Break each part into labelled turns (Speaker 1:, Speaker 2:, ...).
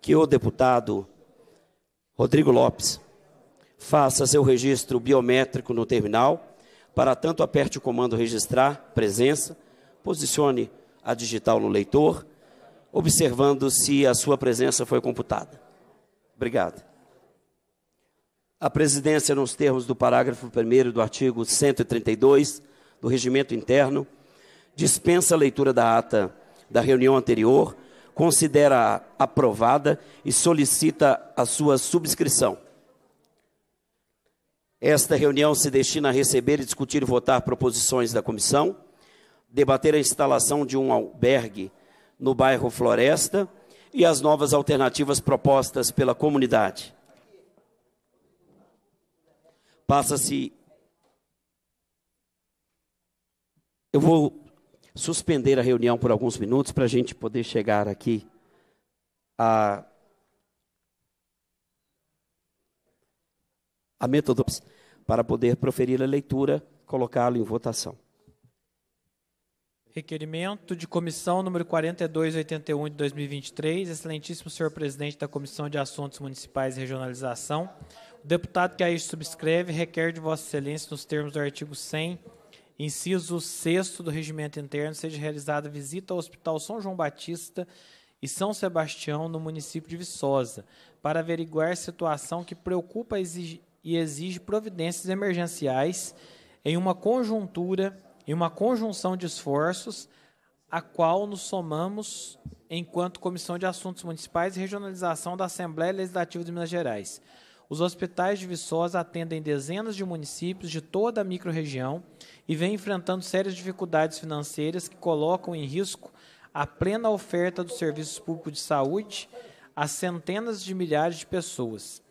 Speaker 1: que o deputado Rodrigo Lopes faça seu registro biométrico no terminal. Para tanto, aperte o comando registrar presença, posicione a digital no leitor, observando se a sua presença foi computada. Obrigado. A presidência, nos termos do parágrafo 1 do artigo 132 do Regimento Interno, dispensa a leitura da ata da reunião anterior considera aprovada e solicita a sua subscrição. Esta reunião se destina a receber, discutir e votar proposições da comissão, debater a instalação de um albergue no bairro Floresta e as novas alternativas propostas pela comunidade. Passa-se. Eu vou suspender a reunião por alguns minutos para a gente poder chegar aqui a, a metodologia para poder proferir a leitura, colocá-lo em votação.
Speaker 2: Requerimento de comissão número 4281 de 2023, excelentíssimo senhor presidente da Comissão de Assuntos Municipais e Regionalização. O deputado que aí subscreve requer de Vossa Excelência, nos termos do artigo 100 Inciso 6 do Regimento Interno, seja realizada visita ao Hospital São João Batista e São Sebastião, no município de Viçosa, para averiguar situação que preocupa e exige providências emergenciais em uma conjuntura, em uma conjunção de esforços, a qual nos somamos enquanto Comissão de Assuntos Municipais e Regionalização da Assembleia Legislativa de Minas Gerais. Os hospitais de Viçosa atendem dezenas de municípios de toda a microrregião e vem enfrentando sérias dificuldades financeiras que colocam em risco a plena oferta dos serviços públicos de saúde a centenas de milhares de pessoas.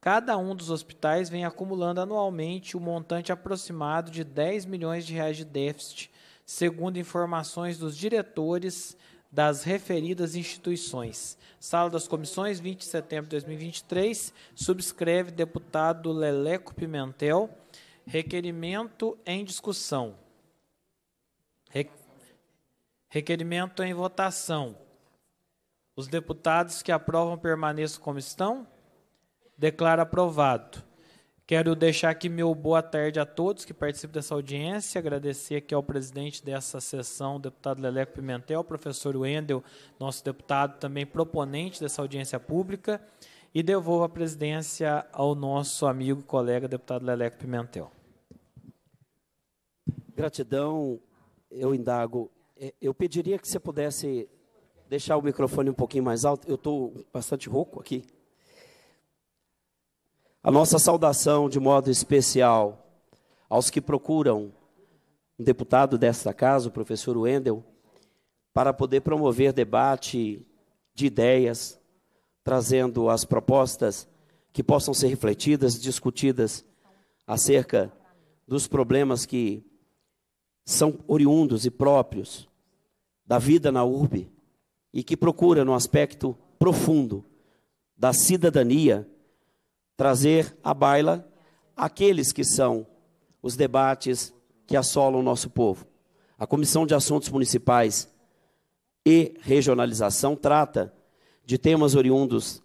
Speaker 2: Cada um dos hospitais vem acumulando anualmente um montante aproximado de 10 milhões de reais de déficit, segundo informações dos diretores das referidas instituições. Sala das Comissões, 20 de setembro de 2023, subscreve deputado Leleco Pimentel. Requerimento em discussão. Re... Requerimento em votação. Os deputados que aprovam permaneçam como estão. Declaro aprovado. Quero deixar aqui meu boa tarde a todos que participam dessa audiência, agradecer aqui ao presidente dessa sessão, o deputado Leleco Pimentel, professor Wendel, nosso deputado também proponente dessa audiência pública, e devolvo a presidência ao nosso amigo e colega deputado Leleco Pimentel.
Speaker 1: Gratidão, eu indago. É, eu pediria que você pudesse deixar o microfone um pouquinho mais alto. Eu estou bastante rouco aqui. A nossa saudação de modo especial aos que procuram um deputado desta casa, o professor Wendel, para poder promover debate de ideias, trazendo as propostas que possam ser refletidas, discutidas acerca dos problemas que são oriundos e próprios da vida na urbe e que procura, no aspecto profundo da cidadania, trazer à baila aqueles que são os debates que assolam o nosso povo. A Comissão de Assuntos Municipais e Regionalização trata de temas oriundos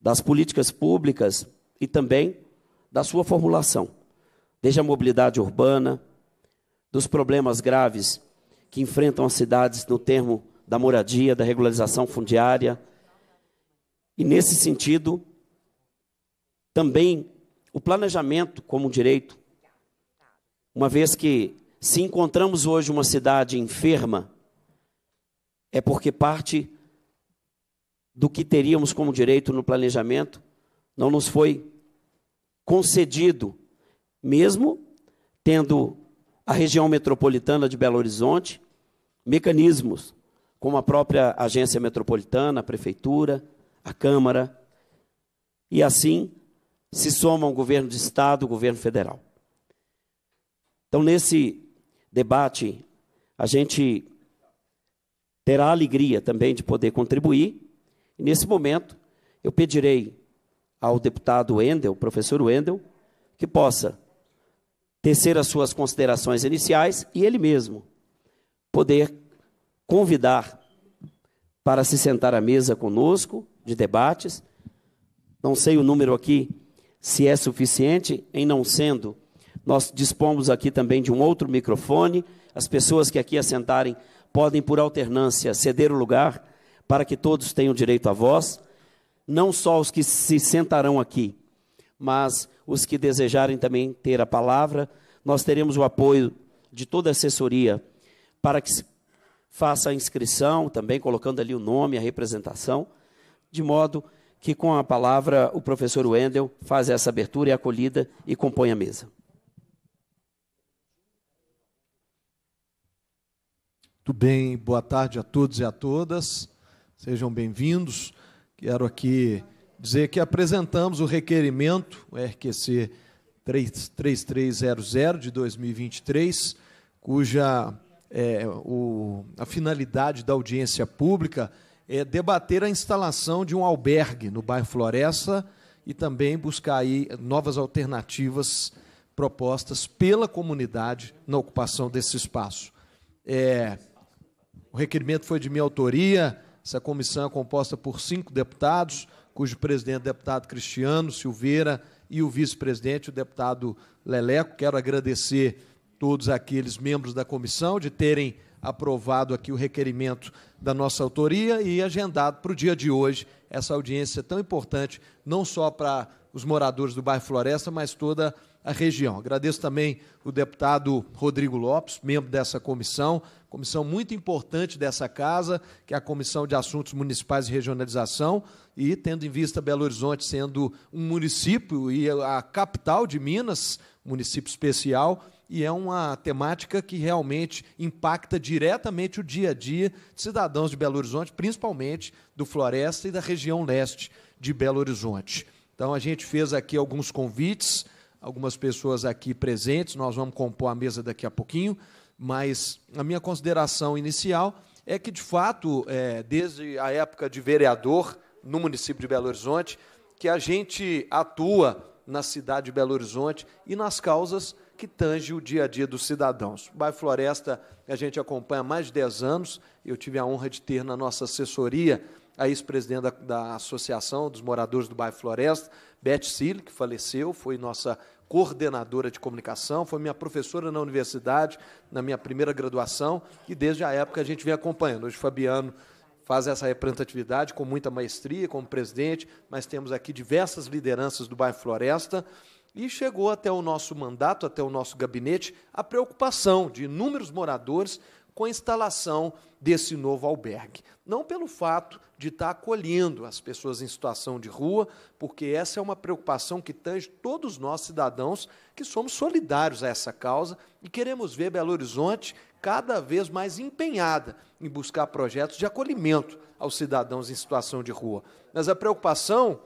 Speaker 1: das políticas públicas e também da sua formulação, desde a mobilidade urbana, dos problemas graves que enfrentam as cidades no termo da moradia, da regularização fundiária. E nesse sentido, também o planejamento como direito, uma vez que se encontramos hoje uma cidade enferma, é porque parte do que teríamos como direito no planejamento não nos foi concedido, mesmo tendo a região metropolitana de Belo Horizonte, mecanismos como a própria agência metropolitana, a prefeitura, a Câmara, e assim se somam o governo de Estado e o governo federal. Então, nesse debate, a gente terá a alegria também de poder contribuir. E nesse momento, eu pedirei ao deputado Wendel, professor Wendel, que possa tecer as suas considerações iniciais e ele mesmo poder convidar para se sentar à mesa conosco de debates. Não sei o número aqui se é suficiente, em não sendo, nós dispomos aqui também de um outro microfone. As pessoas que aqui assentarem podem, por alternância, ceder o lugar para que todos tenham direito à voz. Não só os que se sentarão aqui, mas os que desejarem também ter a palavra. Nós teremos o apoio de toda a assessoria para que faça a inscrição, também colocando ali o nome, a representação, de modo que com a palavra o professor Wendel faz essa abertura e acolhida e compõe a mesa.
Speaker 3: Muito bem, boa tarde a todos e a todas. Sejam bem-vindos. Quero aqui dizer que apresentamos o requerimento o RQC 3300 de 2023, cuja é, o, a finalidade da audiência pública é debater a instalação de um albergue no bairro Floresta e também buscar aí novas alternativas propostas pela comunidade na ocupação desse espaço. É, o requerimento foi de minha autoria, essa comissão é composta por cinco deputados, cujo presidente é o deputado Cristiano Silveira e o vice-presidente, o deputado Leleco. Quero agradecer todos aqueles membros da comissão de terem aprovado aqui o requerimento da nossa autoria e agendado para o dia de hoje essa audiência tão importante, não só para os moradores do bairro Floresta, mas toda a a região. Agradeço também o deputado Rodrigo Lopes, membro dessa comissão, comissão muito importante dessa casa, que é a Comissão de Assuntos Municipais e Regionalização, e tendo em vista Belo Horizonte sendo um município e a capital de Minas, município especial, e é uma temática que realmente impacta diretamente o dia a dia de cidadãos de Belo Horizonte, principalmente do Floresta e da região leste de Belo Horizonte. Então a gente fez aqui alguns convites algumas pessoas aqui presentes, nós vamos compor a mesa daqui a pouquinho, mas a minha consideração inicial é que, de fato, é, desde a época de vereador no município de Belo Horizonte, que a gente atua na cidade de Belo Horizonte e nas causas que tangem o dia a dia dos cidadãos. O Bairro Floresta a gente acompanha há mais de 10 anos, eu tive a honra de ter na nossa assessoria a ex-presidente da, da Associação dos Moradores do Bairro Floresta, Beth Sile, que faleceu, foi nossa coordenadora de comunicação, foi minha professora na universidade, na minha primeira graduação, e desde a época a gente vem acompanhando. Hoje Fabiano faz essa representatividade com muita maestria como presidente, mas temos aqui diversas lideranças do bairro Floresta, e chegou até o nosso mandato, até o nosso gabinete, a preocupação de inúmeros moradores com a instalação desse novo albergue. Não pelo fato de estar acolhendo as pessoas em situação de rua, porque essa é uma preocupação que tange todos nós cidadãos que somos solidários a essa causa e queremos ver Belo Horizonte cada vez mais empenhada em buscar projetos de acolhimento aos cidadãos em situação de rua. Mas a preocupação,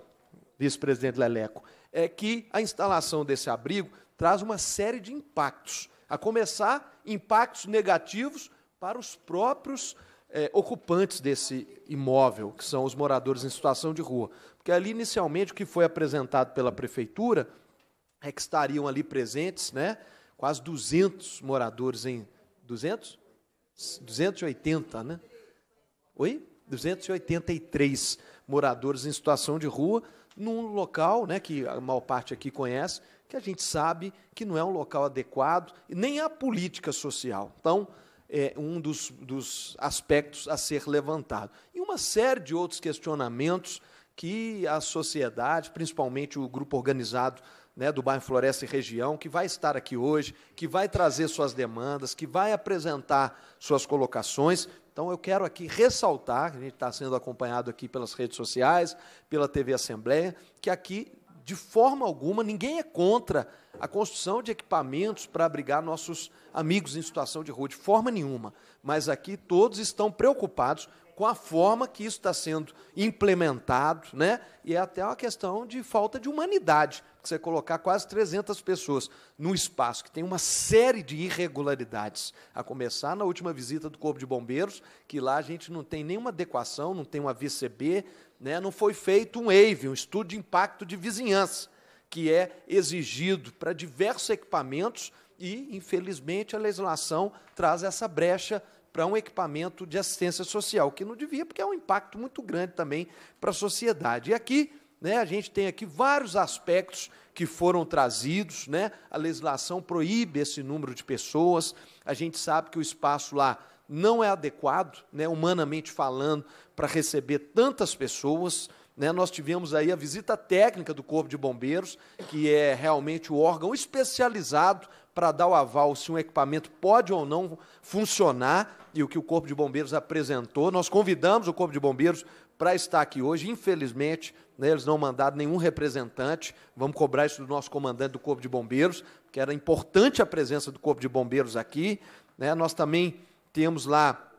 Speaker 3: vice-presidente Leleco, é que a instalação desse abrigo traz uma série de impactos, a começar impactos negativos para os próprios é, ocupantes desse imóvel, que são os moradores em situação de rua. Porque ali, inicialmente, o que foi apresentado pela prefeitura é que estariam ali presentes né, quase 200 moradores em. 200? 280, né? Oi? 283 moradores em situação de rua, num local né, que a maior parte aqui conhece, que a gente sabe que não é um local adequado, nem a política social. Então, é, um dos, dos aspectos a ser levantado. E uma série de outros questionamentos que a sociedade, principalmente o grupo organizado né, do bairro Floresta e Região, que vai estar aqui hoje, que vai trazer suas demandas, que vai apresentar suas colocações. Então, eu quero aqui ressaltar, a gente está sendo acompanhado aqui pelas redes sociais, pela TV Assembleia, que aqui, de forma alguma, ninguém é contra a construção de equipamentos para abrigar nossos amigos em situação de rua, de forma nenhuma. Mas aqui todos estão preocupados com a forma que isso está sendo implementado, né? E é até uma questão de falta de humanidade, você colocar quase 300 pessoas num espaço que tem uma série de irregularidades, a começar na última visita do Corpo de Bombeiros, que lá a gente não tem nenhuma adequação, não tem uma VCB, né? Não foi feito um EIV, um estudo de impacto de vizinhança que é exigido para diversos equipamentos e, infelizmente, a legislação traz essa brecha para um equipamento de assistência social, que não devia, porque é um impacto muito grande também para a sociedade. E aqui, né, a gente tem aqui vários aspectos que foram trazidos, né? A legislação proíbe esse número de pessoas. A gente sabe que o espaço lá não é adequado, né, humanamente falando, para receber tantas pessoas. Né, nós tivemos aí a visita técnica do Corpo de Bombeiros, que é realmente o órgão especializado para dar o aval se um equipamento pode ou não funcionar e o que o Corpo de Bombeiros apresentou. Nós convidamos o Corpo de Bombeiros para estar aqui hoje. Infelizmente, né, eles não mandaram nenhum representante. Vamos cobrar isso do nosso comandante do Corpo de Bombeiros, que era importante a presença do Corpo de Bombeiros aqui. Né, nós também temos lá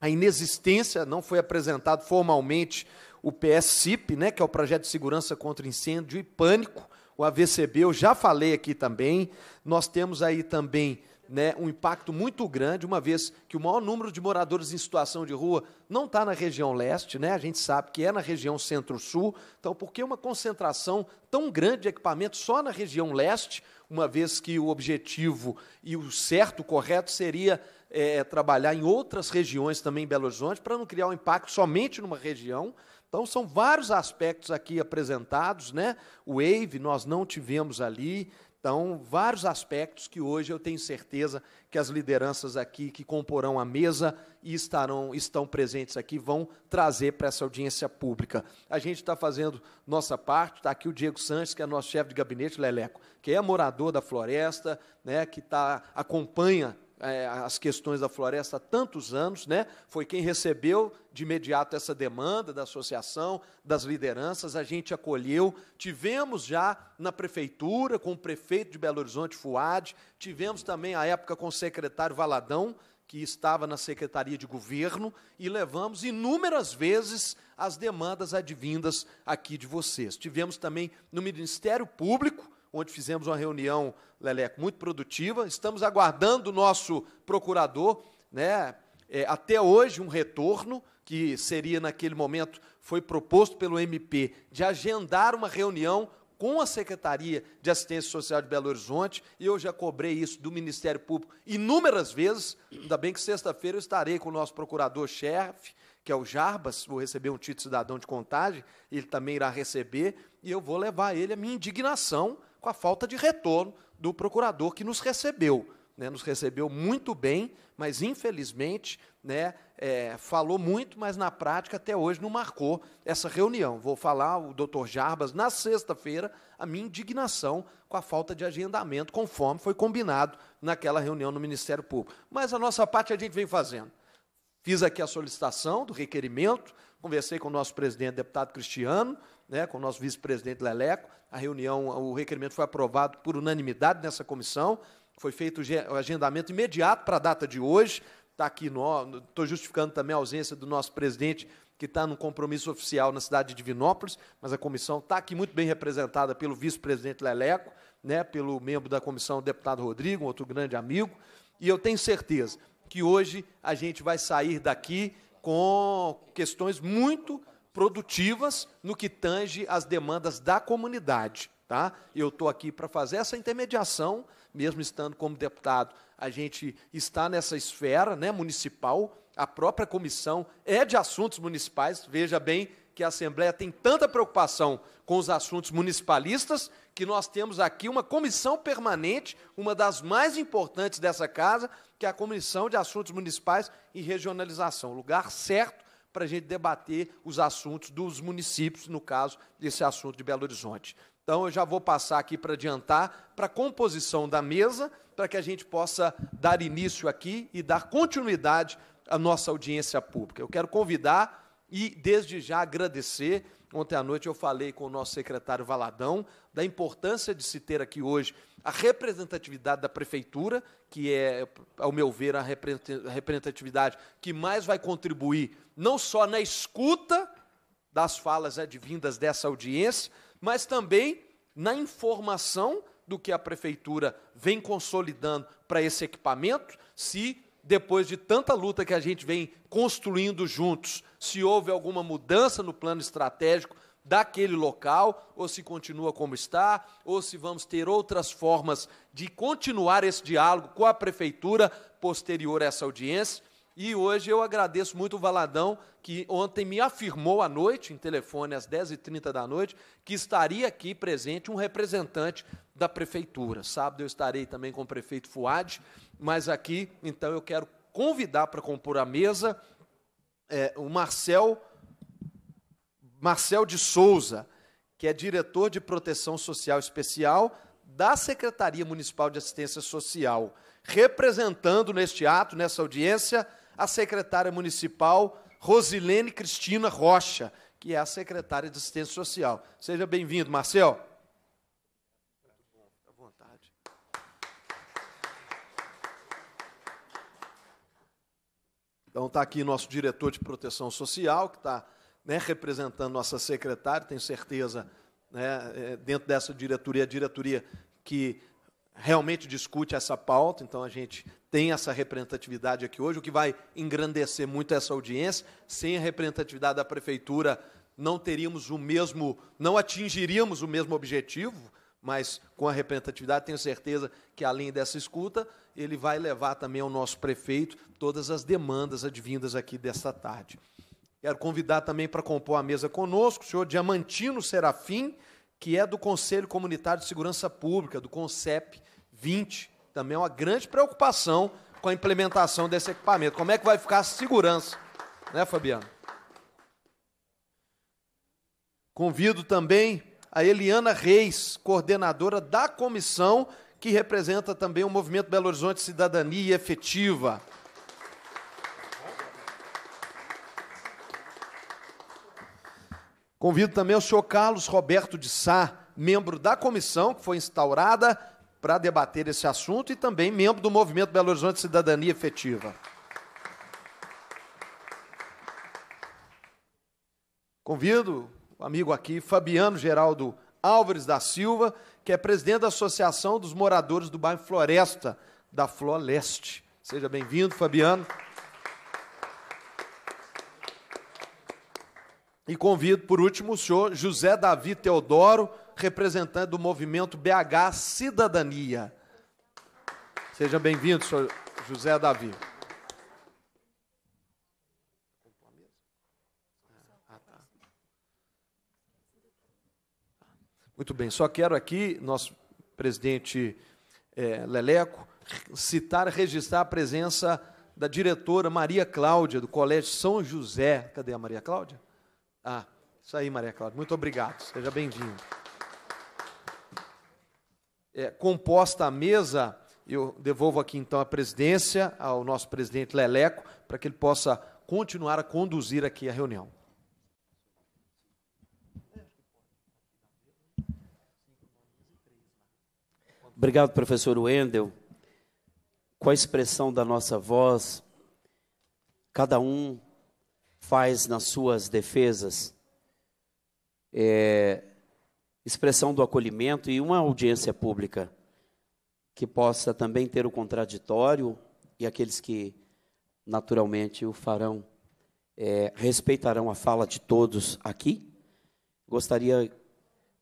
Speaker 3: a inexistência, não foi apresentado formalmente o PSCIP, né, que é o Projeto de Segurança contra Incêndio e Pânico, o AVCB, eu já falei aqui também. Nós temos aí também né, um impacto muito grande, uma vez que o maior número de moradores em situação de rua não está na região leste, né? a gente sabe que é na região centro-sul. Então, por que uma concentração tão grande de equipamentos só na região leste, uma vez que o objetivo e o certo, o correto, seria é, trabalhar em outras regiões também em Belo Horizonte, para não criar um impacto somente numa região então são vários aspectos aqui apresentados, né? O Wave nós não tivemos ali, então vários aspectos que hoje eu tenho certeza que as lideranças aqui que comporão a mesa e estarão estão presentes aqui vão trazer para essa audiência pública. A gente está fazendo nossa parte. Está aqui o Diego Sanches, que é nosso chefe de gabinete, Leleco, que é morador da Floresta, né? Que tá acompanha é, as questões da floresta há tantos anos, né? foi quem recebeu de imediato essa demanda da associação, das lideranças, a gente acolheu, tivemos já na prefeitura, com o prefeito de Belo Horizonte, Fuad, tivemos também, à época, com o secretário Valadão, que estava na Secretaria de Governo, e levamos inúmeras vezes as demandas advindas aqui de vocês. Tivemos também no Ministério Público, onde fizemos uma reunião, Leleco, muito produtiva. Estamos aguardando o nosso procurador, né? É, até hoje, um retorno, que seria naquele momento, foi proposto pelo MP, de agendar uma reunião com a Secretaria de Assistência Social de Belo Horizonte, e eu já cobrei isso do Ministério Público inúmeras vezes. Ainda bem que sexta-feira eu estarei com o nosso procurador-chefe, que é o Jarbas, vou receber um título de cidadão de contagem, ele também irá receber, e eu vou levar ele a minha indignação com a falta de retorno do procurador que nos recebeu. Né, nos recebeu muito bem, mas infelizmente né, é, falou muito, mas na prática até hoje não marcou essa reunião. Vou falar o doutor Jarbas na sexta-feira a minha indignação com a falta de agendamento, conforme foi combinado naquela reunião no Ministério Público. Mas a nossa parte a gente vem fazendo. Fiz aqui a solicitação do requerimento, conversei com o nosso presidente, deputado Cristiano, né, com o nosso vice-presidente Leleco, a reunião, o requerimento foi aprovado por unanimidade nessa comissão, foi feito o agendamento imediato para a data de hoje, está aqui, estou justificando também a ausência do nosso presidente, que está num compromisso oficial na cidade de Divinópolis, mas a comissão está aqui muito bem representada pelo vice-presidente Leleco, né, pelo membro da comissão, o deputado Rodrigo, um outro grande amigo, e eu tenho certeza que hoje a gente vai sair daqui com questões muito produtivas no que tange às demandas da comunidade. Tá? Eu estou aqui para fazer essa intermediação, mesmo estando como deputado, a gente está nessa esfera né, municipal, a própria comissão é de assuntos municipais, veja bem que a Assembleia tem tanta preocupação com os assuntos municipalistas que nós temos aqui uma comissão permanente, uma das mais importantes dessa casa, que é a Comissão de Assuntos Municipais e Regionalização. Lugar certo para a gente debater os assuntos dos municípios, no caso, esse assunto de Belo Horizonte. Então, eu já vou passar aqui para adiantar para a composição da mesa, para que a gente possa dar início aqui e dar continuidade à nossa audiência pública. Eu quero convidar e, desde já, agradecer. Ontem à noite eu falei com o nosso secretário Valadão da importância de se ter aqui hoje a representatividade da prefeitura, que é, ao meu ver, a representatividade que mais vai contribuir não só na escuta das falas advindas dessa audiência, mas também na informação do que a prefeitura vem consolidando para esse equipamento, se depois de tanta luta que a gente vem construindo juntos, se houve alguma mudança no plano estratégico daquele local, ou se continua como está, ou se vamos ter outras formas de continuar esse diálogo com a prefeitura posterior a essa audiência. E hoje eu agradeço muito o Valadão, que ontem me afirmou à noite, em telefone às 10h30 da noite, que estaria aqui presente um representante da prefeitura. Sábado eu estarei também com o prefeito Fuad, mas aqui, então, eu quero convidar para compor a mesa é, o Marcel, Marcel de Souza, que é diretor de Proteção Social Especial da Secretaria Municipal de Assistência Social, representando neste ato, nessa audiência, a secretária municipal Rosilene Cristina Rocha, que é a secretária de assistência social. Seja bem-vindo, Marcel. À vontade. Então está aqui nosso diretor de proteção social, que está né, representando nossa secretária, tenho certeza, né, é, dentro dessa diretoria, a diretoria que realmente discute essa pauta, então a gente tem essa representatividade aqui hoje, o que vai engrandecer muito essa audiência. Sem a representatividade da prefeitura, não teríamos o mesmo, não atingiríamos o mesmo objetivo, mas com a representatividade, tenho certeza que além dessa escuta, ele vai levar também ao nosso prefeito todas as demandas advindas aqui desta tarde. Quero convidar também para compor a mesa conosco o senhor Diamantino Serafim, que é do Conselho Comunitário de Segurança Pública, do CONCEP 20, também é uma grande preocupação com a implementação desse equipamento. Como é que vai ficar a segurança, né, Fabiano? Convido também a Eliana Reis, coordenadora da comissão, que representa também o Movimento Belo Horizonte Cidadania Efetiva. Convido também o senhor Carlos Roberto de Sá, membro da comissão que foi instaurada para debater esse assunto e também membro do Movimento Belo Horizonte Cidadania Efetiva. Convido o amigo aqui, Fabiano Geraldo Álvares da Silva, que é presidente da Associação dos Moradores do Bairro Floresta, da Floreste. Seja bem-vindo, Fabiano. E convido, por último, o senhor José Davi Teodoro, representante do movimento BH Cidadania. Seja bem-vindo, senhor José Davi. Muito bem, só quero aqui, nosso presidente é, Leleco, citar, registrar a presença da diretora Maria Cláudia, do Colégio São José. Cadê a Maria Cláudia? Ah, isso aí, Maria Cláudia. Muito obrigado, seja bem vindo é, composta a mesa, eu devolvo aqui então a presidência ao nosso presidente Leleco, para que ele possa continuar a conduzir aqui a reunião.
Speaker 1: Obrigado, professor Wendel. Com a expressão da nossa voz, cada um faz nas suas defesas. É, expressão do acolhimento e uma audiência pública que possa também ter o contraditório e aqueles que naturalmente o farão é, respeitarão a fala de todos aqui. Gostaria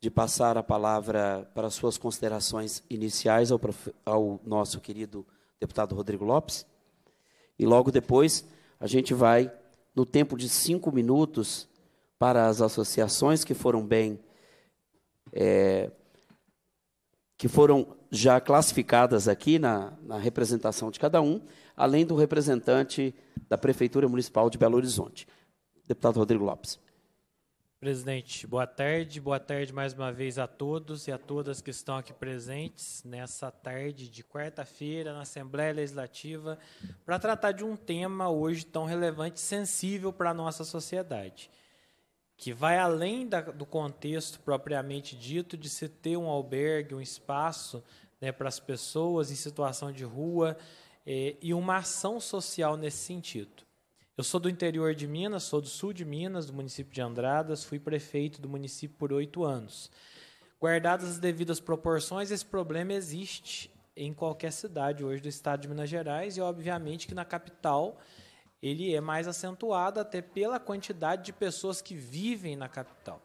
Speaker 1: de passar a palavra para suas considerações iniciais ao, ao nosso querido deputado Rodrigo Lopes. E logo depois a gente vai, no tempo de cinco minutos, para as associações que foram bem é, que foram já classificadas aqui na, na representação de cada um, além do representante da Prefeitura Municipal de Belo Horizonte. Deputado Rodrigo Lopes.
Speaker 2: Presidente, boa tarde. Boa tarde mais uma vez a todos e a todas que estão aqui presentes nessa tarde de quarta-feira na Assembleia Legislativa para tratar de um tema hoje tão relevante e sensível para a nossa sociedade que vai além da, do contexto propriamente dito de se ter um albergue, um espaço né, para as pessoas em situação de rua eh, e uma ação social nesse sentido. Eu sou do interior de Minas, sou do sul de Minas, do município de Andradas, fui prefeito do município por oito anos. Guardadas as devidas proporções, esse problema existe em qualquer cidade hoje do estado de Minas Gerais e, obviamente, que na capital ele é mais acentuado até pela quantidade de pessoas que vivem na capital.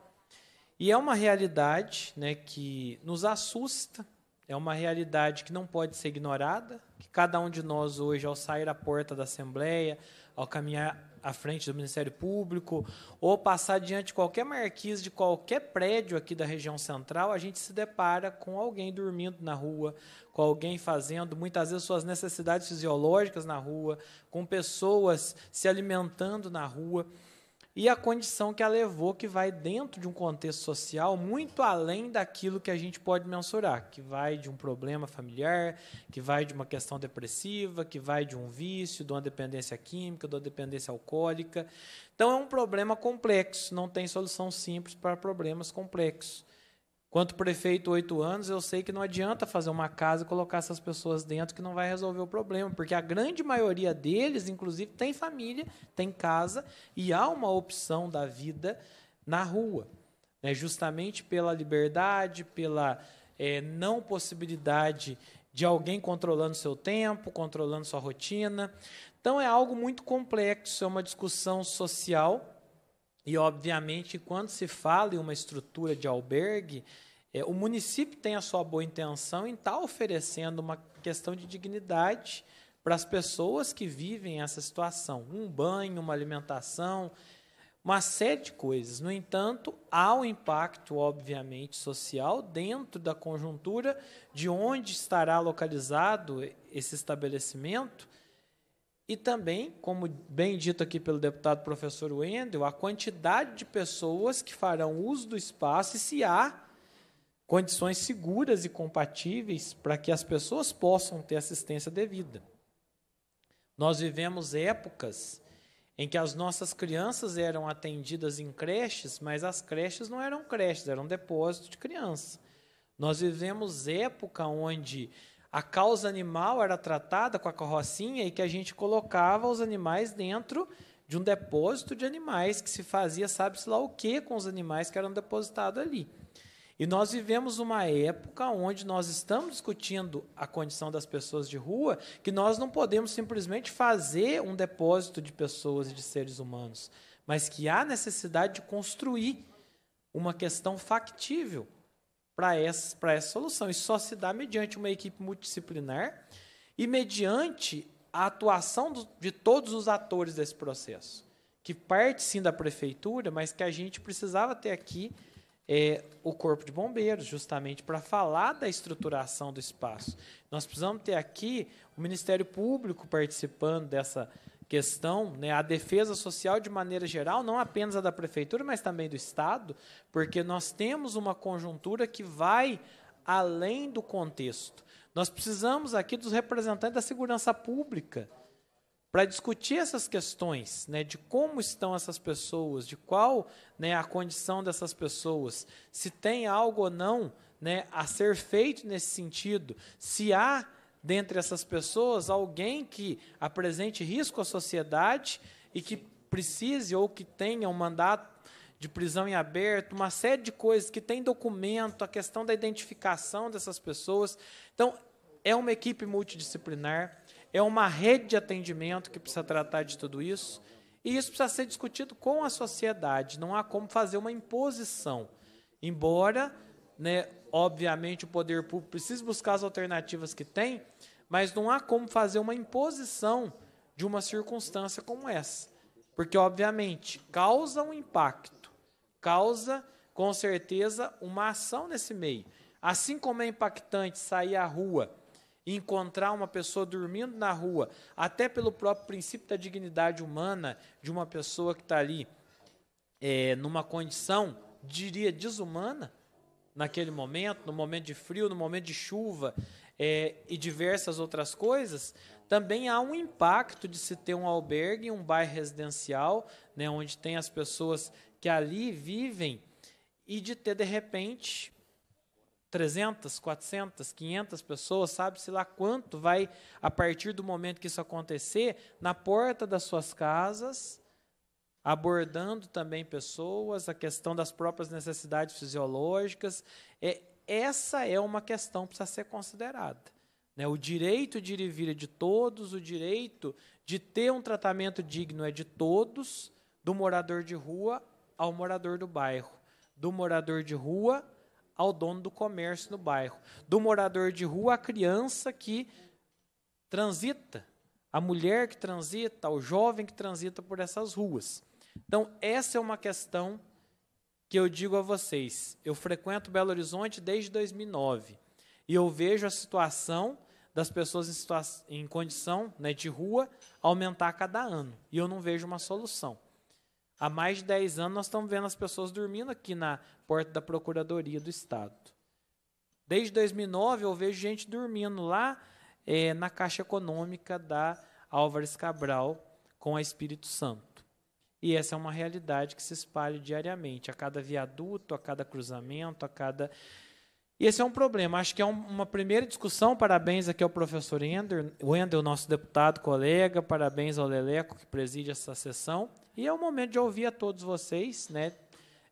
Speaker 2: E é uma realidade né, que nos assusta, é uma realidade que não pode ser ignorada, que cada um de nós hoje, ao sair à porta da Assembleia, ao caminhar à frente do Ministério Público ou passar diante de qualquer marquise de qualquer prédio aqui da região central, a gente se depara com alguém dormindo na rua, com alguém fazendo muitas vezes suas necessidades fisiológicas na rua, com pessoas se alimentando na rua e a condição que a levou, que vai dentro de um contexto social muito além daquilo que a gente pode mensurar, que vai de um problema familiar, que vai de uma questão depressiva, que vai de um vício, de uma dependência química, de uma dependência alcoólica. Então é um problema complexo, não tem solução simples para problemas complexos. Quanto prefeito, oito anos, eu sei que não adianta fazer uma casa e colocar essas pessoas dentro que não vai resolver o problema, porque a grande maioria deles, inclusive, tem família, tem casa e há uma opção da vida na rua, né? justamente pela liberdade, pela é, não possibilidade de alguém controlando seu tempo, controlando sua rotina. Então é algo muito complexo, é uma discussão social e, obviamente, quando se fala em uma estrutura de albergue, é, o município tem a sua boa intenção em estar tá oferecendo uma questão de dignidade para as pessoas que vivem essa situação. Um banho, uma alimentação, uma série de coisas. No entanto, há um impacto, obviamente, social dentro da conjuntura de onde estará localizado esse estabelecimento e também, como bem dito aqui pelo deputado professor Wendel, a quantidade de pessoas que farão uso do espaço e se há condições seguras e compatíveis para que as pessoas possam ter assistência devida. Nós vivemos épocas em que as nossas crianças eram atendidas em creches, mas as creches não eram creches, eram depósitos de crianças Nós vivemos época onde a causa animal era tratada com a carrocinha e que a gente colocava os animais dentro de um depósito de animais que se fazia sabe-se lá o que com os animais que eram depositados ali. E nós vivemos uma época onde nós estamos discutindo a condição das pessoas de rua, que nós não podemos simplesmente fazer um depósito de pessoas e de seres humanos, mas que há necessidade de construir uma questão factível, para essa, essa solução. Isso só se dá mediante uma equipe multidisciplinar e mediante a atuação do, de todos os atores desse processo, que parte sim da prefeitura, mas que a gente precisava ter aqui é, o Corpo de Bombeiros, justamente para falar da estruturação do espaço. Nós precisamos ter aqui o Ministério Público participando dessa questão, né, a defesa social de maneira geral, não apenas a da prefeitura, mas também do Estado, porque nós temos uma conjuntura que vai além do contexto. Nós precisamos aqui dos representantes da segurança pública para discutir essas questões, né, de como estão essas pessoas, de qual né, a condição dessas pessoas, se tem algo ou não né, a ser feito nesse sentido, se há dentre essas pessoas alguém que apresente risco à sociedade e que precise ou que tenha um mandato de prisão em aberto, uma série de coisas que tem documento, a questão da identificação dessas pessoas. Então, é uma equipe multidisciplinar, é uma rede de atendimento que precisa tratar de tudo isso, e isso precisa ser discutido com a sociedade, não há como fazer uma imposição. Embora, né, obviamente, o poder público precise buscar as alternativas que tem, mas não há como fazer uma imposição de uma circunstância como essa, porque obviamente causa um impacto, causa com certeza uma ação nesse meio. Assim como é impactante sair à rua e encontrar uma pessoa dormindo na rua, até pelo próprio princípio da dignidade humana de uma pessoa que está ali é, numa condição, diria, desumana, naquele momento, no momento de frio, no momento de chuva, é, e diversas outras coisas, também há um impacto de se ter um albergue, um bairro residencial, né, onde tem as pessoas que ali vivem, e de ter, de repente, 300, 400, 500 pessoas, sabe-se lá quanto vai, a partir do momento que isso acontecer, na porta das suas casas, abordando também pessoas, a questão das próprias necessidades fisiológicas. É, essa é uma questão que precisa ser considerada. Né? O direito de ir e vir é de todos, o direito de ter um tratamento digno é de todos, do morador de rua ao morador do bairro, do morador de rua ao dono do comércio no bairro, do morador de rua à criança que transita, à mulher que transita, ao jovem que transita por essas ruas. Então, essa é uma questão que eu digo a vocês. Eu frequento Belo Horizonte desde 2009 e eu vejo a situação das pessoas em, em condição né, de rua aumentar a cada ano e eu não vejo uma solução. Há mais de 10 anos nós estamos vendo as pessoas dormindo aqui na porta da Procuradoria do Estado. Desde 2009 eu vejo gente dormindo lá é, na Caixa Econômica da Álvares Cabral com a Espírito Santo. E essa é uma realidade que se espalha diariamente, a cada viaduto, a cada cruzamento, a cada. E esse é um problema. Acho que é um, uma primeira discussão. Parabéns aqui ao professor Ender, Wendel, nosso deputado, colega. Parabéns ao Leleco, que preside essa sessão. E é o momento de ouvir a todos vocês. Né?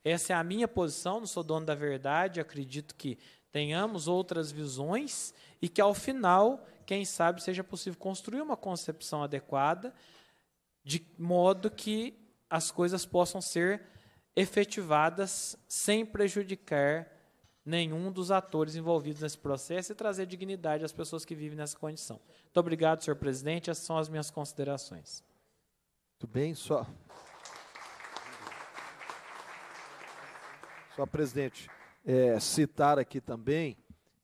Speaker 2: Essa é a minha posição, não sou dono da verdade. Acredito que tenhamos outras visões e que, ao final, quem sabe, seja possível construir uma concepção adequada, de modo que as coisas possam ser efetivadas sem prejudicar nenhum dos atores envolvidos nesse processo e trazer dignidade às pessoas que vivem nessa condição. Muito obrigado, senhor presidente. Essas são as minhas considerações.
Speaker 3: Muito bem, só. Só, presidente, é, citar aqui também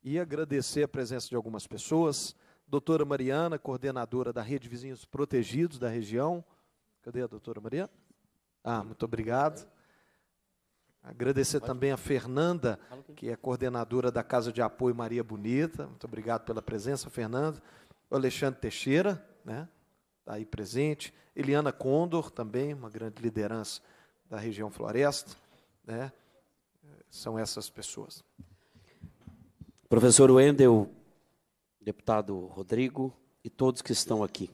Speaker 3: e agradecer a presença de algumas pessoas. Doutora Mariana, coordenadora da Rede Vizinhos Protegidos da região. Cadê a doutora Mariana? Ah, muito obrigado. Agradecer também a Fernanda, que é coordenadora da Casa de Apoio Maria Bonita. Muito obrigado pela presença, Fernanda. O Alexandre Teixeira, né? Tá aí presente. Eliana Condor, também, uma grande liderança da região Floresta, né? São essas pessoas.
Speaker 1: Professor Wendel, deputado Rodrigo e todos que estão aqui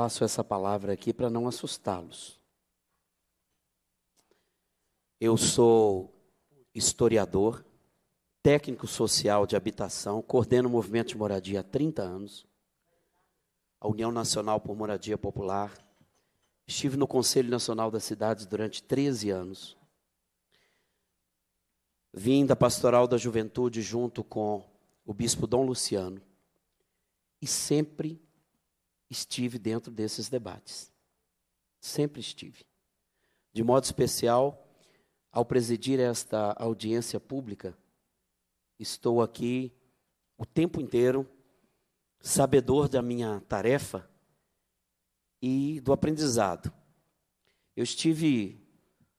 Speaker 1: faço essa palavra aqui para não assustá-los. Eu sou historiador, técnico social de habitação, coordeno o movimento de moradia há 30 anos, a União Nacional por Moradia Popular. Estive no Conselho Nacional das Cidades durante 13 anos. Vim da Pastoral da Juventude junto com o Bispo Dom Luciano e sempre estive dentro desses debates. Sempre estive. De modo especial, ao presidir esta audiência pública, estou aqui o tempo inteiro, sabedor da minha tarefa e do aprendizado. Eu estive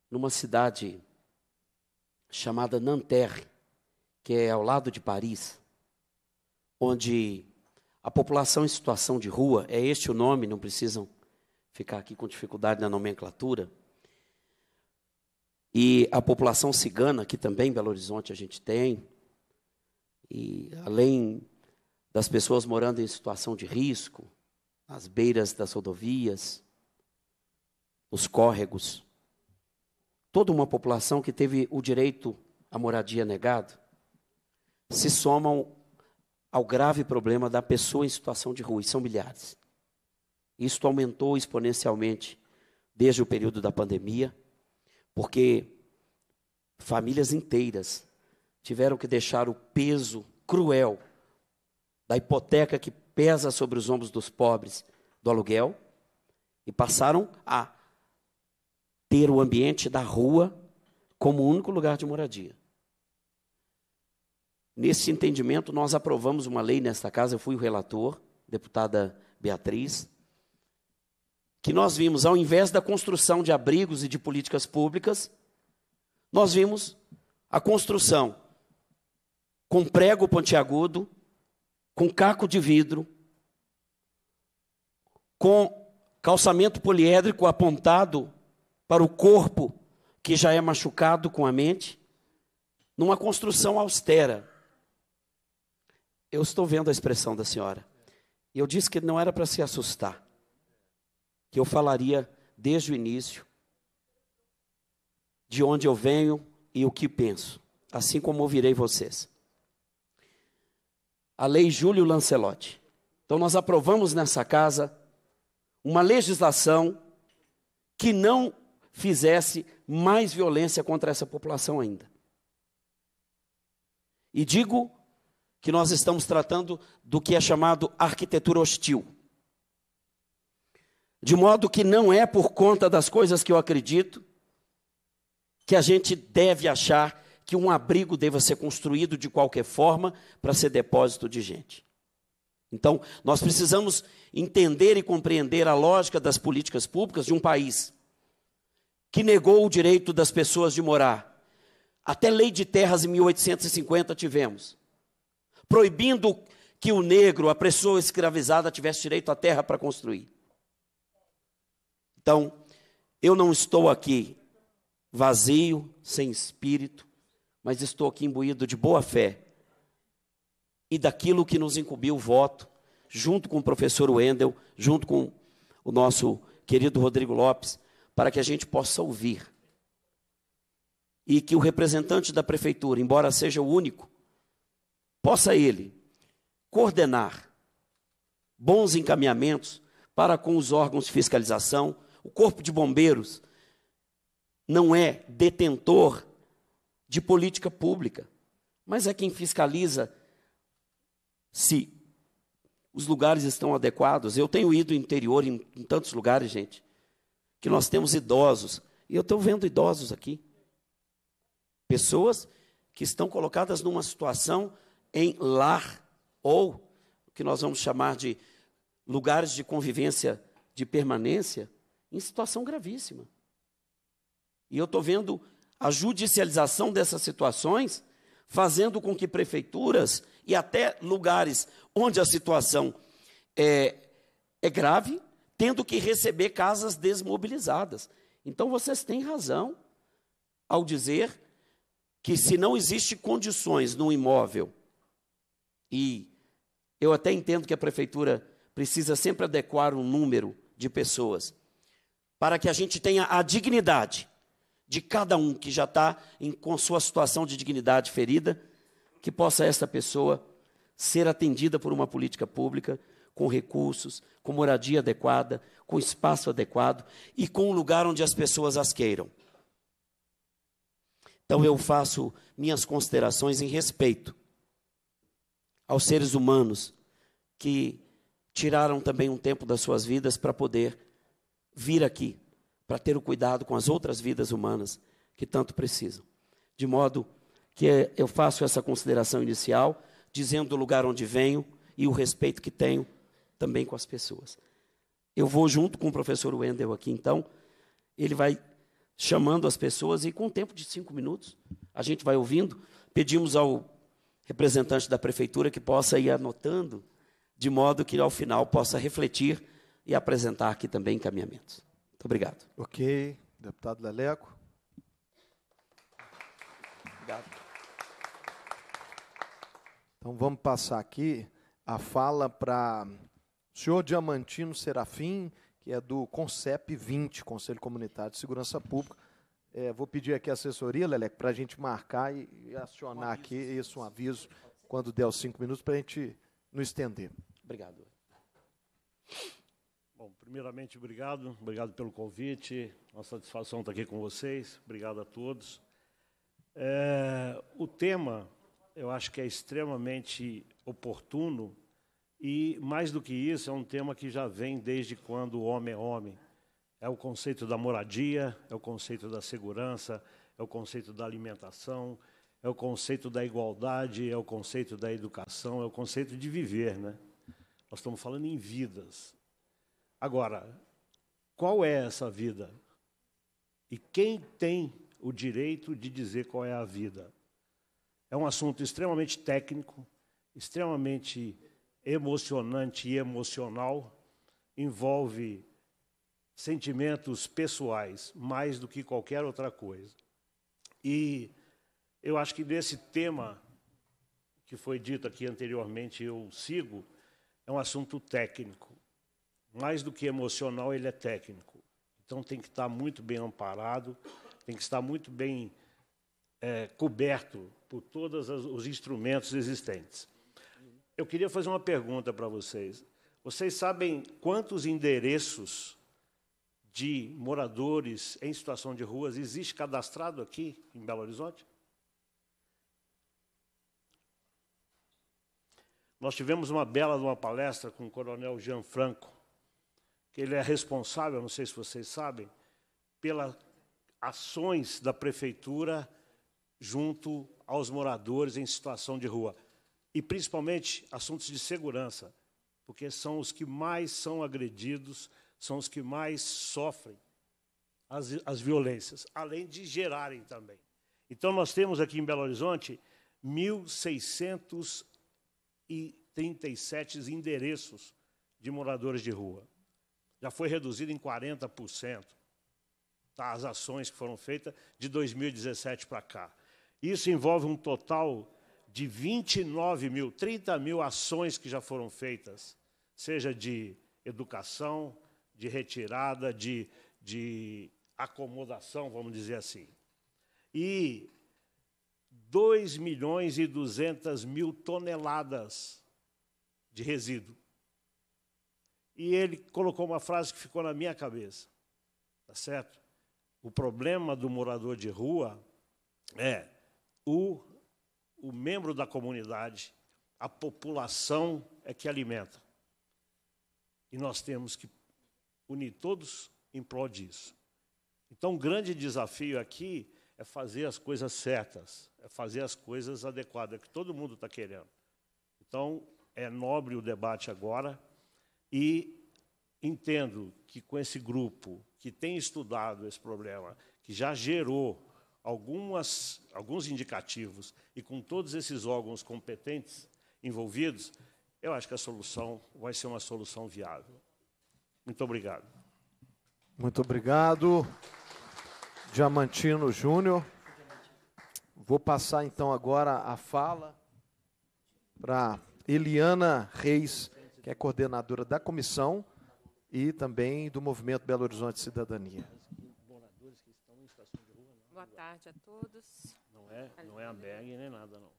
Speaker 1: numa cidade chamada Nanterre, que é ao lado de Paris, onde a população em situação de rua, é este o nome, não precisam ficar aqui com dificuldade na nomenclatura. E a população cigana, que também em Belo Horizonte a gente tem, e além das pessoas morando em situação de risco, nas beiras das rodovias, nos córregos, toda uma população que teve o direito à moradia negado, se somam ao grave problema da pessoa em situação de rua, e são milhares. Isto aumentou exponencialmente desde o período da pandemia, porque famílias inteiras tiveram que deixar o peso cruel da hipoteca que pesa sobre os ombros dos pobres do aluguel e passaram a ter o ambiente da rua como único lugar de moradia. Nesse entendimento, nós aprovamos uma lei nesta casa, eu fui o relator, deputada Beatriz, que nós vimos, ao invés da construção de abrigos e de políticas públicas, nós vimos a construção com prego pontiagudo, com caco de vidro, com calçamento poliédrico apontado para o corpo que já é machucado com a mente, numa construção austera eu estou vendo a expressão da senhora. E eu disse que não era para se assustar. Que eu falaria desde o início de onde eu venho e o que penso, assim como ouvirei vocês. A lei Júlio Lancelotti. Então nós aprovamos nessa casa uma legislação que não fizesse mais violência contra essa população ainda. E digo que nós estamos tratando do que é chamado arquitetura hostil. De modo que não é por conta das coisas que eu acredito que a gente deve achar que um abrigo deva ser construído de qualquer forma para ser depósito de gente. Então, nós precisamos entender e compreender a lógica das políticas públicas de um país que negou o direito das pessoas de morar. Até lei de terras em 1850 tivemos proibindo que o negro, a pessoa escravizada, tivesse direito à terra para construir. Então, eu não estou aqui vazio, sem espírito, mas estou aqui imbuído de boa fé e daquilo que nos incumbiu o voto, junto com o professor Wendel, junto com o nosso querido Rodrigo Lopes, para que a gente possa ouvir. E que o representante da prefeitura, embora seja o único, Possa ele coordenar bons encaminhamentos para com os órgãos de fiscalização. O Corpo de Bombeiros não é detentor de política pública, mas é quem fiscaliza se os lugares estão adequados. Eu tenho ido ao interior em, em tantos lugares, gente, que nós temos idosos. E eu estou vendo idosos aqui. Pessoas que estão colocadas numa situação em lar, ou o que nós vamos chamar de lugares de convivência de permanência, em situação gravíssima. E eu estou vendo a judicialização dessas situações fazendo com que prefeituras e até lugares onde a situação é, é grave, tendo que receber casas desmobilizadas. Então vocês têm razão ao dizer que se não existe condições no imóvel e eu até entendo que a prefeitura precisa sempre adequar um número de pessoas, para que a gente tenha a dignidade de cada um que já está com sua situação de dignidade ferida, que possa essa pessoa ser atendida por uma política pública com recursos, com moradia adequada, com espaço adequado e com um lugar onde as pessoas as queiram. Então eu faço minhas considerações em respeito aos seres humanos que tiraram também um tempo das suas vidas para poder vir aqui, para ter o cuidado com as outras vidas humanas que tanto precisam. De modo que é, eu faço essa consideração inicial, dizendo o lugar onde venho e o respeito que tenho também com as pessoas. Eu vou junto com o professor Wendel aqui, então, ele vai chamando as pessoas e com um tempo de cinco minutos, a gente vai ouvindo, pedimos ao representante da prefeitura que possa ir anotando, de modo que ao final possa refletir e apresentar aqui também encaminhamentos.
Speaker 3: Muito obrigado. Ok. Deputado Leleco. Obrigado. Então vamos passar aqui a fala para o senhor Diamantino Serafim, que é do CONCEP 20, Conselho Comunitário de Segurança Pública. É, vou pedir aqui a assessoria, Lelec, para a gente marcar e, e acionar um aviso, aqui isso, um aviso, quando der os cinco minutos, para a gente não estender.
Speaker 4: Obrigado. Bom, primeiramente, obrigado. Obrigado pelo convite. Uma satisfação estar aqui com vocês. Obrigado a todos. É, o tema, eu acho que é extremamente oportuno e, mais do que isso, é um tema que já vem desde quando o homem é homem é o conceito da moradia, é o conceito da segurança, é o conceito da alimentação, é o conceito da igualdade, é o conceito da educação, é o conceito de viver, né? Nós estamos falando em vidas. Agora, qual é essa vida? E quem tem o direito de dizer qual é a vida? É um assunto extremamente técnico, extremamente emocionante e emocional, envolve sentimentos pessoais mais do que qualquer outra coisa. E eu acho que nesse tema que foi dito aqui anteriormente, eu sigo, é um assunto técnico. Mais do que emocional, ele é técnico. Então tem que estar muito bem amparado, tem que estar muito bem é, coberto por todos os instrumentos existentes. Eu queria fazer uma pergunta para vocês. Vocês sabem quantos endereços de moradores em situação de ruas existe cadastrado aqui em Belo Horizonte? Nós tivemos uma bela uma palestra com o coronel Jean Franco, que ele é responsável, não sei se vocês sabem, pelas ações da prefeitura junto aos moradores em situação de rua. E, principalmente, assuntos de segurança, porque são os que mais são agredidos são os que mais sofrem as, as violências, além de gerarem também. Então, nós temos aqui em Belo Horizonte 1.637 endereços de moradores de rua. Já foi reduzido em 40% tá, as ações que foram feitas de 2017 para cá. Isso envolve um total de 29 mil, 30 mil ações que já foram feitas, seja de educação, de retirada, de, de acomodação, vamos dizer assim. E 2 milhões e 200 mil toneladas de resíduo. E ele colocou uma frase que ficou na minha cabeça, tá certo? O problema do morador de rua é o, o membro da comunidade, a população é que alimenta. E nós temos que unir todos em prol disso. Então, o um grande desafio aqui é fazer as coisas certas, é fazer as coisas adequadas, que todo mundo está querendo. Então, é nobre o debate agora e entendo que com esse grupo que tem estudado esse problema, que já gerou algumas, alguns indicativos e com todos esses órgãos competentes envolvidos, eu acho que a solução vai ser uma solução viável. Muito obrigado.
Speaker 3: Muito obrigado, Diamantino Júnior. Vou passar então agora a fala para Eliana Reis, que é coordenadora da comissão e também do Movimento Belo Horizonte Cidadania.
Speaker 5: Boa tarde a todos. Não é, não é a BEG nem nada, não.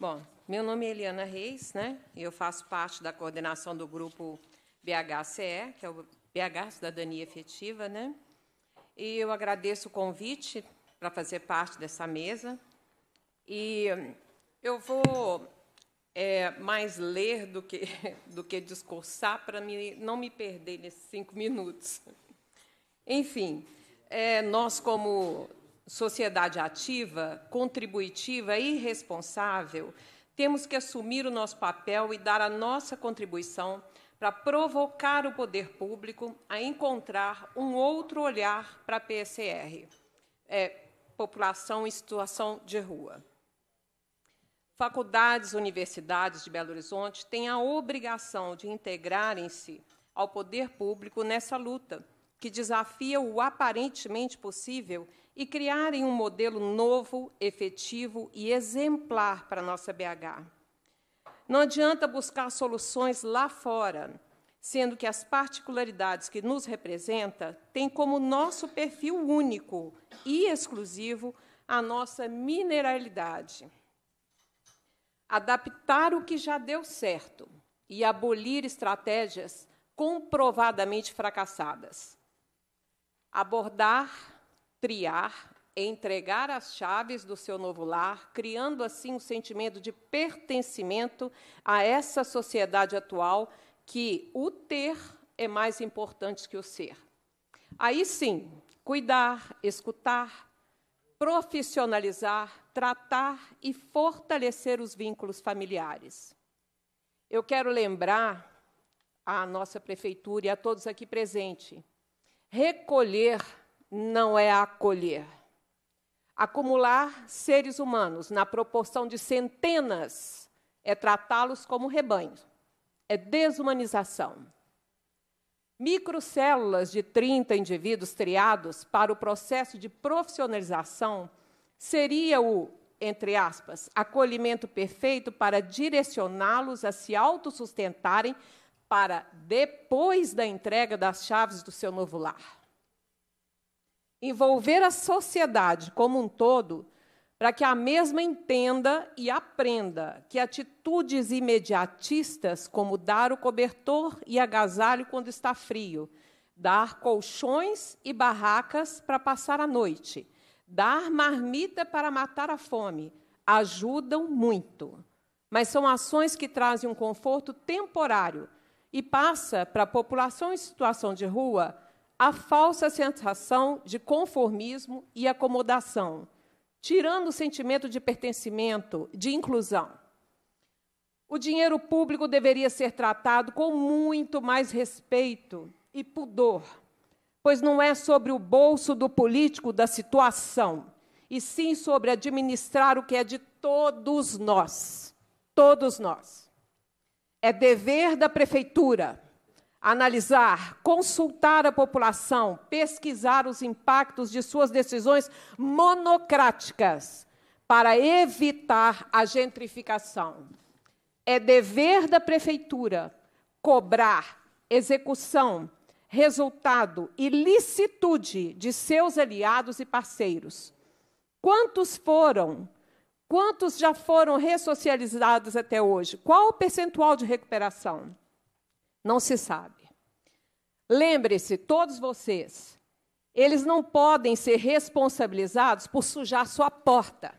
Speaker 5: Bom, meu nome é Eliana Reis, né? E eu faço parte da coordenação do grupo BHCE, que é o BH Cidadania Efetiva, né? E eu agradeço o convite para fazer parte dessa mesa. E hum, eu vou é, mais ler do que, do que discursar para não me perder nesses cinco minutos. Enfim, é, nós, como sociedade ativa, contributiva e responsável, temos que assumir o nosso papel e dar a nossa contribuição para provocar o poder público a encontrar um outro olhar para a PSR, é, população em situação de rua. Faculdades, universidades de Belo Horizonte têm a obrigação de integrarem-se ao poder público nessa luta, que desafia o aparentemente possível e criarem um modelo novo, efetivo e exemplar para a nossa BH. Não adianta buscar soluções lá fora, sendo que as particularidades que nos representa têm como nosso perfil único e exclusivo a nossa mineralidade. Adaptar o que já deu certo e abolir estratégias comprovadamente fracassadas. Abordar triar, entregar as chaves do seu novo lar, criando assim um sentimento de pertencimento a essa sociedade atual que o ter é mais importante que o ser. Aí sim, cuidar, escutar, profissionalizar, tratar e fortalecer os vínculos familiares. Eu quero lembrar à nossa prefeitura e a todos aqui presentes recolher não é acolher. Acumular seres humanos na proporção de centenas é tratá-los como rebanho, é desumanização. Microcélulas de 30 indivíduos triados para o processo de profissionalização seria o, entre aspas, acolhimento perfeito para direcioná-los a se autossustentarem para depois da entrega das chaves do seu novo lar envolver a sociedade como um todo para que a mesma entenda e aprenda que atitudes imediatistas, como dar o cobertor e agasalho quando está frio, dar colchões e barracas para passar a noite, dar marmita para matar a fome, ajudam muito. Mas são ações que trazem um conforto temporário e passa para a população em situação de rua a falsa sensação de conformismo e acomodação, tirando o sentimento de pertencimento, de inclusão. O dinheiro público deveria ser tratado com muito mais respeito e pudor, pois não é sobre o bolso do político da situação, e sim sobre administrar o que é de todos nós. Todos nós. É dever da prefeitura analisar, consultar a população, pesquisar os impactos de suas decisões monocráticas para evitar a gentrificação. É dever da prefeitura cobrar execução, resultado e licitude de seus aliados e parceiros. Quantos foram? Quantos já foram ressocializados até hoje? Qual o percentual de recuperação? Não se sabe. Lembre-se, todos vocês, eles não podem ser responsabilizados por sujar sua porta,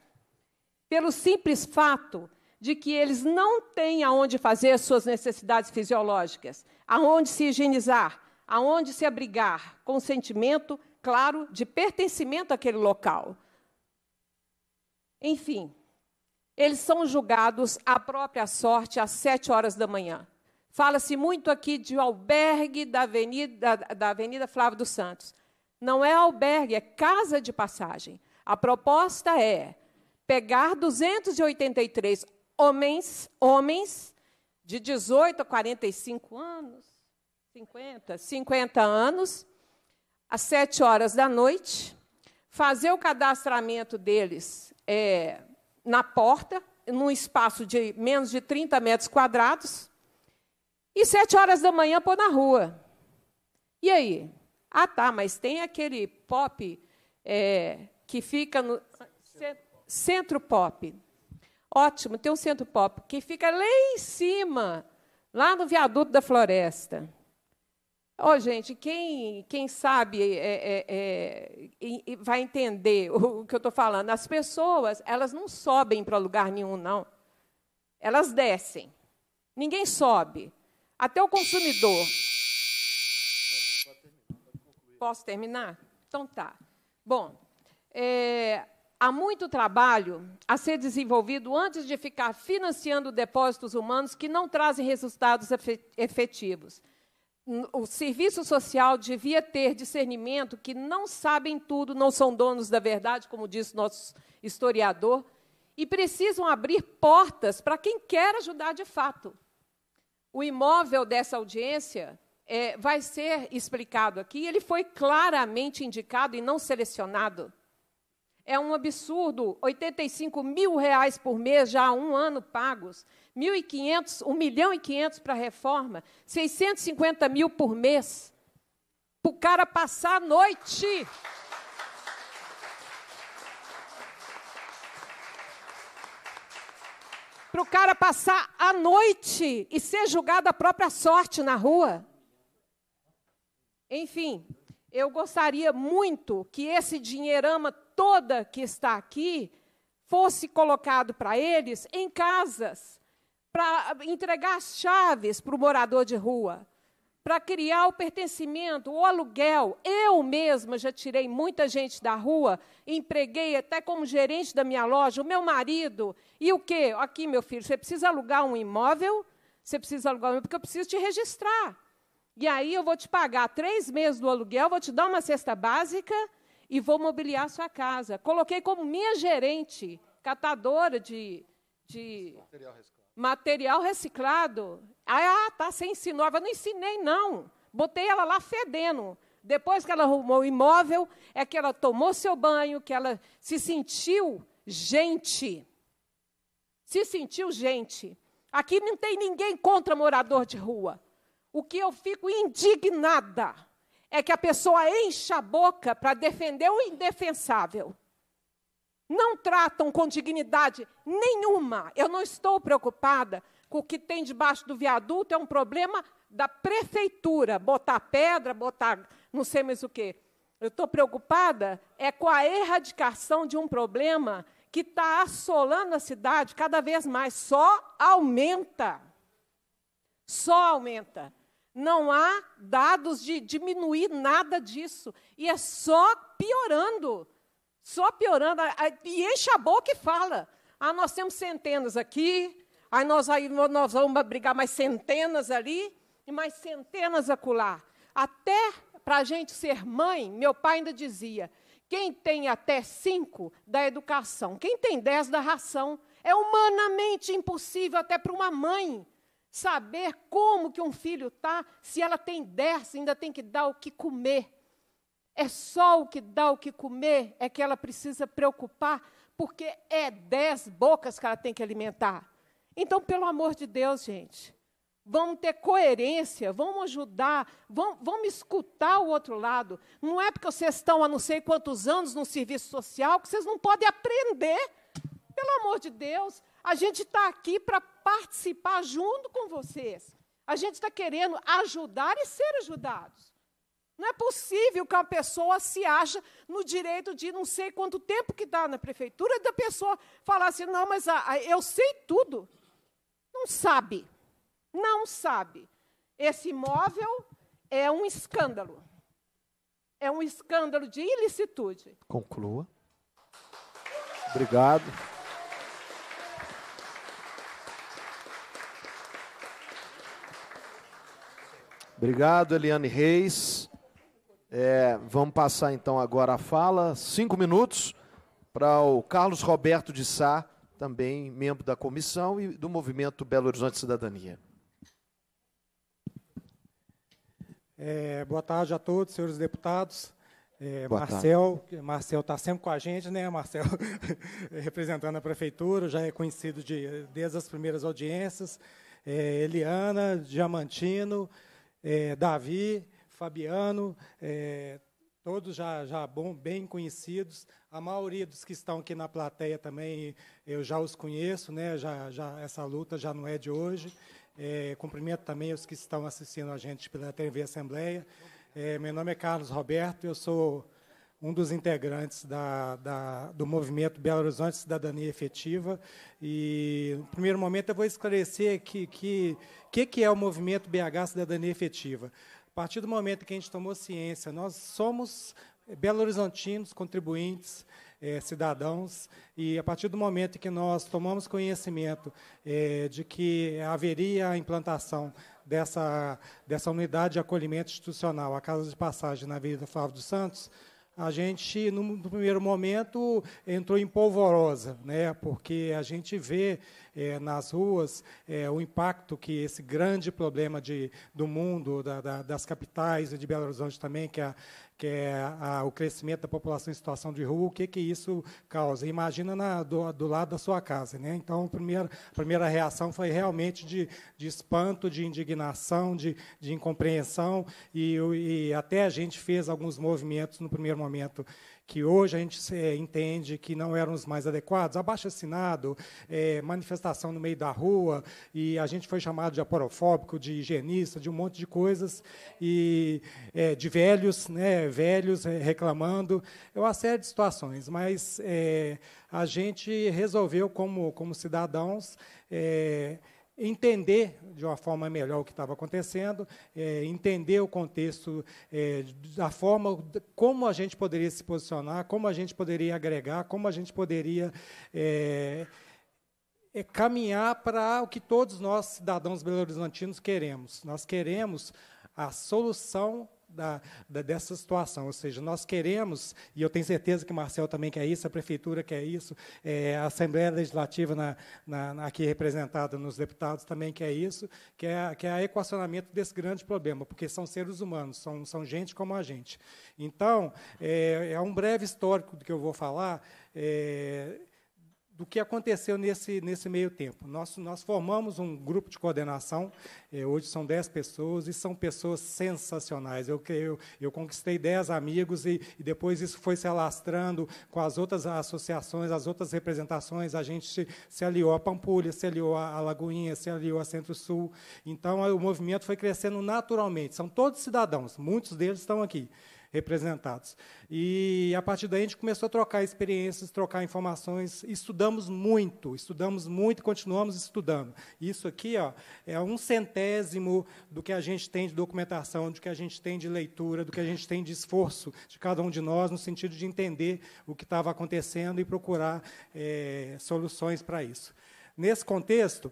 Speaker 5: pelo simples fato de que eles não têm aonde fazer suas necessidades fisiológicas, aonde se higienizar, aonde se abrigar, com sentimento, claro, de pertencimento àquele local. Enfim, eles são julgados à própria sorte às sete horas da manhã. Fala-se muito aqui de albergue da Avenida, da Avenida Flávio dos Santos. Não é albergue, é casa de passagem. A proposta é pegar 283 homens, homens de 18 a 45 anos, 50, 50 anos, às 7 horas da noite, fazer o cadastramento deles é, na porta, num espaço de menos de 30 metros quadrados, e sete horas da manhã pôr na rua. E aí? Ah, tá, mas tem aquele pop é, que fica no. Centro, centro pop. Ótimo, tem um centro pop que fica lá em cima, lá no viaduto da floresta. Ô oh, gente, quem, quem sabe é, é, é, vai entender o que eu estou falando. As pessoas, elas não sobem para lugar nenhum, não. Elas descem. Ninguém sobe. Até o consumidor. Posso terminar? Então tá. Bom, é, há muito trabalho a ser desenvolvido antes de ficar financiando depósitos humanos que não trazem resultados efetivos. O serviço social devia ter discernimento que não sabem tudo, não são donos da verdade, como disse nosso historiador, e precisam abrir portas para quem quer ajudar de fato o imóvel dessa audiência é, vai ser explicado aqui. Ele foi claramente indicado e não selecionado. É um absurdo, 85 mil reais por mês, já há um ano pagos, 1.500, 1 milhão e 500 para a reforma, 650 mil por mês, para o cara passar a noite para o cara passar a noite e ser julgado a própria sorte na rua. Enfim, eu gostaria muito que esse dinheirama toda que está aqui fosse colocado para eles em casas, para entregar as chaves para o morador de rua para criar o pertencimento, o aluguel. Eu mesma já tirei muita gente da rua, empreguei até como gerente da minha loja, o meu marido. E o quê? Aqui, meu filho, você precisa alugar um imóvel, você precisa alugar um imóvel, porque eu preciso te registrar. E aí eu vou te pagar três meses do aluguel, vou te dar uma cesta básica e vou mobiliar a sua casa. Coloquei como minha gerente, catadora de, de material reciclado. Material reciclado. Ah, tá, você ensinou. Eu não ensinei, não. Botei ela lá fedendo. Depois que ela arrumou o imóvel, é que ela tomou seu banho, que ela se sentiu gente. Se sentiu gente. Aqui não tem ninguém contra morador de rua. O que eu fico indignada é que a pessoa enche a boca para defender o indefensável. Não tratam com dignidade nenhuma. Eu não estou preocupada o que tem debaixo do viaduto é um problema da prefeitura, botar pedra, botar não sei mais o quê. Eu estou preocupada é com a erradicação de um problema que está assolando a cidade cada vez mais. Só aumenta. Só aumenta. Não há dados de diminuir nada disso. E é só piorando. Só piorando. E enche a boca e fala. Ah, nós temos centenas aqui, Aí nós, aí nós vamos brigar mais centenas ali e mais centenas acolá. Até para a gente ser mãe, meu pai ainda dizia: quem tem até cinco da educação, quem tem dez da ração. É humanamente impossível até para uma mãe saber como que um filho está, se ela tem dez, ainda tem que dar o que comer. É só o que dá o que comer é que ela precisa preocupar, porque é dez bocas que ela tem que alimentar. Então, pelo amor de Deus, gente, vamos ter coerência, vamos ajudar, vamos, vamos escutar o outro lado. Não é porque vocês estão há não sei quantos anos no serviço social que vocês não podem aprender. Pelo amor de Deus, a gente está aqui para participar junto com vocês. A gente está querendo ajudar e ser ajudados. Não é possível que uma pessoa se ache no direito de não sei quanto tempo que dá na prefeitura da pessoa falar assim, não, mas a, a, eu sei tudo não sabe. Não sabe. Esse imóvel é um escândalo. É um escândalo de ilicitude.
Speaker 3: Conclua. Obrigado. Obrigado, Eliane Reis. É, vamos passar então agora a fala, cinco minutos, para o Carlos Roberto de Sá também membro da comissão e do movimento Belo Horizonte Cidadania.
Speaker 6: É, boa tarde a todos, senhores deputados. É, Marcel, tarde. Marcel está sempre com a gente, né? Marcel representando a prefeitura, já é conhecido de, desde as primeiras audiências. É, Eliana, Diamantino, é, Davi, Fabiano, é, todos já, já bom, bem conhecidos. A maioria dos que estão aqui na plateia também eu já os conheço, né? Já, já essa luta já não é de hoje. É, cumprimento também os que estão assistindo a gente pela TV Assembleia. É, meu nome é Carlos Roberto, eu sou um dos integrantes da, da, do movimento Belo Horizonte Cidadania Efetiva. E, no primeiro momento, eu vou esclarecer o que, que, que, que é o movimento BH Cidadania Efetiva partir do momento que a gente tomou ciência, nós somos eh, belo-horizontinos, contribuintes, eh, cidadãos, e a partir do momento que nós tomamos conhecimento eh, de que haveria a implantação dessa, dessa unidade de acolhimento institucional, a Casa de Passagem na Avenida Flávio dos Santos, a gente, no, no primeiro momento, entrou em polvorosa, né, porque a gente vê é, nas ruas, é, o impacto que esse grande problema de, do mundo, da, da, das capitais e de Belo Horizonte também, que é, que é a, o crescimento da população em situação de rua, o que, que isso causa. Imagina na, do, do, lado da sua casa. Né? Então, a primeira, a primeira reação foi realmente de, de espanto, de indignação, de, de incompreensão, e, e até a gente fez alguns movimentos no primeiro momento que hoje a gente é, entende que não eram os mais adequados, abaixo-assinado, é, eh, manifestação no meio da rua, e a gente foi chamado de aporofóbico, de higienista, de um monte de coisas, e é, de velhos, né, velhos reclamando, eu uma série de situações, mas a gente resolveu, como, como cidadãos, entender de uma forma melhor o que estava acontecendo, é, entender o contexto é, da forma como a gente poderia se posicionar, como a gente poderia agregar, como a gente poderia é, é caminhar para o que todos nós, cidadãos belo-horizontinos, queremos. Nós queremos a solução da, da, dessa situação. Ou seja, nós queremos, e eu tenho certeza que Marcel também quer isso, a Prefeitura quer isso, é, a Assembleia Legislativa na, na, aqui representada nos deputados também quer isso, que é, que é equacionamento desse grande problema, porque são seres humanos, são, são gente como a gente. Então, é, é um breve histórico do que eu vou falar. É, do que aconteceu nesse, nesse meio tempo. Nós, nós formamos um grupo de coordenação, eh, hoje são 10 pessoas, e são pessoas sensacionais. Eu, eu, eu conquistei 10 amigos, e, e, depois isso foi se alastrando com as outras associações, as outras representações. A gente se, se aliou a Pampulha, se aliou a Lagoinha, se aliou a Centro-Sul. Então, o movimento foi crescendo naturalmente. São todos cidadãos, muitos deles estão aqui representados. E a partir daí a gente começou a trocar experiências, trocar informações, estudamos muito, estudamos muito e continuamos estudando. Isso aqui ó, é um centésimo do que a gente tem de documentação, do que a gente tem de leitura, do que a gente tem de esforço de cada um de nós, no sentido de entender o que estava acontecendo e procurar é, soluções para isso. Nesse contexto,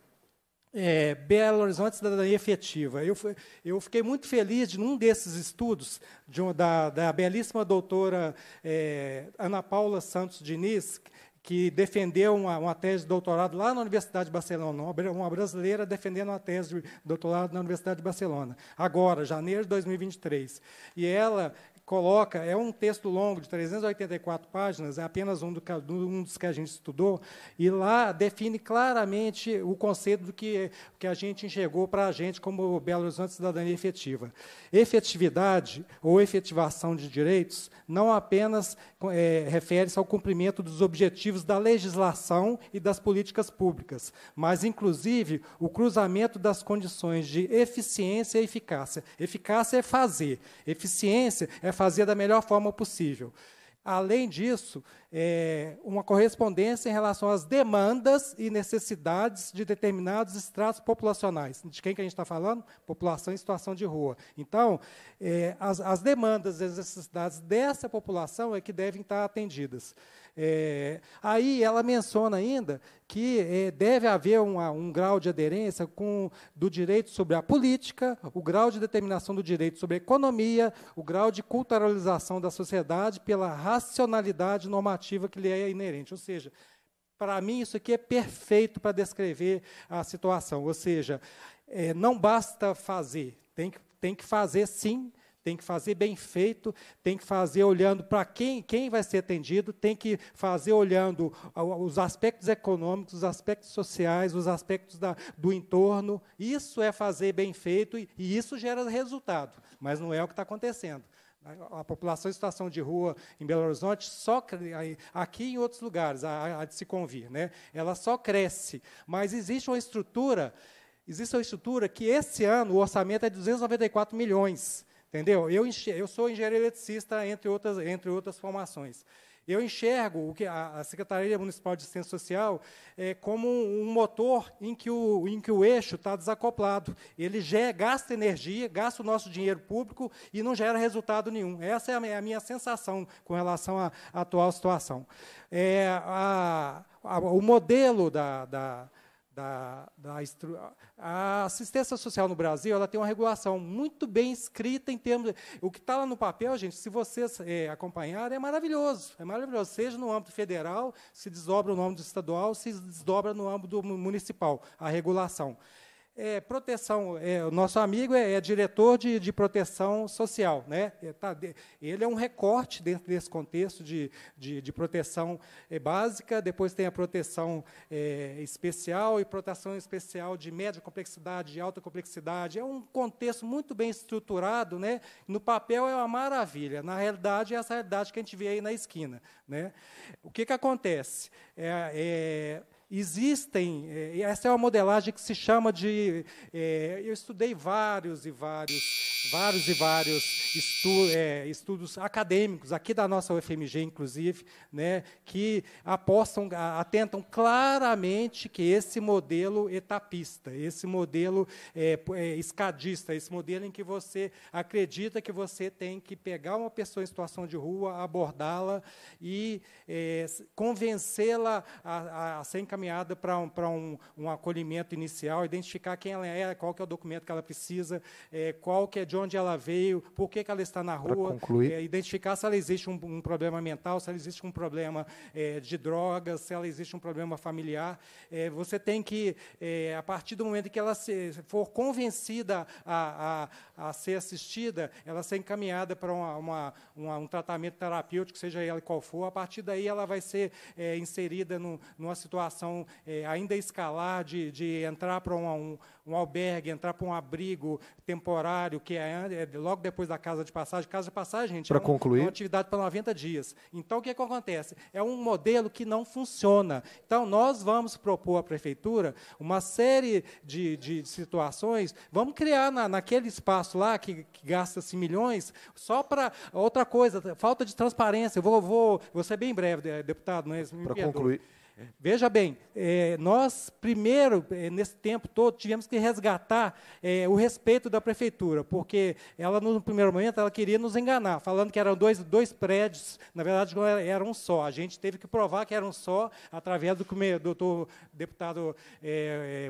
Speaker 6: é, Belo Horizonte Cidadania Efetiva. Eu, eu, fiquei muito feliz de, num desses estudos, de uma, da, da, belíssima doutora é, Ana Paula Santos Diniz, que defendeu uma, uma, tese de doutorado lá na Universidade de Barcelona, uma brasileira defendendo uma tese de doutorado na Universidade de Barcelona, agora, janeiro de 2023. E ela coloca, é um texto longo, de 384 páginas, é apenas um, do, um dos que a gente estudou, e lá define claramente o conceito do que, que a gente enxergou para a gente como Belo Horizonte Cidadania Efetiva. Efetividade ou efetivação de direitos não apenas é, refere-se ao cumprimento dos objetivos da legislação e das políticas públicas, mas, inclusive, o cruzamento das condições de eficiência e eficácia. Eficácia é fazer, eficiência é fazer da melhor forma possível. Além disso, é, uma correspondência em relação às demandas e necessidades de determinados estratos populacionais. De quem que a gente está falando? População em situação de rua. Então, é, as, as demandas e as necessidades dessa população é que devem estar atendidas. É, aí ela menciona ainda que é, deve haver uma, um grau de aderência com do direito sobre a política, o grau de determinação do direito sobre a economia, o grau de culturalização da sociedade pela racionalidade normativa que lhe é inerente. Ou seja, para mim, isso aqui é perfeito para descrever a situação. Ou seja, é, não basta fazer, tem que, tem que fazer sim tem que fazer bem feito, tem que fazer olhando para quem, quem vai ser atendido, tem que fazer olhando os aspectos econômicos, os aspectos sociais, os aspectos da, do entorno. Isso é fazer bem feito e, e isso gera resultado, mas não é o que está acontecendo. A população em situação de rua em Belo Horizonte só aqui em outros lugares, a, a de se convir, né? Ela só cresce, mas existe uma estrutura, existe uma estrutura que esse ano o orçamento é de 294 milhões. Entendeu? Eu, enxergo, eu sou engenheiro eletricista, entre outras, entre outras formações. Eu enxergo o que a Secretaria Municipal de Assistência Social é, como um motor em que o, em que o eixo está desacoplado. Ele gera, gasta energia, gasta o nosso dinheiro público e não gera resultado nenhum. Essa é a minha, a minha sensação com relação à, à atual situação. É, a, a, o modelo da, da da, da a assistência social no Brasil ela tem uma regulação muito bem escrita em termos de... o que está lá no papel gente se vocês é, acompanharem é maravilhoso é maravilhoso seja no âmbito federal se desdobra no âmbito estadual se desdobra no âmbito municipal a regulação é, proteção. É, o nosso amigo é, é diretor de, de, proteção social. Né? É, tá, ele é um recorte dentro desse contexto de, de, de proteção é, básica, depois tem a proteção é, especial e proteção especial de média complexidade, de alta complexidade. É um contexto muito bem estruturado. Né? No papel é uma maravilha. Na realidade, é essa realidade que a gente vê aí na esquina. Né? O que, que acontece? é, existem, eh, essa é uma modelagem que se chama de. É, eu estudei vários e vários, vários e vários estu, é, estudos acadêmicos, aqui da nossa UFMG, inclusive, né, que apostam, atentam claramente que esse modelo etapista, esse modelo é, escadista, esse modelo em que você acredita que você tem que pegar uma pessoa em situação de rua, abordá-la e convencê-la a, a, a ser encaminhada encaminhada para um, um, um acolhimento inicial, identificar quem ela é, qual que é o documento que ela precisa, é, qual que é de onde ela veio, por que, que ela está na rua, é, identificar se ela existe um, um, problema mental, se ela existe um problema é, de drogas, se ela existe um problema familiar. É, você tem que, é, a partir do momento que ela se, for convencida a, a, a ser assistida, ela ser encaminhada para uma, uma, uma, um tratamento terapêutico, seja ele qual for, a partir daí ela vai ser é, inserida no, numa situação é, ainda escalar de, de entrar para um, um, albergue, entrar para um abrigo temporário, que é, é, logo depois da casa de passagem. Casa de passagem, gente, para é, é concluir. uma atividade para 90 dias. Então, o que, é que acontece? É um modelo que não funciona. Então, nós vamos propor à prefeitura uma série de, de, situações, vamos criar na, naquele espaço lá que, que gasta-se milhões, só para outra coisa, falta de transparência. Eu vou, vou, vou ser bem breve, deputado, mas me Para concluir. Veja bem, é, nós primeiro, é, nesse tempo todo, tivemos que resgatar é, o respeito da prefeitura, porque ela, no primeiro momento, ela queria nos enganar, falando que eram dois, dois prédios, na verdade, eram um só. A gente teve que provar que eram um só, através do que o doutor deputado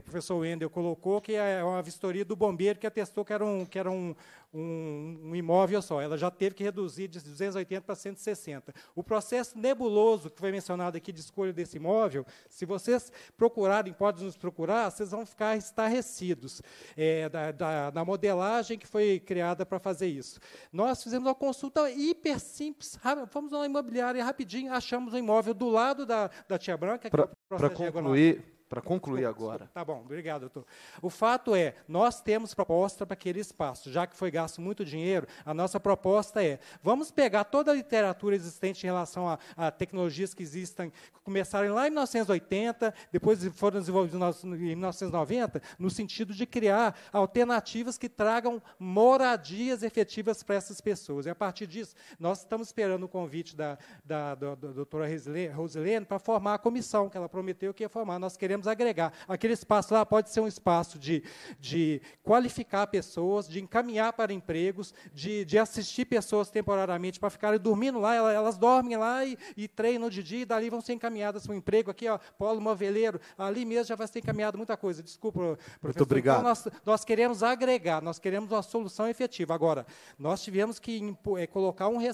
Speaker 6: professor Wendel colocou, que é uma vistoria do bombeiro que atestou que era um, que era um, um, um imóvel só. Ela já teve que reduzir de 280 para 160. O processo nebuloso que foi mencionado aqui de escolha desse imóvel, se vocês procurarem, podem nos procurar, vocês vão ficar estarrecidos é, da, da, da modelagem que foi criada para fazer isso. Nós fizemos uma consulta hiper simples, fomos na imobiliária rapidinho, achamos um imóvel do lado da, da Tia Branca. É para concluir,
Speaker 3: para concluir agora.
Speaker 6: Tá bom, obrigado, doutor. O fato é, nós temos proposta para aquele espaço, já que foi gasto muito dinheiro, a nossa proposta é, vamos pegar toda a literatura existente em relação a, a tecnologias que existem, que começaram lá em 1980, depois foram desenvolvidas em 1990, no sentido de criar alternativas que tragam moradias efetivas para essas pessoas. E, a partir disso, nós estamos esperando o convite da, da, da, da doutora Rosilene para formar a comissão, que ela prometeu que ia formar. Nós queremos podemos agregar. Aquele espaço lá pode ser um espaço de, de qualificar pessoas, de encaminhar para empregos, de, de assistir pessoas temporariamente para ficarem dormindo lá, elas, dormem lá e, e, treinam de dia, e dali vão ser encaminhadas para um emprego aqui, ó, Paulo moveleiro, ali mesmo já vai ser encaminhado muita coisa. Desculpa, professor. Muito então, obrigado. Então, nós, nós queremos agregar, nós queremos uma solução efetiva. Agora, nós tivemos que é, colocar um é,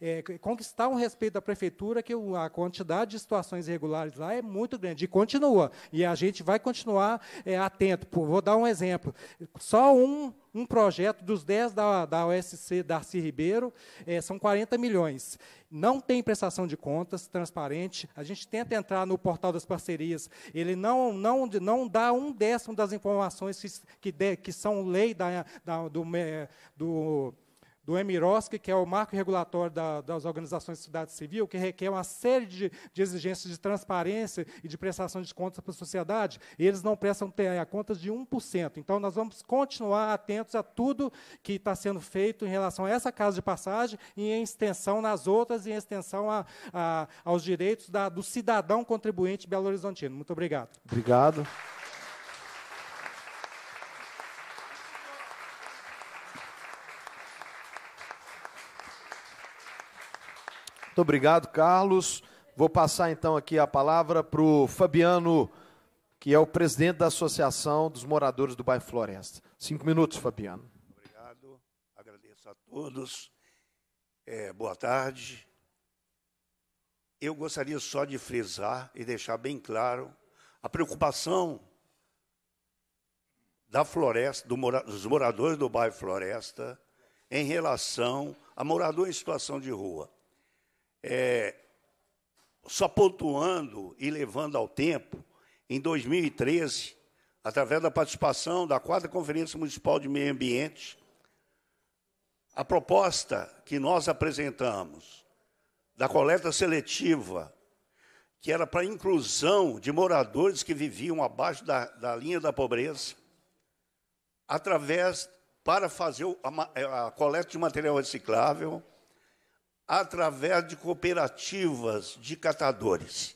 Speaker 6: é, conquistar um respeito da prefeitura que a quantidade de situações irregulares lá é muito grande e continua. E a gente vai continuar é, atento. Vou dar um exemplo. Só um, um projeto dos 10 da, da OSC Darcy Ribeiro é, são 40 milhões. Não tem prestação de contas transparente. A gente tenta entrar no portal das parcerias. Ele não, não, não dá um décimo das informações que, que, de, que são lei da, da do, é, do do MIROSC, que é o marco regulatório da, das organizações de sociedade civil, que requer uma série de, de, exigências de transparência e de prestação de contas para a sociedade, e eles não prestam a eh, contas de 1%. Então, nós vamos continuar atentos a tudo que está sendo feito em relação a essa casa de passagem e em extensão nas outras, e em extensão a, a, aos direitos da, do cidadão contribuinte belo-horizontino. Muito obrigado.
Speaker 3: Obrigado. Muito obrigado, Carlos. Vou passar então aqui a palavra para o Fabiano, que é o presidente da Associação dos Moradores do Bairro Floresta. Cinco minutos,
Speaker 7: Fabiano. Obrigado, agradeço a todos. É, boa tarde. Eu gostaria só de frisar e deixar bem claro a preocupação da floresta, do mora dos moradores do bairro Floresta, em relação a morador em situação de rua. É, só pontuando e levando ao tempo, em 2013, através da participação da quarta Conferência Municipal de Meio Ambiente, a proposta que nós apresentamos da coleta seletiva, que era para a inclusão de moradores que viviam abaixo da, da linha da pobreza, através para fazer a, a coleta de material reciclável, através de cooperativas de catadores.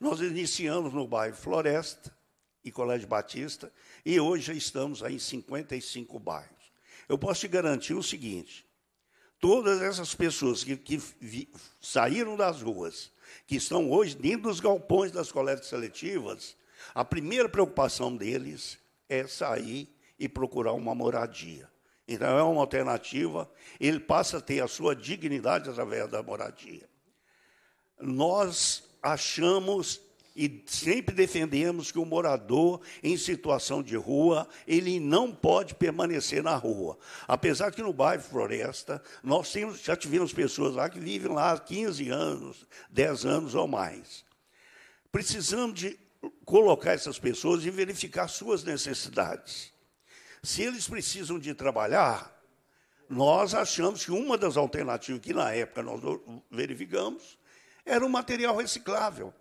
Speaker 7: Nós iniciamos no bairro Floresta e Colégio Batista e hoje estamos aí em 55 bairros. Eu posso te garantir o seguinte: todas essas pessoas que, que vi, saíram das ruas, que estão hoje dentro dos galpões das coletas seletivas, a primeira preocupação deles é sair e procurar uma moradia. Então, é uma alternativa, ele passa a ter a sua dignidade através da moradia. Nós achamos e sempre defendemos que o morador em situação de rua, ele não pode permanecer na rua. Apesar que no bairro Floresta, nós temos, já tivemos pessoas lá que vivem lá há 15 anos, 10 anos ou mais. Precisamos de colocar essas pessoas e verificar suas necessidades. Se eles precisam de trabalhar, nós achamos que uma das alternativas que na época nós verificamos era o material reciclável.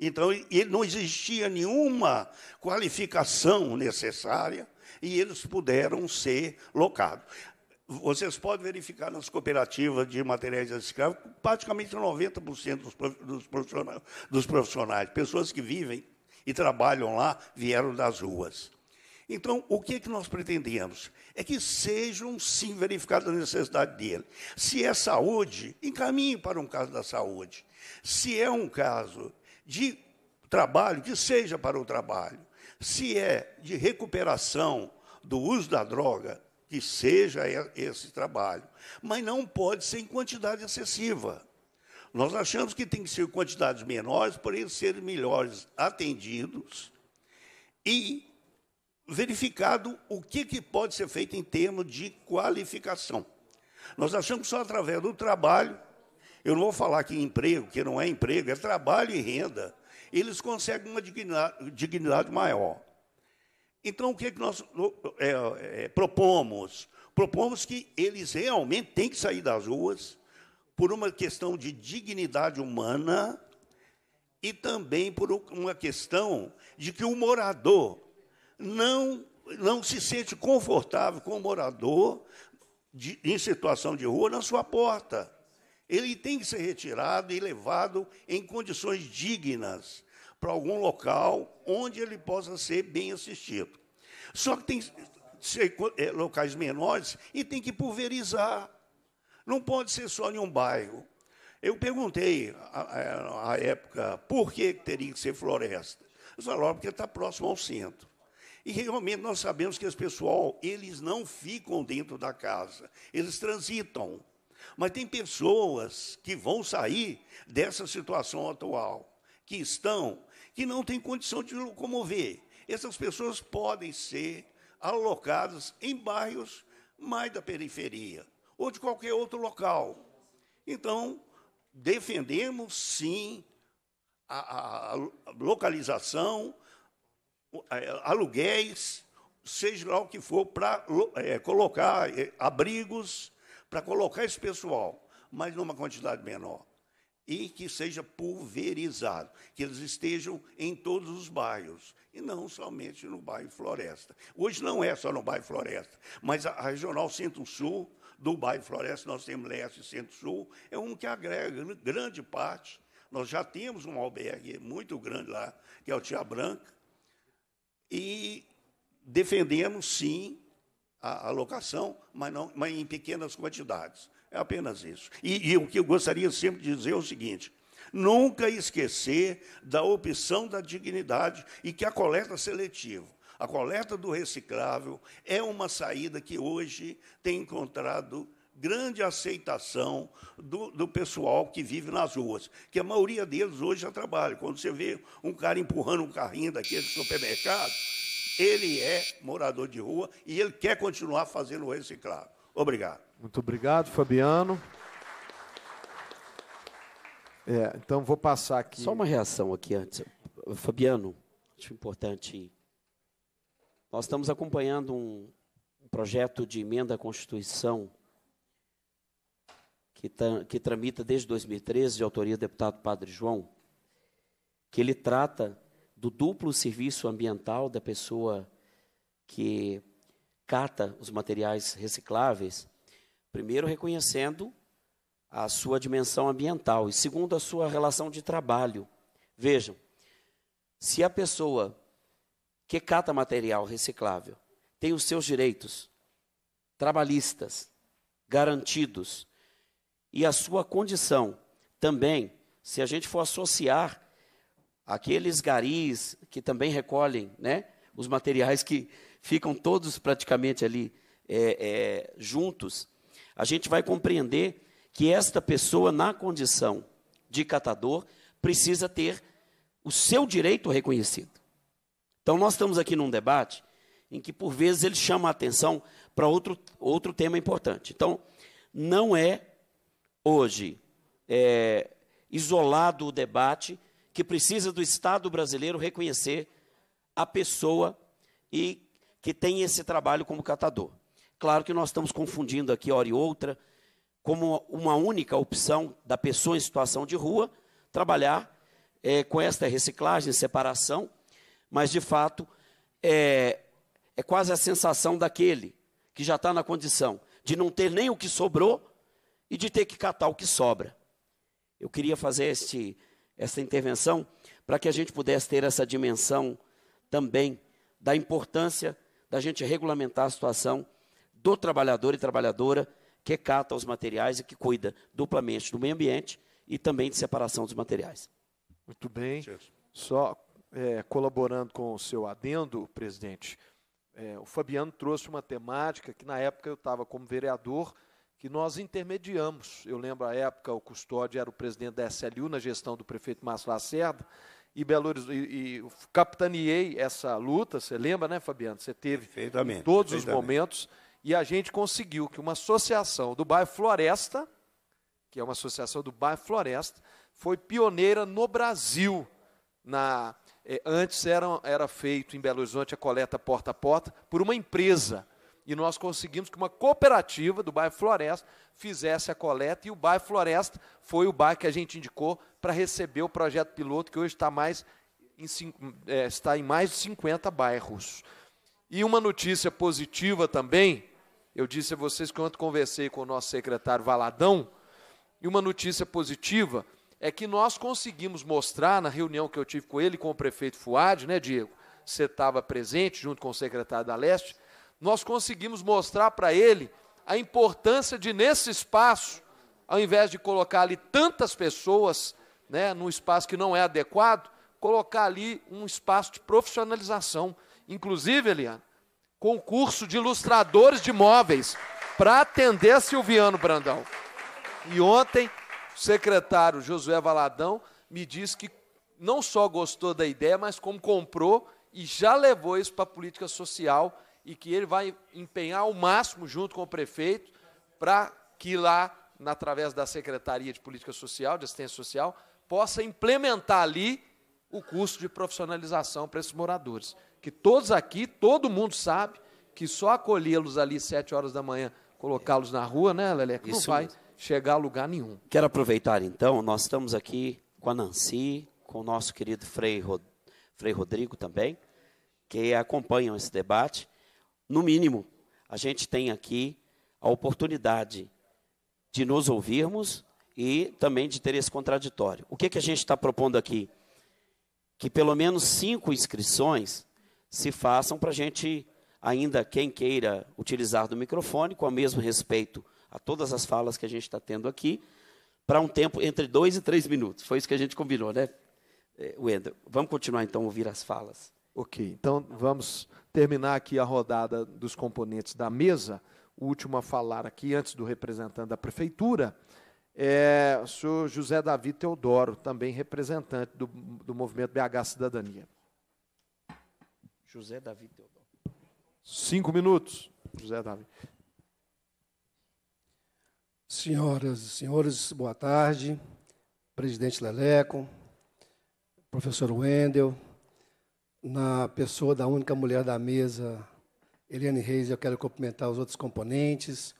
Speaker 7: Então, não existia nenhuma qualificação necessária e eles puderam ser locados. Vocês podem verificar nas cooperativas de materiais recicláveis, praticamente 90% dos profissionais, pessoas que vivem e trabalham lá, vieram das ruas. Então, o que é que nós pretendemos? É que sejam, sim, verificadas as necessidades dele. Se é saúde, encaminhe para um caso da saúde. Se é um caso de trabalho, que seja para o trabalho. Se é de recuperação do uso da droga, que seja esse trabalho. Mas não pode ser em quantidade excessiva. Nós achamos que tem que ser quantidades menores, porém serem melhores atendidos e verificado o que, que pode ser feito em termos de qualificação. Nós achamos que só através do trabalho, eu não vou falar que emprego, que não é emprego, é trabalho e renda, eles conseguem uma dignidade, dignidade maior. Então, o que, é que nós é, é, propomos? Propomos que eles realmente têm que sair das ruas por uma questão de dignidade humana e também por uma questão de que o morador não, não se sente confortável com o morador de, em situação de rua na sua porta. Ele tem que ser retirado e levado em condições dignas para algum local onde ele possa ser bem assistido. Só que tem ser, é, locais menores e tem que pulverizar. Não pode ser só em um bairro. Eu perguntei à época por que teria que ser floresta. Eles falaram, porque está próximo ao centro. E realmente nós sabemos que esse pessoal, eles não ficam dentro da casa, eles transitam. Mas tem pessoas que vão sair dessa situação atual, que estão, que não têm condição de locomover. Essas pessoas podem ser alocadas em bairros mais da periferia ou de qualquer outro local. Então, defendemos sim a, a, a localização é, aluguéis, seja lá o que for, para é, colocar é, abrigos, para colocar esse pessoal, mas numa quantidade menor. E que seja pulverizado, que eles estejam em todos os bairros, e não somente no bairro Floresta. Hoje não é só no bairro Floresta, mas a Regional Centro-Sul, do bairro Floresta, nós temos Leste e Centro-Sul, é um que agrega grande parte. Nós já temos um albergue muito grande lá, que é o Tia Branca, e defendemos, sim, a alocação, mas, não, mas em pequenas quantidades. É apenas isso. E, e o que eu gostaria sempre de dizer é o seguinte: nunca esquecer da opção da dignidade e que a coleta seletiva, a coleta do reciclável, é uma saída que hoje tem encontrado grande aceitação do, do, pessoal que vive nas ruas, que a maioria deles hoje já trabalha. Quando você vê um cara empurrando um carrinho daquele supermercado, ele é morador de rua e ele quer continuar fazendo o reciclado. Obrigado.
Speaker 3: Muito obrigado, Fabiano. É, então vou passar aqui. Só uma reação aqui antes. Fabiano,
Speaker 1: acho importante. Nós estamos acompanhando um, um projeto de emenda à Constituição que, que tramita desde 2013, de autoria do deputado Padre João, que ele trata do duplo serviço ambiental da pessoa que cata os materiais recicláveis, primeiro reconhecendo a sua dimensão ambiental e segundo a sua relação de trabalho. Vejam, se a pessoa que cata material reciclável tem os seus direitos trabalhistas garantidos e a sua condição. Também, se a gente for associar aqueles garis que também recolhem né, os materiais que ficam todos praticamente ali é, é, juntos, a gente vai compreender que esta pessoa, na condição de catador, precisa ter o seu direito reconhecido. Então, nós estamos aqui num debate em que, por vezes, ele chama a atenção para outro, outro tema importante. Então, não é hoje é, isolado o debate que precisa do Estado brasileiro reconhecer a pessoa e que tem esse trabalho como catador. Claro que nós estamos confundindo aqui hora e outra como uma única opção da pessoa em situação de rua trabalhar é, com esta reciclagem, separação, mas de fato é, é quase a sensação daquele que já está na condição de não ter nem o que sobrou e de ter que catar o que sobra. Eu queria fazer este, esta intervenção para que a gente pudesse ter essa dimensão também da importância da gente regulamentar a situação do trabalhador e trabalhadora que cata os materiais e que cuida duplamente do meio ambiente e também de separação dos
Speaker 3: materiais. Muito bem. Só é, colaborando com o seu adendo, presidente, é, o Fabiano trouxe uma temática que na época eu estava como vereador que nós intermediamos. Eu lembro à época, o custódio era o presidente da SLU na gestão do prefeito Márcio Lacerda, e Belo e, e capitaneei essa luta, você lembra, né, Fabiano? Você teve em todos os momentos, e a gente conseguiu que uma associação do bairro Floresta, que é uma associação do bairro Floresta, foi pioneira no Brasil na eh, antes era, era feito em Belo Horizonte a coleta porta a porta por uma empresa e nós conseguimos que uma cooperativa do bairro Floresta fizesse a coleta, e o bairro Floresta foi o bairro que a gente indicou para receber o projeto piloto, que hoje está, mais em, é, está em mais de 50 bairros. E uma notícia positiva também, eu disse a vocês que ontem conversei com o nosso secretário Valadão, e uma notícia positiva é que nós conseguimos mostrar, na reunião que eu tive com ele, com o prefeito Fuad, né, Diego? Você estava presente junto com o secretário da Leste, nós conseguimos mostrar para ele a importância de, nesse espaço, ao invés de colocar ali tantas pessoas, né, num espaço que não é adequado, colocar ali um espaço de profissionalização. Inclusive, Eliana, concurso de ilustradores de móveis para atender a Silviano Brandão. E ontem, o secretário Josué Valadão me disse que não só gostou da ideia, mas como comprou e já levou isso para a política social e que ele vai empenhar o máximo junto com o prefeito para que lá, na, através da Secretaria de Política Social, de Assistência Social, possa implementar ali o curso de profissionalização para esses moradores. Que todos aqui, todo mundo sabe que só acolhê-los ali às horas da manhã, colocá-los na rua, né, Leleco? Não vai mesmo. chegar a lugar nenhum. Quero
Speaker 1: aproveitar, então, nós estamos aqui com a Nancy, com o nosso querido Frei, Rod... Frei Rodrigo também, que acompanham esse debate. No mínimo, a gente tem aqui a oportunidade de nos ouvirmos e também de ter esse contraditório. O que, que a gente está propondo aqui? Que pelo menos cinco inscrições se façam para a gente, ainda quem queira utilizar do microfone, com o mesmo respeito a todas as falas que a gente está tendo aqui, para um tempo entre dois e três minutos. Foi isso que a gente combinou, né, eh, Wendel? Vamos continuar então a ouvir as
Speaker 3: falas. Ok, então vamos terminar aqui a rodada dos componentes da mesa. O último a falar aqui, antes do representante da prefeitura, é o senhor José Davi Teodoro, também representante do, do movimento BH Cidadania.
Speaker 1: José Davi Teodoro.
Speaker 3: Cinco minutos, José
Speaker 8: Davi. Senhoras e senhores, boa tarde. Presidente Leleco, professor Wendel, na pessoa da única mulher da mesa, Eliane Reis, eu quero cumprimentar os outros componentes.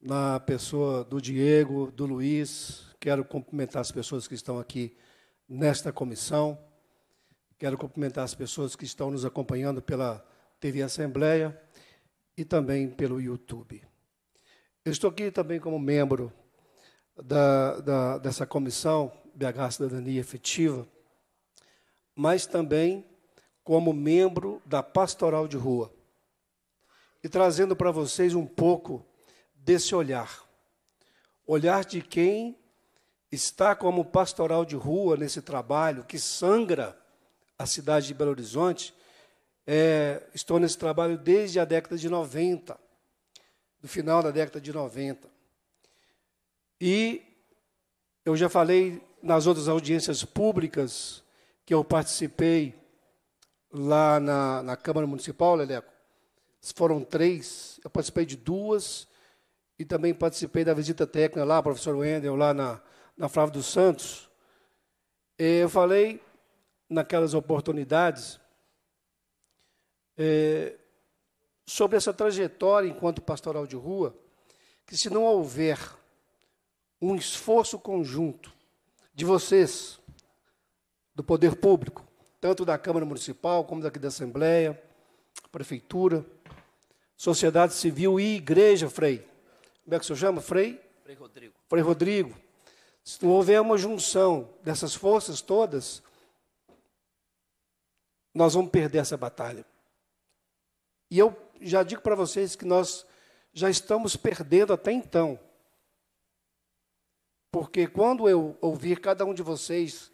Speaker 8: Na pessoa do Diego, do Luiz, quero cumprimentar as pessoas que estão aqui nesta comissão. Quero cumprimentar as pessoas que estão nos acompanhando pela TV Assembleia e também pelo YouTube. Eu estou aqui também como membro da, da, dessa comissão BH Cidadania Efetiva, mas também como membro da pastoral de rua e trazendo para vocês um pouco desse olhar. Olhar de quem está como pastoral de rua nesse trabalho que sangra a cidade de Belo Horizonte. É, estou nesse trabalho desde a década de 90, do final da década de 90. E eu já falei nas outras audiências públicas que eu participei lá na, na Câmara Municipal, Leleco. Foram três, eu participei de duas, e também participei da visita técnica lá, professor Wendel, lá na, na Flávia dos Santos. eu falei, naquelas oportunidades, é, sobre essa trajetória enquanto pastoral de rua, que se não houver um esforço conjunto de vocês, do poder público, tanto da Câmara Municipal como daqui da Assembleia, Prefeitura, Sociedade Civil e Igreja, Frei. Como é que o senhor chama? Frei? Frei Rodrigo. Frei Rodrigo. Se não houver uma junção dessas forças todas, nós vamos perder essa batalha. E eu já digo para vocês que nós já estamos perdendo até então. Porque quando eu ouvir cada um de vocês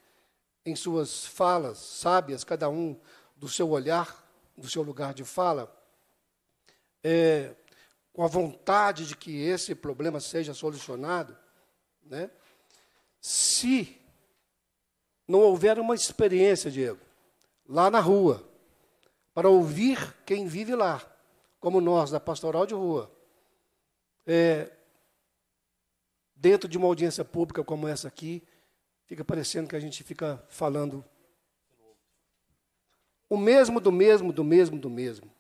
Speaker 8: em suas falas sábias, cada um do seu olhar, do seu lugar de fala, é, com a vontade de que esse problema seja solucionado, né? se não houver uma experiência, Diego, lá na rua, para ouvir quem vive lá, como nós, da pastoral de rua, é, dentro de uma audiência pública como essa aqui, Fica parecendo que a gente fica falando o mesmo do mesmo do mesmo do mesmo.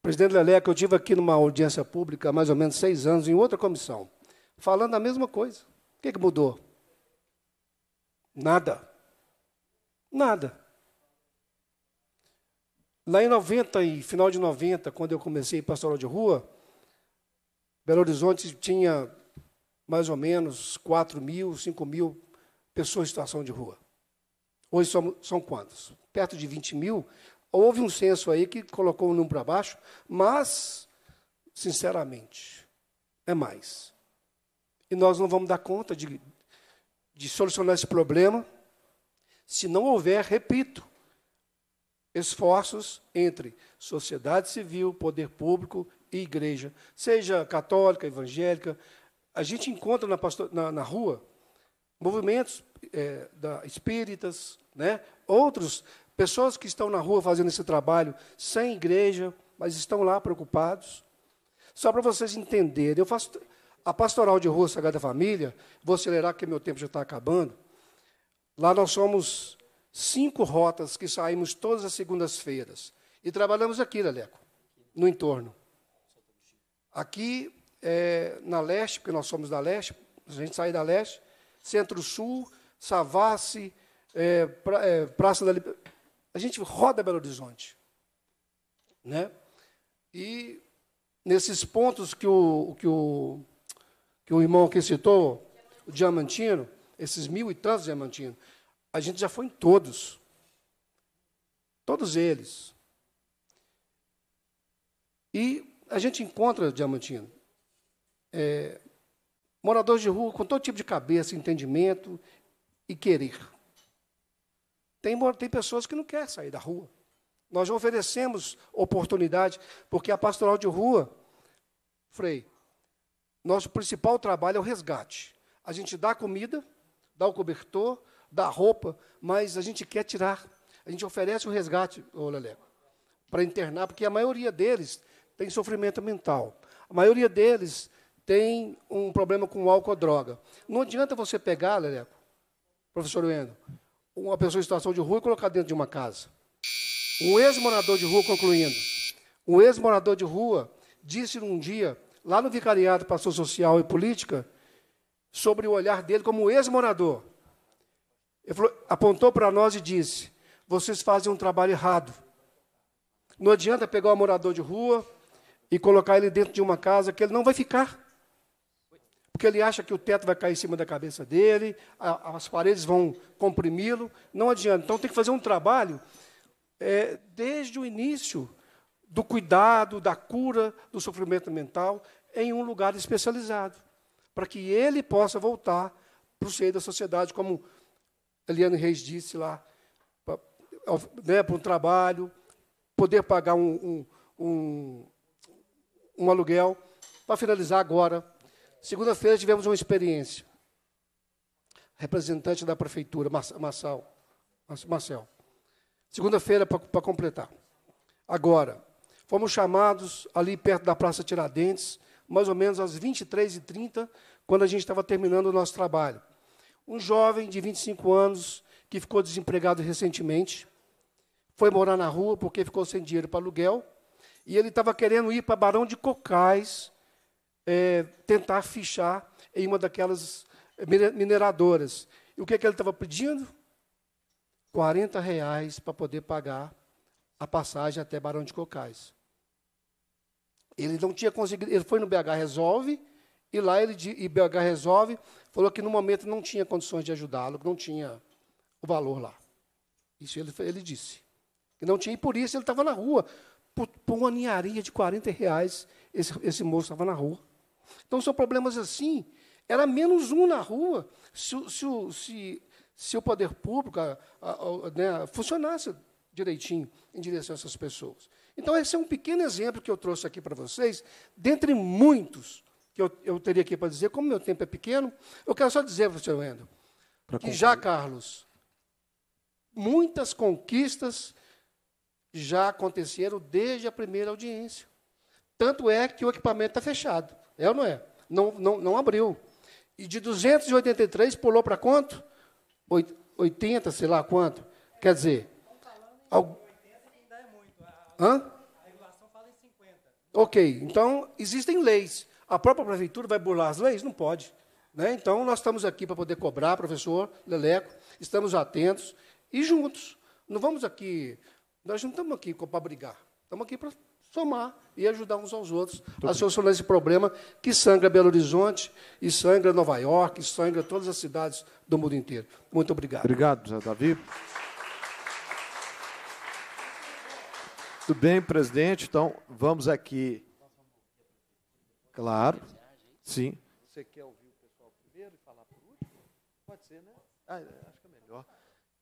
Speaker 8: Presidente Leleca, eu tive aqui numa audiência pública há mais ou menos seis anos, em outra comissão, falando a mesma coisa. O que, que mudou? Nada. Nada. Lá em 90, e final de 90, quando eu comecei pastoral de rua, Belo Horizonte tinha mais ou menos 4 mil, 5 mil pessoas em situação de rua. Hoje são, são quantos? Perto de 20 mil. Houve um censo aí que colocou o número para baixo, mas, sinceramente, é mais. E nós não vamos dar conta de, de solucionar esse problema se não houver, repito, esforços entre sociedade civil, poder público e igreja, seja católica, evangélica, a gente encontra na, pastor, na, na rua movimentos é, da, espíritas, né? outros, pessoas que estão na rua fazendo esse trabalho sem igreja, mas estão lá preocupados. Só para vocês entenderem, eu faço a pastoral de rua Sagrada Família, vou acelerar porque meu tempo já está acabando. Lá nós somos cinco rotas que saímos todas as segundas-feiras. E trabalhamos aqui, Leleco, no entorno. Aqui é, na leste, porque nós somos da leste, a gente sai da leste, centro-sul, Savassi, é, pra, é, Praça da Liberdade. A gente roda Belo Horizonte. Né? E nesses pontos que o, que o, que o irmão aqui citou, o Diamantino, esses mil e tantos Diamantino, a gente já foi em todos. Todos eles. E a gente encontra Diamantino é, moradores de rua com todo tipo de cabeça, entendimento e querer. Tem, tem pessoas que não querem sair da rua. Nós oferecemos oportunidade, porque a pastoral de rua, Frei, nosso principal trabalho é o resgate. A gente dá comida, dá o cobertor, dá roupa, mas a gente quer tirar. A gente oferece o resgate, ô Leleco, para internar, porque a maioria deles tem sofrimento mental. A maioria deles tem um problema com álcool ou droga. Não adianta você pegar, Leleco, professor Wendel, uma pessoa em situação de rua e colocar dentro de uma casa. Um ex-morador de rua, concluindo, um ex-morador de rua disse num dia, lá no Vicariado Pastor Social e Política, sobre o olhar dele como ex-morador. Ele falou, apontou para nós e disse: vocês fazem um trabalho errado. Não adianta pegar um morador de rua e colocar ele dentro de uma casa que ele não vai ficar porque ele acha que o teto vai cair em cima da cabeça dele, a, as paredes vão comprimi-lo, não adianta. Então tem que fazer um trabalho é, desde o início do cuidado, da cura do sofrimento mental em um lugar especializado, para que ele possa voltar para o seio da sociedade, como Eliane Reis disse lá, né, para né, um trabalho, poder pagar um, um, um, um aluguel. Para finalizar agora, Segunda-feira tivemos uma experiência. Representante da prefeitura, Marcel. Marcel. Segunda-feira, para completar. Agora, fomos chamados ali perto da Praça Tiradentes, mais ou menos às 23h30, quando a gente estava terminando o nosso trabalho. Um jovem de 25 anos, que ficou desempregado recentemente, foi morar na rua porque ficou sem dinheiro para aluguel, e ele estava querendo ir para Barão de Cocais, é, tentar fichar em uma daquelas eh, mineradoras. E o que, é que ele estava pedindo? 40 reais para poder pagar a passagem até Barão de Cocais. Ele não tinha conseguido, ele foi no BH Resolve, e lá ele e BH Resolve falou que no momento não tinha condições de ajudá-lo, que não tinha o valor lá. Isso ele, ele disse. Que não tinha, e por isso ele estava na rua. Por, por uma ninharia de 40 reais, esse, esse moço estava na rua. Então, são problemas assim. Era menos um na rua se, se, se, se o poder público a, a, a, né, funcionasse direitinho em direção a essas pessoas. Então, esse é um pequeno exemplo que eu trouxe aqui para vocês, dentre muitos que eu, eu teria aqui para dizer, como meu tempo é pequeno, eu quero só dizer, professor Wendel, que concluir. já, Carlos, muitas conquistas já aconteceram desde a primeira audiência. Tanto é que o equipamento está fechado. É ou não é? Não, não, não abriu. E de 283 pulou para quanto? 80, sei lá quanto. Quer dizer. Al... Hã? Ok, então existem leis. A própria prefeitura vai burlar as leis? Não pode. Né? Então, nós estamos aqui para poder cobrar, professor Leleco, estamos atentos e juntos. Não vamos aqui, nós não estamos aqui para brigar, estamos aqui para somar e ajudar uns aos outros a solucionar esse problema que sangra Belo Horizonte, e sangra Nova York, e sangra todas as cidades do mundo inteiro. Muito obrigado.
Speaker 3: Obrigado, José Davi. Muito bem, presidente. Então, vamos aqui. Claro. Sim. Você quer ouvir o pessoal primeiro e falar por último? Pode ser, né? Ah, é, acho que é melhor.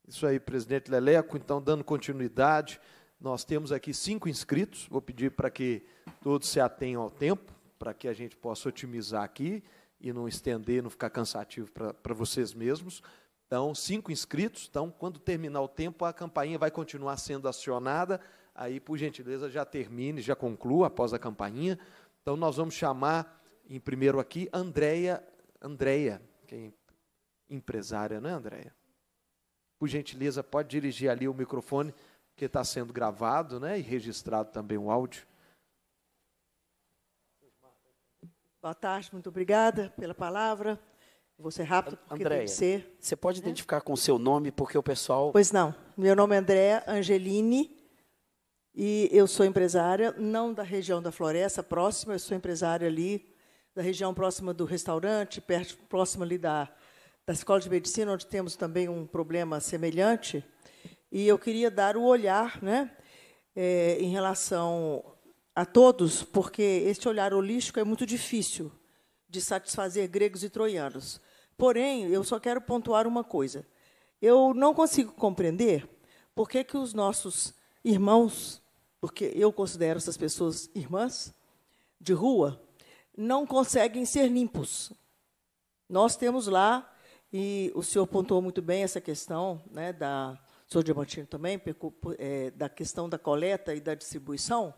Speaker 3: Isso aí, presidente Leleco. Então, dando continuidade. Nós temos aqui cinco inscritos, vou pedir para que todos se atenham ao tempo, para que a gente possa otimizar aqui e não estender, não ficar cansativo para vocês mesmos. Então, cinco inscritos. Então, quando terminar o tempo, a campainha vai continuar sendo acionada. Aí, por gentileza, já termine, já conclua após a campainha. Então, nós vamos chamar, em primeiro aqui, Andréia, Andréia, que é empresária, não é, Andréia? Por gentileza, pode dirigir ali o microfone porque está sendo gravado né, e registrado também o áudio.
Speaker 9: Boa tarde, muito obrigada pela palavra. Vou ser rápido, porque Andréia, ser.
Speaker 1: Você pode né? identificar com o seu nome, porque o pessoal. Pois
Speaker 9: não. Meu nome é Andréa Angelini e eu sou empresária, não da região da floresta próxima, eu sou empresária ali, da região próxima do restaurante, perto, próxima ali da, da Escola de Medicina, onde temos também um problema semelhante. E eu queria dar o olhar né, é, em relação a todos, porque este olhar holístico é muito difícil de satisfazer gregos e troianos. Porém, eu só quero pontuar uma coisa. Eu não consigo compreender por que, que os nossos irmãos, porque eu considero essas pessoas irmãs de rua, não conseguem ser limpos. Nós temos lá, e o senhor pontuou muito bem essa questão né, da, sou diamantino também, é, da questão da coleta e da distribuição.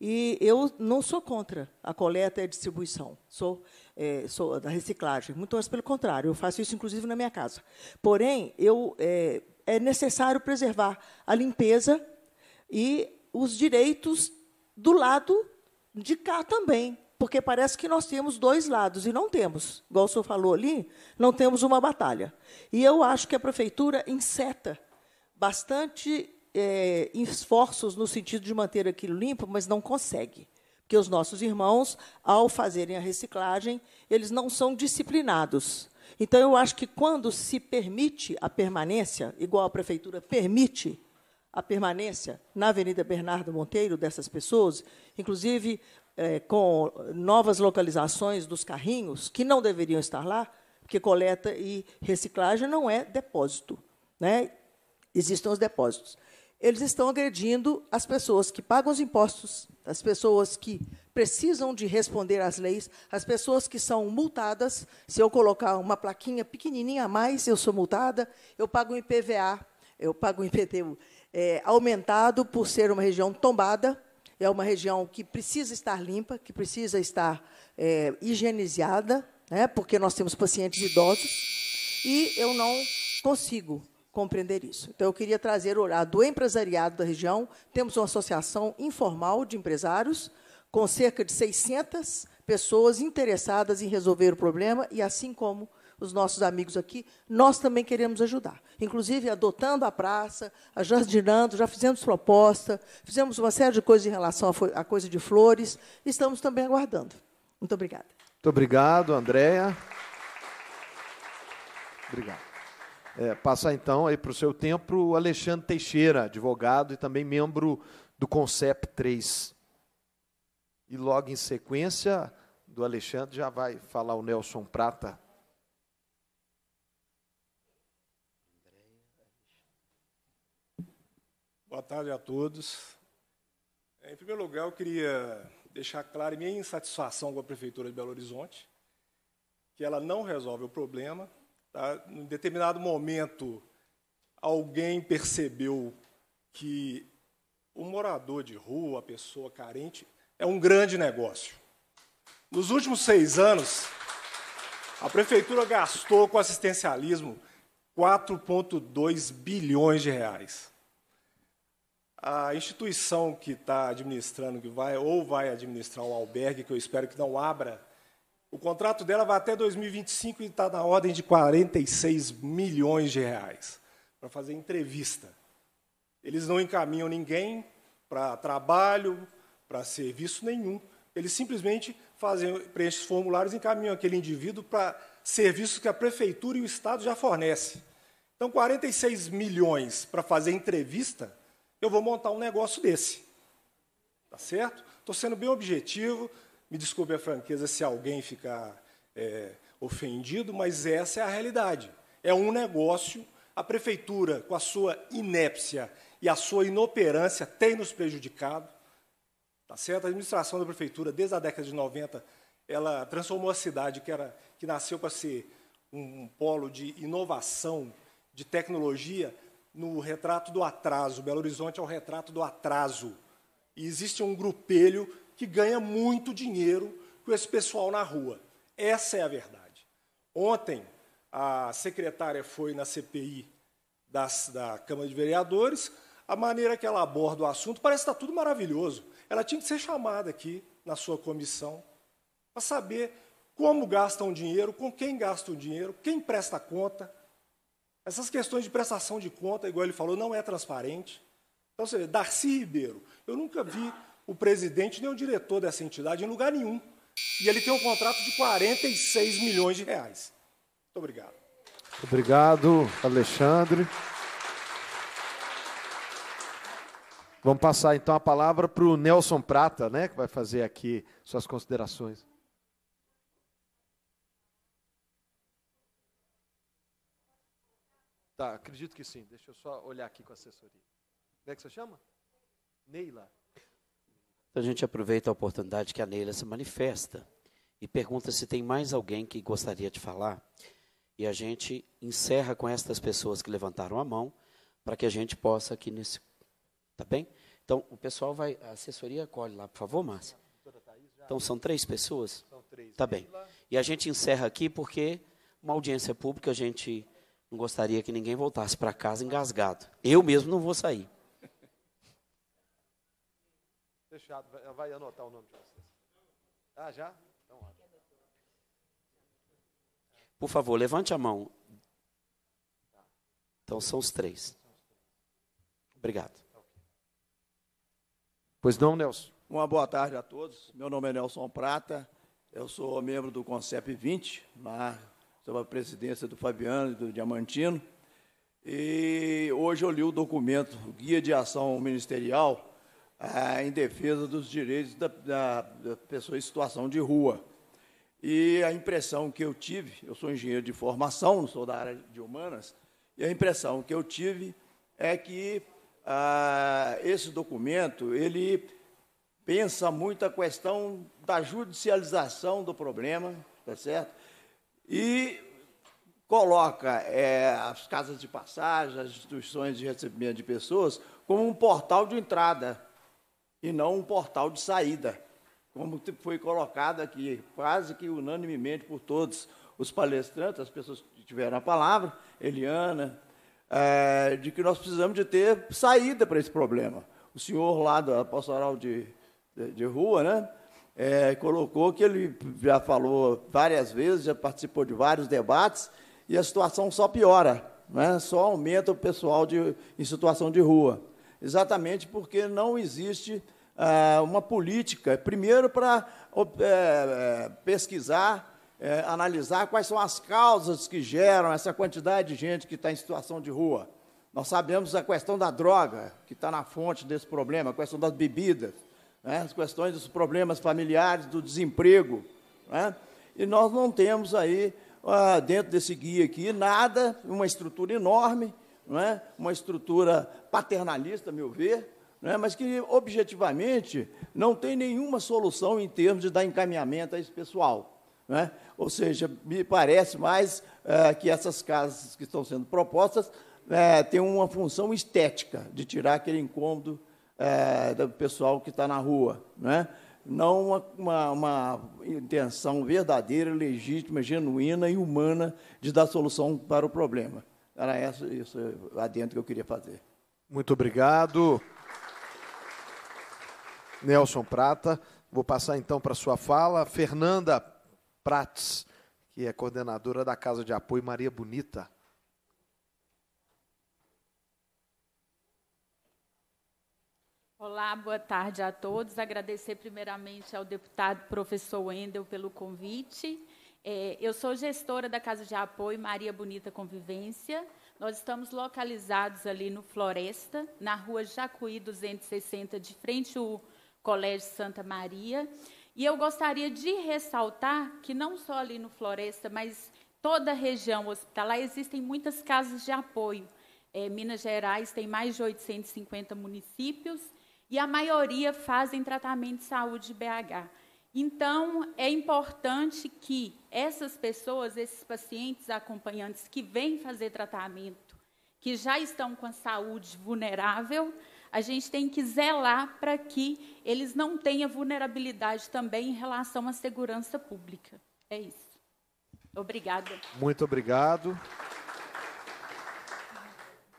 Speaker 9: E eu não sou contra a coleta e a distribuição, sou, é, sou da reciclagem. Muito mais pelo contrário, eu faço isso, inclusive, na minha casa. Porém, eu, é, é necessário preservar a limpeza e os direitos do lado de cá também, porque parece que nós temos dois lados, e não temos. Igual o senhor falou ali, não temos uma batalha. E eu acho que a prefeitura inseta bastante é, esforços no sentido de manter aquilo limpo, mas não consegue. Porque os nossos irmãos, ao fazerem a reciclagem, eles não são disciplinados. Então, eu acho que quando se permite a permanência, igual a prefeitura permite a permanência na Avenida Bernardo Monteiro dessas pessoas, inclusive é, com novas localizações dos carrinhos, que não deveriam estar lá, porque coleta e reciclagem não é depósito. Né? existam os depósitos. Eles estão agredindo as pessoas que pagam os impostos, as pessoas que precisam de responder às leis, as pessoas que são multadas. Se eu colocar uma plaquinha pequenininha a mais, eu sou multada, eu pago um IPVA, eu pago um IPTU é, aumentado por ser uma região tombada, é uma região que precisa estar limpa, que precisa estar é, higienizada, né, porque nós temos pacientes idosos, e eu não consigo compreender isso. Então, eu queria trazer o olhar do empresariado da região. Temos uma associação informal de empresários, com cerca de 600 pessoas interessadas em resolver o problema, e assim como os nossos amigos aqui, nós também queremos ajudar. Inclusive, adotando a praça, jardinando, já fizemos proposta, fizemos uma série de coisas em relação à coisa de flores, estamos também aguardando. Muito obrigada.
Speaker 3: Muito obrigado, Andréia. Obrigado. É, passar então aí para o seu tempo o Alexandre Teixeira, advogado e também membro do CONCEP 3. E logo em sequência do Alexandre já vai falar o Nelson Prata.
Speaker 10: Boa tarde a todos. É, em primeiro lugar, eu queria deixar clara minha insatisfação com a Prefeitura de Belo Horizonte, que ela não resolve o problema, Tá? Em determinado momento, alguém percebeu que o morador de rua, a pessoa carente, é um grande negócio. Nos últimos seis anos, a prefeitura gastou com assistencialismo 4,2 bilhões de reais. A instituição que está administrando, que vai ou vai administrar um albergue, que eu espero que não abra o contrato dela vai até 2025 e está na ordem de 46 milhões de reais para fazer entrevista. Eles não encaminham ninguém para trabalho, para serviço nenhum. Eles simplesmente fazem, preenchem os formulários e encaminham aquele indivíduo para serviços que a prefeitura e o Estado já fornecem. Então, 46 milhões para fazer entrevista, eu vou montar um negócio desse. Tá certo? Estou sendo bem objetivo, me desculpe a franqueza se alguém ficar é, ofendido, mas essa é a realidade. É um negócio, a prefeitura, com a sua inépcia e a sua inoperância, tem nos prejudicado. Tá certo? A administração da prefeitura, desde a década de 90, ela transformou a cidade, que, era, que nasceu para ser um polo de inovação, de tecnologia, no retrato do atraso. Belo Horizonte é o retrato do atraso. E existe um grupelho que ganha muito dinheiro com esse pessoal na rua. Essa é a verdade. Ontem, a secretária foi na CPI das, da Câmara de Vereadores, a maneira que ela aborda o assunto parece estar tá tudo maravilhoso. Ela tinha que ser chamada aqui na sua comissão para saber como gastam dinheiro, com quem gastam dinheiro, quem presta conta. Essas questões de prestação de conta, igual ele falou, não é transparente. Então, você vê, Darcy Ribeiro, eu nunca vi o presidente nem o diretor dessa entidade em lugar nenhum. E ele tem um contrato de 46 milhões de reais. Muito obrigado.
Speaker 3: Obrigado, Alexandre. Vamos passar então a palavra para o Nelson Prata, né, que vai fazer aqui suas considerações. Tá, acredito que sim. Deixa eu só olhar aqui com a assessoria. Como é que você chama? Neila.
Speaker 1: Então a gente aproveita a oportunidade que a Neila se manifesta e pergunta se tem mais alguém que gostaria de falar. E a gente encerra com estas pessoas que levantaram a mão para que a gente possa aqui nesse. Tá bem? Então, o pessoal vai. A assessoria colhe lá, por favor, Márcia.
Speaker 4: Então, são três pessoas? São três. Tá bem.
Speaker 1: E a gente encerra aqui porque uma audiência pública, a gente não gostaria que ninguém voltasse para casa engasgado. Eu mesmo não vou sair
Speaker 3: fechado. Ela vai anotar o nome de vocês. Ah, já? Então,
Speaker 1: Por favor, levante a mão. Então são os três.
Speaker 3: Obrigado. Pois não, Nelson.
Speaker 11: Uma boa tarde a todos. Meu nome é Nelson Prata. Eu sou membro do CONCEP 20, lá sob a presidência do Fabiano e do Diamantino. E hoje eu li o documento, o Guia de Ação Ministerial, é, em defesa dos direitos da, da, da pessoa em situação de rua. E a impressão que eu tive, eu sou engenheiro de formação, não sou da área de humanas, e a impressão que eu tive é que ah, esse documento ele pensa muito a questão da judicialização do problema, tá certo? E coloca é, as casas de passagem, as instituições de recebimento de pessoas como um portal de entrada e não um portal de saída, como foi colocado aqui quase que unanimemente por todos os palestrantes, as pessoas que tiveram a palavra, Eliana, é, de que nós precisamos de ter saída para esse problema. O senhor lá da pastoral de, de, de rua, né, é, colocou que ele já falou várias vezes, já participou de vários debates, e a situação só piora, né, só aumenta o pessoal de, em situação de rua. Exatamente porque não existe ah, uma política, primeiro para é, é, pesquisar, é, analisar quais são as causas que geram essa quantidade de gente que está em situação de rua. Nós sabemos a questão da droga, que está na fonte desse problema, a questão das bebidas, né, as questões dos problemas familiares, do desemprego. Né, e nós não temos aí, ah, dentro desse guia aqui, nada, uma estrutura enorme, é uma estrutura paternalista, a meu ver, né, mas que objetivamente não tem nenhuma solução em termos de dar encaminhamento a esse pessoal. Né? Ou seja, me parece mais eh, que essas casas que estão sendo propostas eh, têm uma função estética, de tirar aquele incômodo eh, do pessoal que está na rua. Né? não uma, uma, uma, intenção verdadeira, legítima, genuína e humana de dar solução para o problema. Era isso, isso adentro que eu queria fazer.
Speaker 3: Muito obrigado. Nelson Prata. Vou passar então para sua fala. Fernanda Prats, que é coordenadora da Casa de Apoio Maria Bonita.
Speaker 12: Olá, boa tarde a todos. Agradecer primeiramente ao deputado professor Wendel pelo convite. É, eu sou gestora da Casa de Apoio Maria Bonita Convivência. Nós estamos localizados ali no Floresta, na rua Jacuí 260, de frente ao Colégio Santa Maria. E eu gostaria de ressaltar que não só ali no Floresta, mas toda a região hospitalar existem muitas casas de apoio. É, Minas Gerais tem mais de 850 municípios e a maioria fazem tratamento de saúde BH. Então, é importante que essas pessoas, esses pacientes acompanhantes que vêm fazer tratamento, que já estão com a saúde vulnerável, a gente tem que zelar para que eles não tenham vulnerabilidade também em relação à segurança pública. É isso. Obrigada.
Speaker 3: Muito obrigado.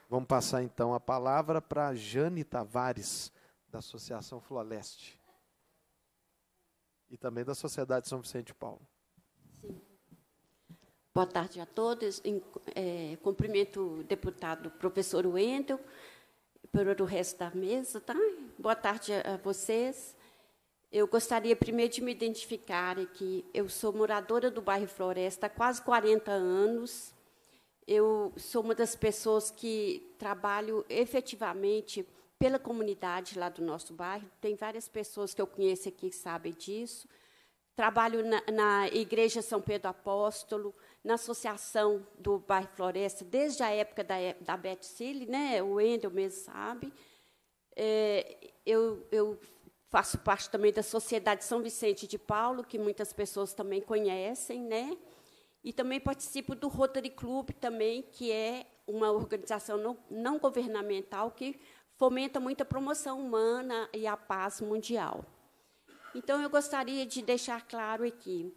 Speaker 3: Vamos passar então a palavra para Jane Tavares, da Associação Floreste e também da Sociedade São Vicente Paulo.
Speaker 13: Boa tarde a todos. É, cumprimento o deputado professor Wendel, para o resto da mesa, tá? Boa tarde a vocês. Eu gostaria primeiro de me identificar aqui. Eu sou moradora do bairro Floresta há quase 40 anos. Eu sou uma das pessoas que trabalho efetivamente pela comunidade lá do nosso bairro. Tem várias pessoas que eu conheço aqui que sabem disso. Trabalho na, na Igreja São Pedro Apóstolo, na associação do bairro Floresta, desde a época da, da Beth Cile, né? o Wendel mesmo sabe. É, eu, eu faço parte também da Sociedade São Vicente de Paulo, que muitas pessoas também conhecem, né? E também participo do Rotary Club também, que é uma organização não, não governamental que fomenta muito a promoção humana e a paz mundial. Então eu gostaria de deixar claro aqui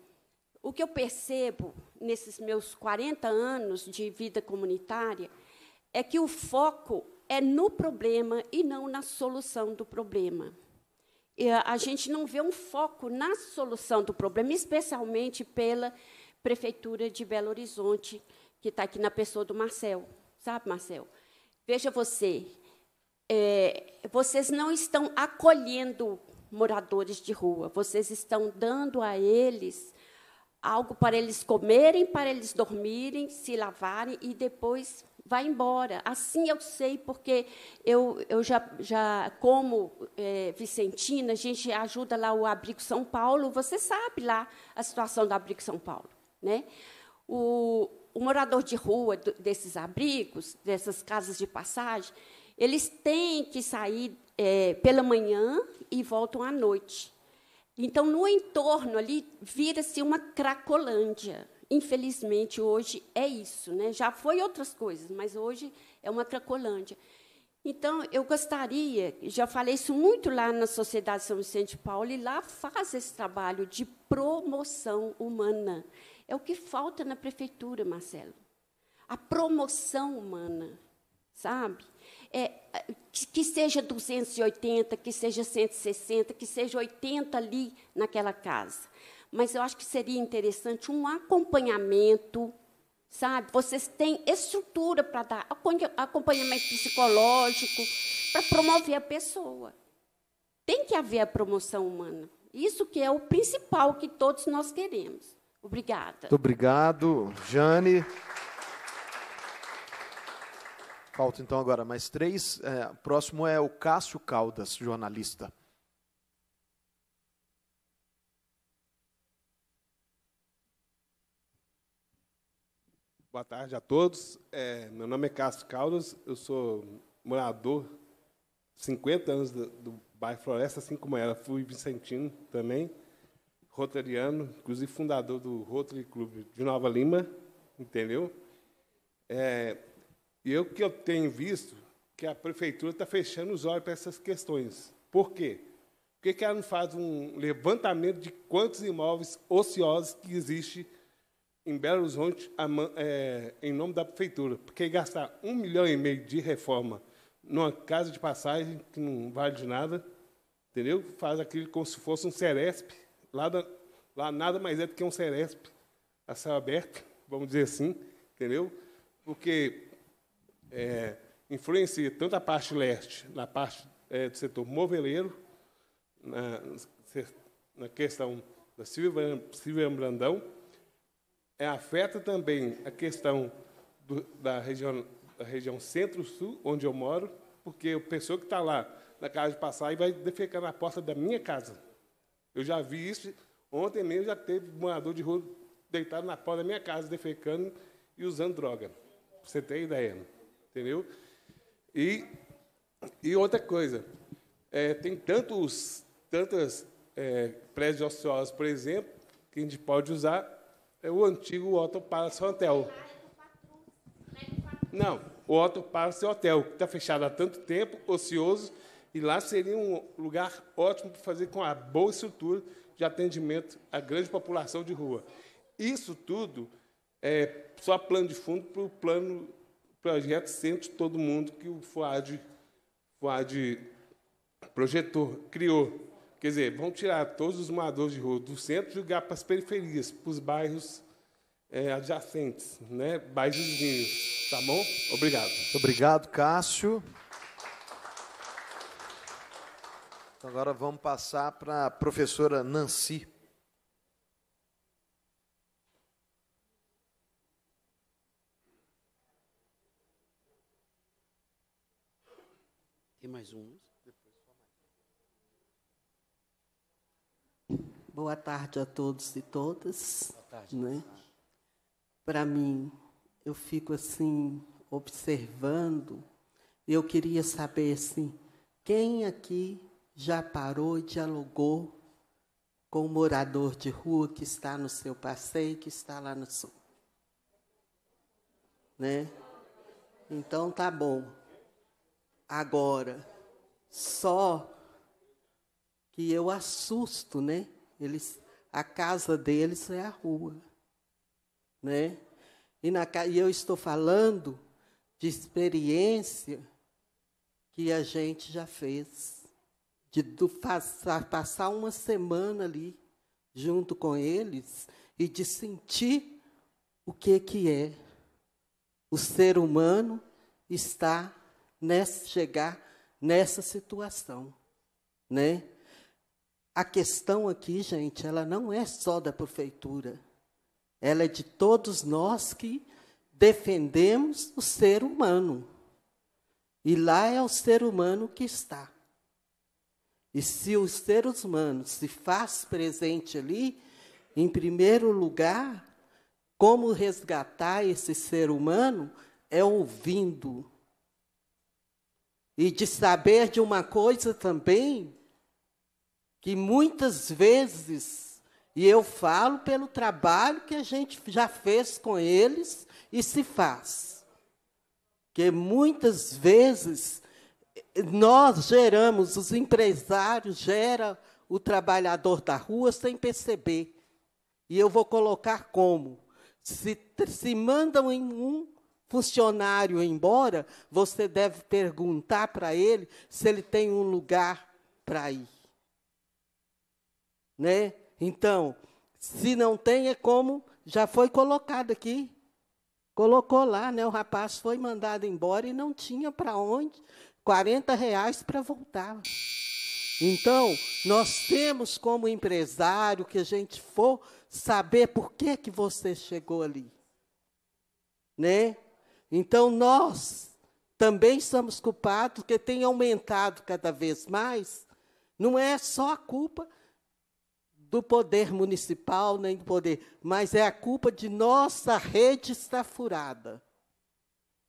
Speaker 13: o que eu percebo nesses meus 40 anos de vida comunitária é que o foco é no problema e não na solução do problema. E a gente não vê um foco na solução do problema, especialmente pela Prefeitura de Belo Horizonte, que está aqui na pessoa do Marcel. Sabe, Marcel? Veja você, é, vocês não estão acolhendo moradores de rua, vocês estão dando a eles algo para eles comerem, para eles dormirem, se lavarem e depois vai embora. Assim eu sei, porque eu, eu já, já como é, Vicentina, a gente ajuda lá o Abrigo São Paulo, você sabe lá a situação do Abrigo São Paulo. Né? O, o morador de rua do, desses abrigos, dessas casas de passagem, eles têm que sair é, pela manhã e voltam à noite. Então, no entorno ali, vira-se uma cracolândia. Infelizmente, hoje é isso. Né? Já foi outras coisas, mas hoje é uma cracolândia. Então, eu gostaria, já falei isso muito lá na Sociedade São Vicente de Paulo, e lá faz esse trabalho de promoção humana. É o que falta na prefeitura, Marcelo. A promoção humana, sabe? é, que, seja 280, que seja 160, que seja 80 ali naquela casa. Mas eu acho que seria interessante um acompanhamento, sabe? Vocês têm estrutura para dar acompanhamento psicológico, para promover a pessoa. Tem que haver a promoção humana. Isso que é o principal que todos nós queremos. Obrigada. Muito
Speaker 3: obrigado, Jane. Falta então agora mais três. É, próximo é o Cássio Caldas, jornalista.
Speaker 14: Boa tarde a todos. É, meu nome é Cássio Caldas, eu sou morador 50 anos do, do bairro Floresta, assim como ela. Fui vicentino também, rotariano, inclusive fundador do Rotary Clube de Nova Lima, entendeu? É, e eu que eu tenho visto que a prefeitura está fechando os olhos para essas questões. Por quê? Por que, ela não faz um levantamento de quantos imóveis ociosos que existe em Belo Horizonte é, em nome da prefeitura? Porque gastar um milhão e meio de reforma numa casa de passagem que não vale de nada, entendeu? Faz aquilo como se fosse um Ceresp. Lá, da, lá nada mais é do que um Ceresp a céu aberto, vamos dizer assim, entendeu? Porque é, influencia tanto a parte leste, na parte é, do setor moveleiro, na, na questão da Silvia, Brandão, é, afeta também a questão do, da região, da região centro-sul, onde eu moro, porque a pessoa que está lá na casa de passar e vai defecar na porta da minha casa. Eu já vi isso. Ontem mesmo já teve morador de rua deitado na porta da minha casa, defecando e usando droga. Pra você ter ideia entendeu? E, e outra coisa, é, tem tantos, tantas é, prédios ociosos, por exemplo, que a gente pode usar é o antigo Otto Palace Hotel. Não, o Otto Palace Hotel, que está fechado há tanto tempo, ocioso, e lá seria um lugar ótimo para fazer com a boa estrutura de atendimento à grande população de rua. Isso tudo é só plano de fundo para o plano projeto de todo mundo que o FUAD, FUAD projetou, criou. Quer dizer, vão tirar todos os moradores de rua do centro e jogar para as periferias, para os bairros é, adjacentes, né? bairros vizinhos. Tá bom? Obrigado.
Speaker 3: obrigado, Cássio. Então, agora vamos passar para a professora Nancy. Tem mais uma.
Speaker 15: Boa tarde a todos e todas. Boa tarde. Né? Para mim, eu fico assim observando. Eu queria saber assim, quem aqui já parou e dialogou com o morador de rua que está no seu passeio, que está lá no sul, né? Então tá bom agora. Só que eu assusto, né? Eles, a casa deles é a rua, né? E, na, e eu estou falando de experiência que a gente já fez, de do, passar, passar uma semana ali junto com eles e de sentir o que que é o ser humano está nessa, chegar nessa situação, né? A questão aqui, gente, ela não é só da prefeitura. Ela é de todos nós que defendemos o ser humano. E lá é o ser humano que está. E se o ser humano se faz presente ali, em primeiro lugar, como resgatar esse ser humano é ouvindo, e de saber de uma coisa também que muitas vezes, e eu falo pelo trabalho que a gente já fez com eles e se faz, que muitas vezes nós geramos, os empresários geram o trabalhador da rua sem perceber. E eu vou colocar como. Se, se mandam em um, funcionário embora, você deve perguntar para ele se ele tem um lugar para ir. Né? Então, se não tem, é como já foi colocado aqui. Colocou lá, né? O rapaz foi mandado embora e não tinha para onde. 40 reais para voltar. Então, nós temos como empresário que a gente for saber por que, que você chegou ali. Né? Então nós também somos culpados, porque tem aumentado cada vez mais. Não é só a culpa do poder municipal, nem do poder, mas é a culpa de nossa rede estar furada.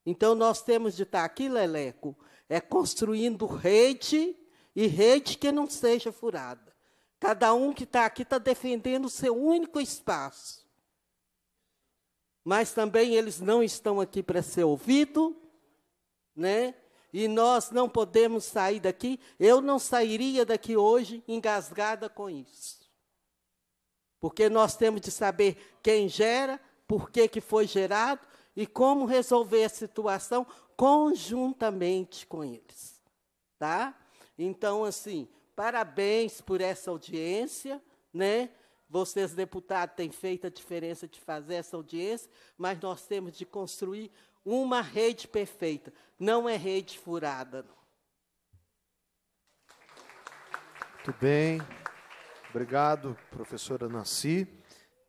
Speaker 15: Então nós temos de estar aqui, Leleco, é construindo rede e rede que não seja furada. Cada um que está aqui está defendendo o seu único espaço mas também eles não estão aqui para ser ouvido, né? E nós não podemos sair daqui. Eu não sairia daqui hoje engasgada com isso. Porque nós temos de saber quem gera, por que, que foi gerado e como resolver a situação conjuntamente com eles. Tá? Então, assim, parabéns por essa audiência, né? Vocês, deputados, têm feito a diferença de fazer essa audiência, mas nós temos de construir uma rede perfeita. Não é rede furada.
Speaker 3: Muito bem. Obrigado, professora Nancy.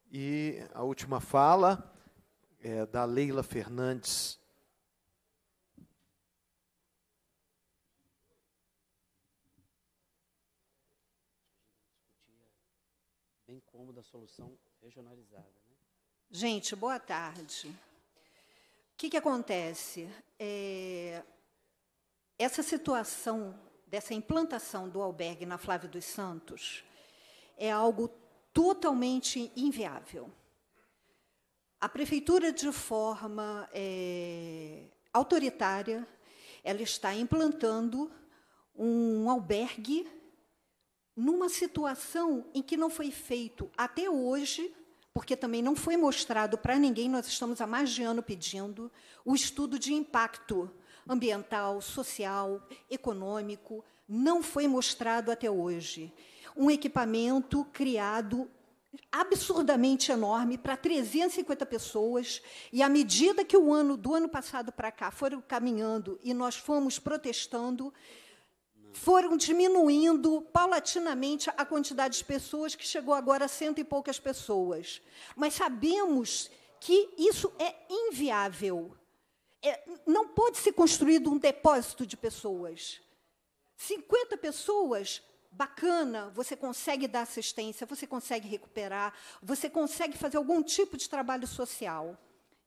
Speaker 3: E a última fala é da Leila Fernandes.
Speaker 1: solução regionalizada. Né?
Speaker 16: Gente, boa tarde. O que, que acontece? É, essa situação dessa implantação do albergue na Flávia dos Santos é algo totalmente inviável. A prefeitura, de forma é, autoritária, ela está implantando um albergue numa situação em que não foi feito até hoje, porque também não foi mostrado para ninguém, nós estamos há mais de ano pedindo, o estudo de impacto ambiental, social, econômico, não foi mostrado até hoje. Um equipamento criado absurdamente enorme para 350 pessoas e à medida que o ano do ano passado para cá foram caminhando e nós fomos protestando foram diminuindo paulatinamente a quantidade de pessoas, que chegou agora a cento e poucas pessoas. Mas sabemos que isso é inviável. É, não pode ser construído um depósito de pessoas. 50 pessoas, bacana, você consegue dar assistência, você consegue recuperar, você consegue fazer algum tipo de trabalho social.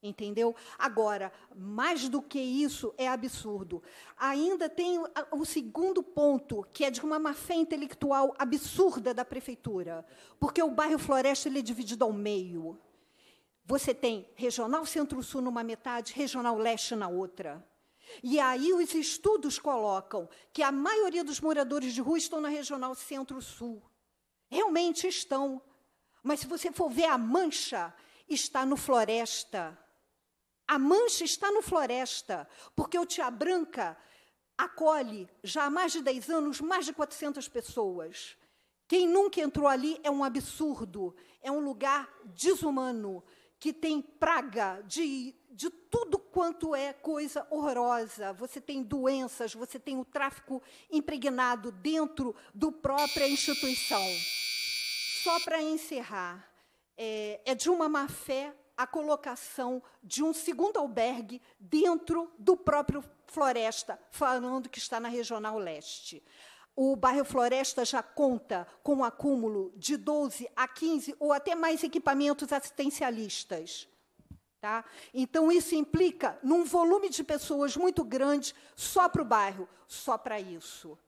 Speaker 16: Entendeu? Agora, mais do que isso, é absurdo. Ainda tem o segundo ponto, que é de uma má-fé intelectual absurda da prefeitura, porque o bairro Floresta ele é dividido ao meio. Você tem regional centro-sul numa metade, regional leste na outra. E aí os estudos colocam que a maioria dos moradores de rua estão na regional centro-sul. Realmente estão. Mas se você for ver a mancha, está no floresta. A mancha está no Floresta, porque o Tia Branca acolhe, já há mais de 10 anos, mais de 400 pessoas. Quem nunca entrou ali é um absurdo, é um lugar desumano, que tem praga de, de tudo quanto é coisa horrorosa. Você tem doenças, você tem o tráfico impregnado dentro do própria instituição. Só para encerrar, é, é de uma má fé a colocação de um segundo albergue dentro do próprio Floresta, falando que está na Regional Leste. O bairro Floresta já conta com um acúmulo de 12 a 15 ou até mais equipamentos assistencialistas. Tá? Então, isso implica num volume de pessoas muito grande só para o bairro, só para isso.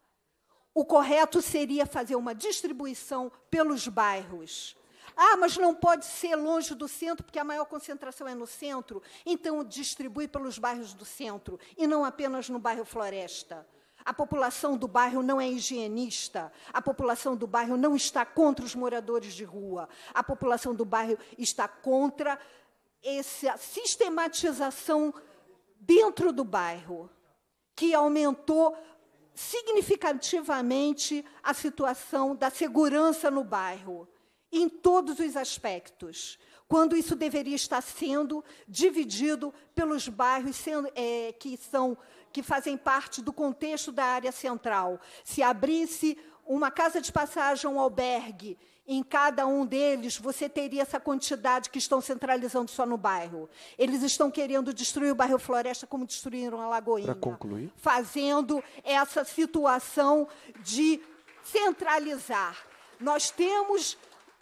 Speaker 16: O correto seria fazer uma distribuição pelos bairros, ah, mas não pode ser longe do centro, porque a maior concentração é no centro. Então, distribui pelos bairros do centro e não apenas no bairro Floresta. A população do bairro não é higienista, a população do bairro não está contra os moradores de rua, a população do bairro está contra essa sistematização dentro do bairro, que aumentou significativamente a situação da segurança no bairro em todos os aspectos, quando isso deveria estar sendo dividido pelos bairros sendo, é, que são que fazem parte do contexto da área central. Se abrisse uma casa de passagem, um albergue, em cada um deles, você teria essa quantidade que estão centralizando só no bairro. Eles estão querendo destruir o bairro Floresta como destruíram a Lagoinha. Para concluir. Fazendo essa situação de centralizar. Nós temos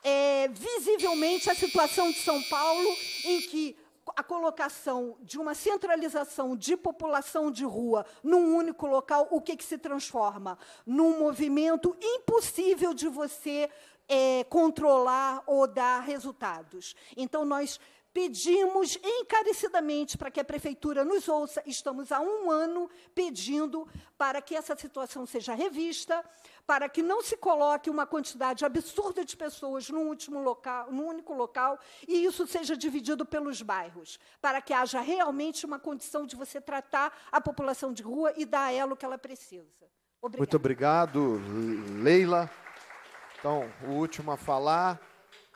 Speaker 16: é, visivelmente a situação de São Paulo, em que a colocação de uma centralização de população de rua num único local, o que, que se transforma? Num movimento impossível de você é, controlar ou dar resultados. Então, nós Pedimos encarecidamente para que a prefeitura nos ouça. Estamos há um ano pedindo para que essa situação seja revista, para que não se coloque uma quantidade absurda de pessoas num, último local, no único local e isso seja dividido pelos bairros, para que haja realmente uma condição de você tratar a população de rua e dar a ela o que ela precisa. Obrigada. Muito
Speaker 3: obrigado, Leila. Então, o último a falar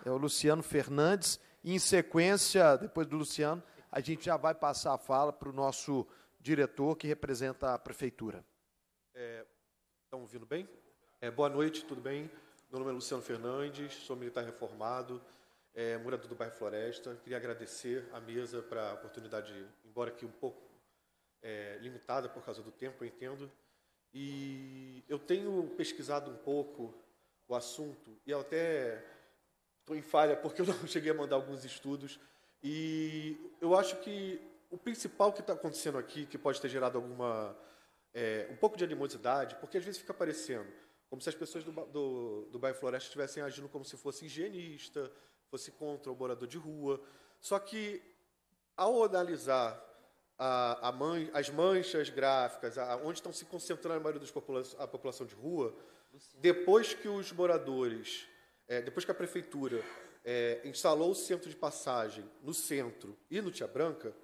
Speaker 3: é o Luciano Fernandes em sequência, depois do Luciano, a gente já vai passar a fala para o nosso diretor que representa a prefeitura.
Speaker 17: É, estão ouvindo bem? É, boa noite, tudo bem? Meu nome é Luciano Fernandes, sou militar reformado, é, morador do bairro Floresta. Queria agradecer à mesa para a oportunidade, embora aqui um pouco é, limitada por causa do tempo, eu entendo. E eu tenho pesquisado um pouco o assunto e até em falha, porque eu não cheguei a mandar alguns estudos. E eu acho que o principal que está acontecendo aqui, que pode ter gerado alguma é, um pouco de animosidade, porque às vezes fica parecendo como se as pessoas do, do, do Bairro Floresta estivessem agindo como se fosse higienista, fosse contra o morador de rua. Só que, ao analisar a, a mãe as manchas gráficas, a, onde estão se concentrando a maioria da popula população de rua, depois que os moradores é, depois que a prefeitura é, instalou o centro de passagem no centro e no Tia Branca,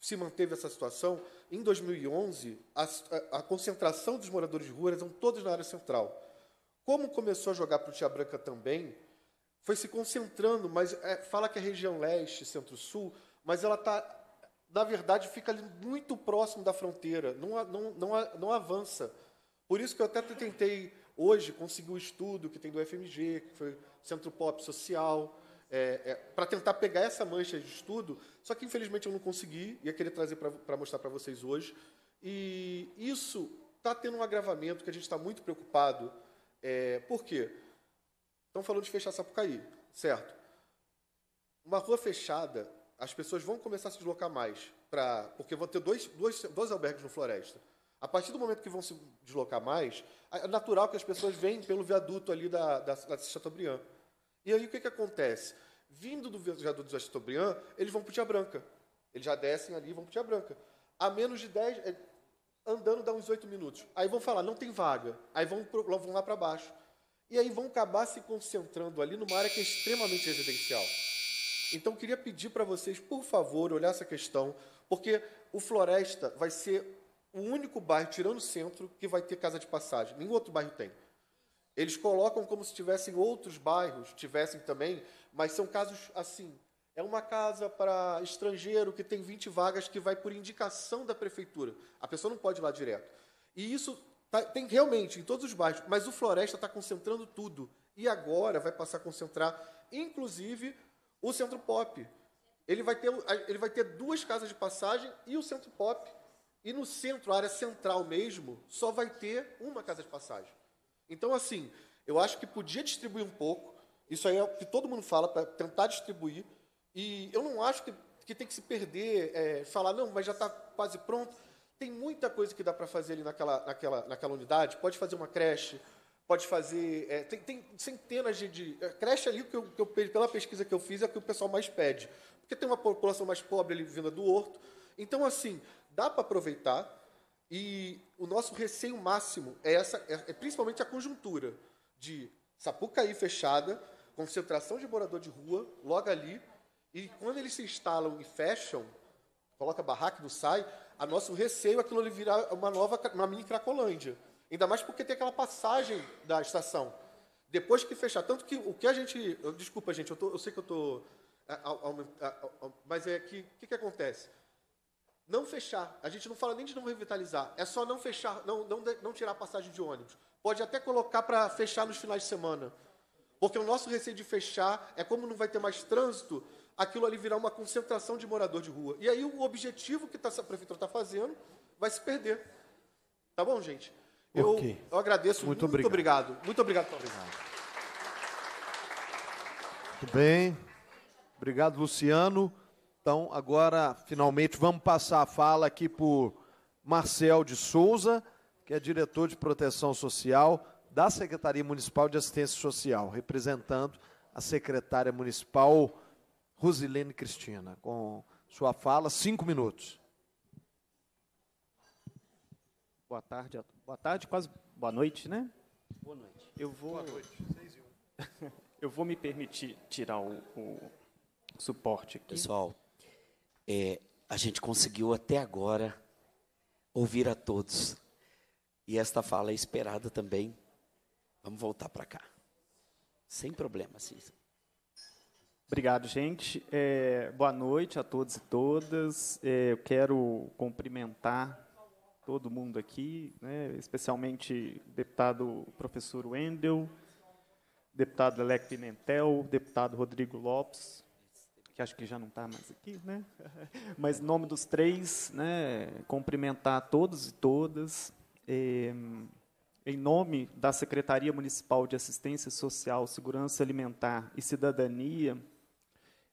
Speaker 17: se manteve essa situação. Em 2011, a, a, concentração dos moradores de rua eram todos na área central. Como começou a jogar para o Tia Branca também, foi se concentrando, mas é, fala que é região leste, centro-sul, mas ela está, na verdade, fica ali muito próximo da fronteira, não, não, não, não avança. Por isso que eu até tentei Hoje conseguiu estudo que tem do FMG, que foi Centro Pop Social, é, é, para tentar pegar essa mancha de estudo, só que infelizmente eu não consegui, ia querer trazer para mostrar para vocês hoje. E isso está tendo um agravamento que a gente está muito preocupado. É, por quê? Estão falando de fechar Sapucaí, certo? Uma rua fechada, as pessoas vão começar a se deslocar mais, pra, porque vão ter dois, dois, dois albergues no Floresta. A partir do momento que vão se deslocar mais, é natural que as pessoas venham pelo viaduto ali da, da, da Chateaubriand. E aí o que, que acontece? Vindo do viaduto da Chateaubriand, eles vão para o Tia Branca. Eles já descem ali e vão para o Tia Branca. A menos de 10, é, andando dá uns 8 minutos. Aí vão falar, não tem vaga. Aí vão, pro, vão lá para baixo. E aí vão acabar se concentrando ali numa área que é extremamente residencial. Então, queria pedir para vocês, por favor, olhar essa questão, porque o Floresta vai ser o único bairro, tirando o centro, que vai ter casa de passagem. Nenhum outro bairro tem. Eles colocam como se tivessem outros bairros, tivessem também, mas são casos assim. É uma casa para estrangeiro que tem 20 vagas que vai por indicação da prefeitura. A pessoa não pode ir lá direto. E isso tá, tem realmente em todos os bairros, mas o Floresta está concentrando tudo. E agora vai passar a concentrar, inclusive, o Centro Pop. Ele vai ter, ele vai ter duas casas de passagem e o Centro Pop e no centro, a área central mesmo, só vai ter uma casa de passagem. Então, assim, eu acho que podia distribuir um pouco. Isso aí é o que todo mundo fala, para tentar distribuir. E eu não acho que, que tem que se perder, é, falar, não, mas já está quase pronto. Tem muita coisa que dá para fazer ali naquela, naquela, naquela unidade. Pode fazer uma creche, pode fazer. É, tem, tem, centenas de. de é, creche ali, que eu, que eu, pela pesquisa que eu fiz, é o que o pessoal mais pede. Porque tem uma população mais pobre ali vinda do horto então, assim, dá para aproveitar e o nosso receio máximo é, essa, é, é principalmente a conjuntura de Sapucaí fechada, concentração de morador de rua logo ali, e quando eles se instalam e fecham, coloca barraca não sai, a nosso receio é aquilo ele virar uma nova, uma mini Cracolândia. Ainda mais porque tem aquela passagem da estação. Depois que fechar, tanto que o que a gente, desculpa gente, eu, tô, eu sei que eu estou mas é que o que, que acontece? não fechar. A gente não fala nem de não revitalizar, é só não fechar, não, não, não tirar passagem de ônibus. Pode até colocar para fechar nos finais de semana. Porque o nosso receio de fechar é como não vai ter mais trânsito, aquilo ali virar uma concentração de morador de rua. E aí o objetivo que tá, a prefeitura está fazendo vai se perder. Tá bom, gente? Eu, okay. eu agradeço. Muito, muito obrigado. Muito obrigado, Paulo. Obrigado.
Speaker 5: Muito
Speaker 3: bem. Obrigado, Luciano. Então, agora, finalmente, vamos passar a fala aqui por Marcel de Souza, que é diretor de proteção social da Secretaria Municipal de Assistência Social, representando a secretária municipal Rosilene Cristina. Com sua fala, cinco minutos.
Speaker 18: Boa tarde, boa tarde, quase boa noite, né? Boa noite. Eu vou. Boa noite, seis e um. Eu vou me permitir tirar o, o
Speaker 1: suporte aqui. Pessoal, é, a gente conseguiu até agora ouvir a todos. E esta fala é esperada
Speaker 18: também. Vamos voltar para cá. Sem problema, Cícero. Obrigado, gente. É, boa noite a todos e todas. É, eu quero cumprimentar todo mundo aqui, né, especialmente o deputado professor Wendel, deputado Elec Pimentel, deputado Rodrigo Lopes, que acho que já não está mais aqui, né? Mas em nome dos três, né, cumprimentar todos e todas. É, em nome da Secretaria Municipal de Assistência Social, Segurança Alimentar e Cidadania,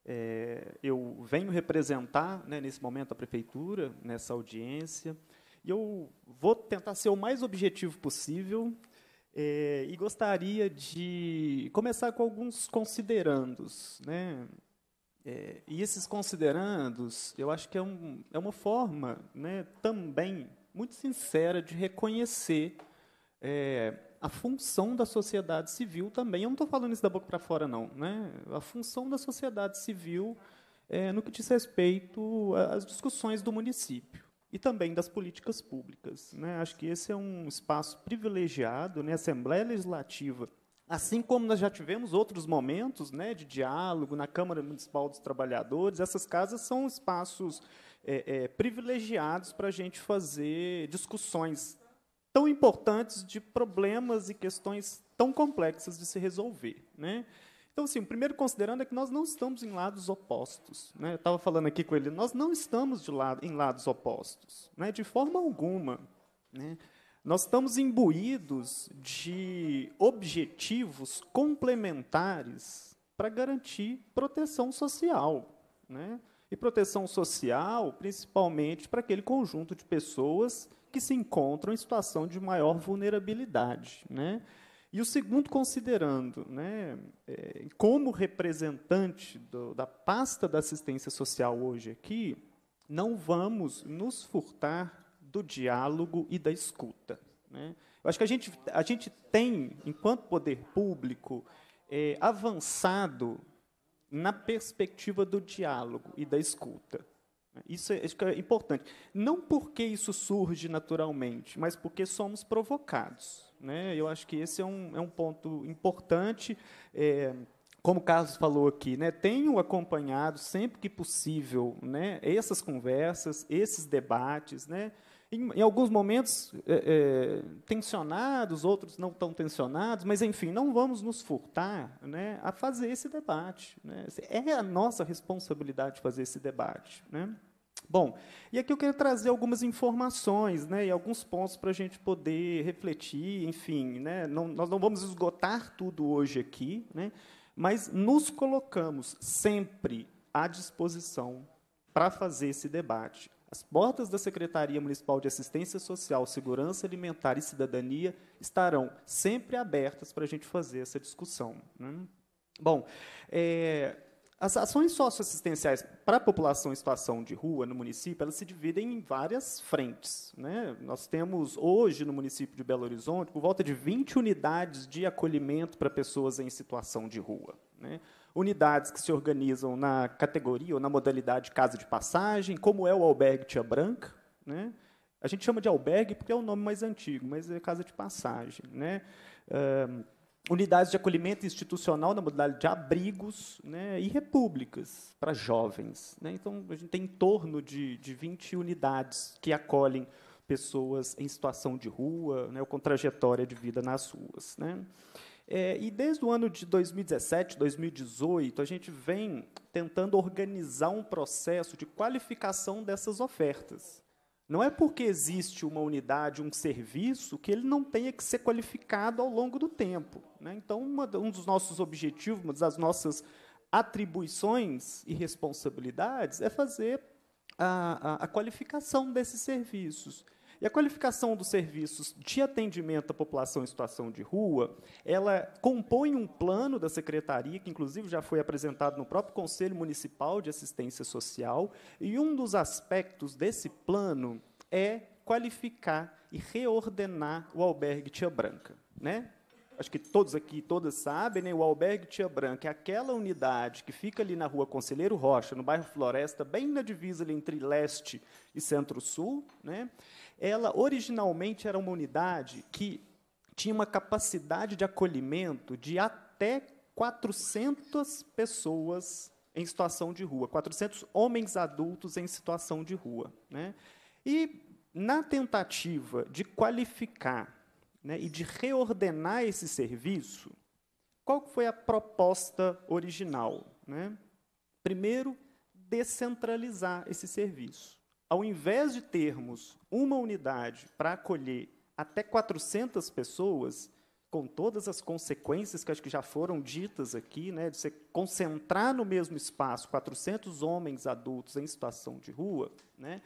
Speaker 18: é, eu venho representar, né, nesse momento, a Prefeitura, nessa audiência, e eu vou tentar ser o mais objetivo possível é, e gostaria de começar com alguns considerandos, né? É, e esses considerandos, eu acho que é, um, é uma forma né, também muito sincera de reconhecer é, a função da sociedade civil também. Eu não estou falando isso da boca para fora, não. Né? A função da sociedade civil é, no que diz respeito às discussões do município e também das políticas públicas. Né? Acho que esse é um espaço privilegiado. Né? A Assembleia Legislativa Assim como nós já tivemos outros momentos né, de diálogo na Câmara Municipal dos Trabalhadores, essas casas são espaços é, é, privilegiados para a gente fazer discussões tão importantes de problemas e questões tão complexas de se resolver. Né? Então, assim, o primeiro considerando é que nós não estamos em lados opostos. Né? Eu estava falando aqui com ele, nós não estamos lado, em lados opostos, né? de forma alguma. Né? Nós estamos imbuídos de objetivos complementares para garantir proteção social. Né? E proteção social, principalmente, para aquele conjunto de pessoas que se encontram em situação de maior vulnerabilidade. Né? E o segundo, considerando, né, é, como representante do, da pasta da assistência social hoje aqui, não vamos nos furtar do diálogo e da escuta. Né? Eu acho que a gente, a gente tem, enquanto poder público, é, avançado na perspectiva do diálogo e da escuta. Né? Isso é, isso é importante. Não porque isso surge naturalmente, mas porque somos provocados. Né? Eu acho que esse é um, é um ponto importante. É, como o Carlos falou aqui, né, tenho acompanhado sempre que possível né, essas conversas, esses debates, né, em, em alguns momentos é, é, tensionados, outros não tão tensionados, mas, enfim, não vamos nos furtar né, a fazer esse debate. Né? É a nossa responsabilidade fazer esse debate. Né? Bom, e aqui eu quero trazer algumas informações né, e alguns pontos para a gente poder refletir, enfim. Né, não, nós não vamos esgotar tudo hoje aqui, né, mas nos colocamos sempre à disposição para fazer esse debate. As portas da Secretaria Municipal de Assistência Social, Segurança Alimentar e Cidadania estarão sempre abertas para a gente fazer essa discussão. Né? Bom, é, as ações socioassistenciais para a população em situação de rua no município, elas se dividem em várias frentes. Né? Nós temos hoje no município de Belo Horizonte por volta de 20 unidades de acolhimento para pessoas em situação de rua. Né? unidades que se organizam na categoria ou na modalidade casa de passagem, como é o albergue Tia Branca. Né? A gente chama de albergue porque é o nome mais antigo, mas é casa de passagem. Né? Uh, unidades de acolhimento institucional na modalidade de abrigos né? e repúblicas para jovens. Né? Então, a gente tem em torno de, de 20 unidades que acolhem pessoas em situação de rua né? ou com trajetória de vida nas ruas. Né? É, e desde o ano de 2017, 2018, a gente vem tentando organizar um processo de qualificação dessas ofertas. Não é porque existe uma unidade, um serviço, que ele não tenha que ser qualificado ao longo do tempo. Né? Então, uma, um dos nossos objetivos, uma das nossas atribuições e responsabilidades é fazer a, a, a qualificação desses serviços. E a qualificação dos serviços de atendimento à população em situação de rua, ela compõe um plano da secretaria, que inclusive já foi apresentado no próprio Conselho Municipal de Assistência Social, e um dos aspectos desse plano é qualificar e reordenar o albergue Tia Branca, né? acho que todos aqui todas sabem, né? o Albergue Tia Branca é aquela unidade que fica ali na rua Conselheiro Rocha, no bairro Floresta, bem na divisa ali entre leste e centro-sul. Né? ela originalmente era uma unidade que tinha uma capacidade de acolhimento de até 400 pessoas em situação de rua, 400 homens adultos em situação de rua. Né? E, na tentativa de qualificar né, e de reordenar esse serviço, qual foi a proposta original? Né? Primeiro, descentralizar esse serviço ao invés de termos uma unidade para acolher até 400 pessoas, com todas as consequências que acho que já foram ditas aqui, né, de você concentrar no mesmo espaço 400 homens adultos em situação de rua, né,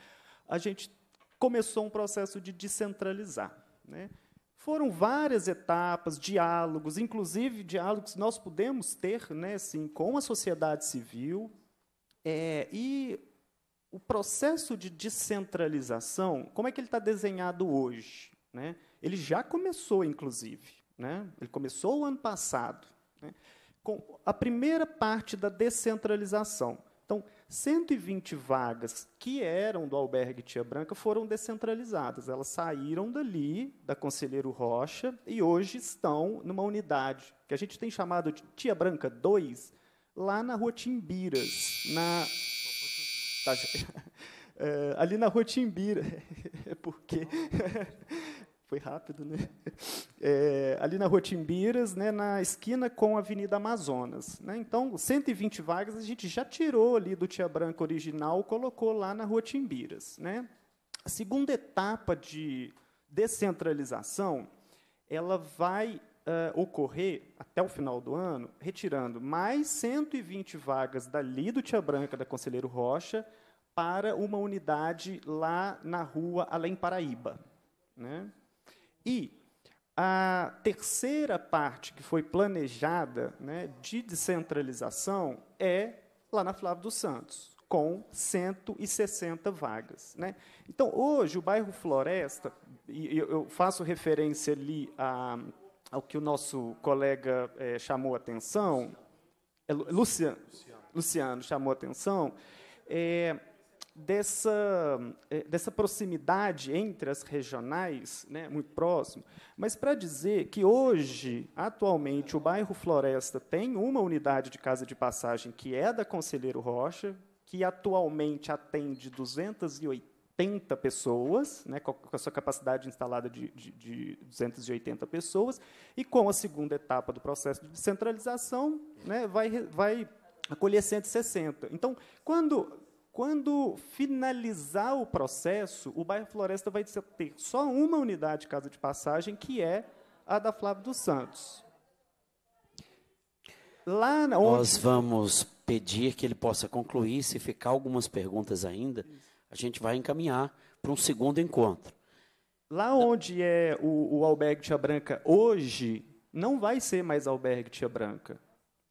Speaker 18: a gente começou um processo de descentralizar. Né. Foram várias etapas, diálogos, inclusive diálogos que nós pudemos ter né, assim, com a sociedade civil, é, e o processo de descentralização, como é que ele está desenhado hoje? Né? Ele já começou, inclusive. Né? Ele começou o ano passado. Né? Com a primeira parte da descentralização. Então, 120 vagas que eram do albergue Tia Branca foram descentralizadas. Elas saíram dali, da Conselheiro Rocha, e hoje estão numa unidade que a gente tem chamado de Tia Branca 2, lá na Rua Timbiras, na Tá, é, ali na rua Timbira, é porque foi rápido, né? É, ali na Rua Timbiras, né, na esquina com a Avenida Amazonas. Né? Então, 120 vagas a gente já tirou ali do Tia Branca original, colocou lá na Rua Timbiras. Né? A segunda etapa de descentralização, ela vai uh, ocorrer até o final do ano, retirando mais 120 vagas dali do Tia Branca, da Conselheiro Rocha, para uma unidade lá na rua Além Paraíba. Né? E a terceira parte que foi planejada né, de descentralização é lá na Flávio dos Santos, com 160 vagas. Né? Então, hoje, o bairro Floresta, e eu faço referência ali a ao que o nosso colega é, chamou atenção, é, Luciano, Luciano chamou atenção, é, dessa, é, dessa proximidade entre as regionais, né, muito próximo, mas para dizer que hoje, atualmente, o bairro Floresta tem uma unidade de casa de passagem que é da Conselheiro Rocha, que atualmente atende 280 70 pessoas, né, com a sua capacidade instalada de, de, de, 280 pessoas, e com a segunda etapa do processo de descentralização, né, vai, vai acolher 160. Então, quando, quando finalizar o processo, o bairro Floresta vai ter só uma unidade de casa de passagem, que é a da Flávio dos Santos. Lá onde... Nós
Speaker 1: vamos pedir que ele possa concluir, se ficar algumas perguntas ainda. Isso a gente vai encaminhar para um segundo encontro.
Speaker 18: Lá onde é o, o albergue Tia Branca hoje, não vai ser mais albergue Tia Branca.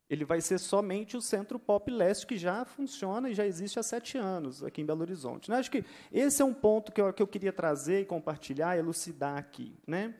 Speaker 18: Ele vai ser somente o Centro Pop Leste, que já funciona e já existe há sete anos aqui em Belo Horizonte. Né? Acho que esse é um ponto que eu, que eu queria trazer e compartilhar, elucidar aqui. Né?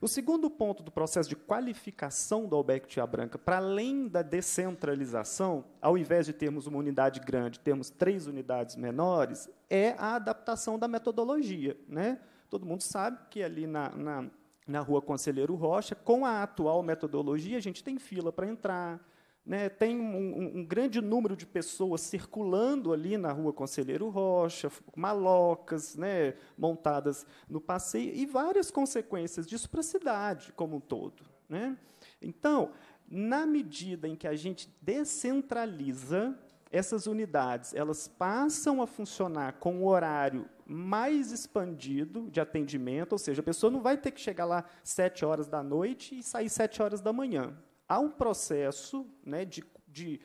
Speaker 18: O segundo ponto do processo de qualificação da Albectia Branca, para além da descentralização, ao invés de termos uma unidade grande, temos três unidades menores, é a adaptação da metodologia. Né? Todo mundo sabe que ali na, na, na rua Conselheiro Rocha, com a atual metodologia, a gente tem fila para entrar, né, tem um, um, grande número de pessoas circulando ali na rua Conselheiro Rocha, malocas né, montadas no passeio, e várias consequências disso para a cidade como um todo. Né? Então, na medida em que a gente descentraliza essas unidades, elas passam a funcionar com um horário mais expandido de atendimento, ou seja, a pessoa não vai ter que chegar lá sete horas da noite e sair sete horas da manhã há um processo né, de, de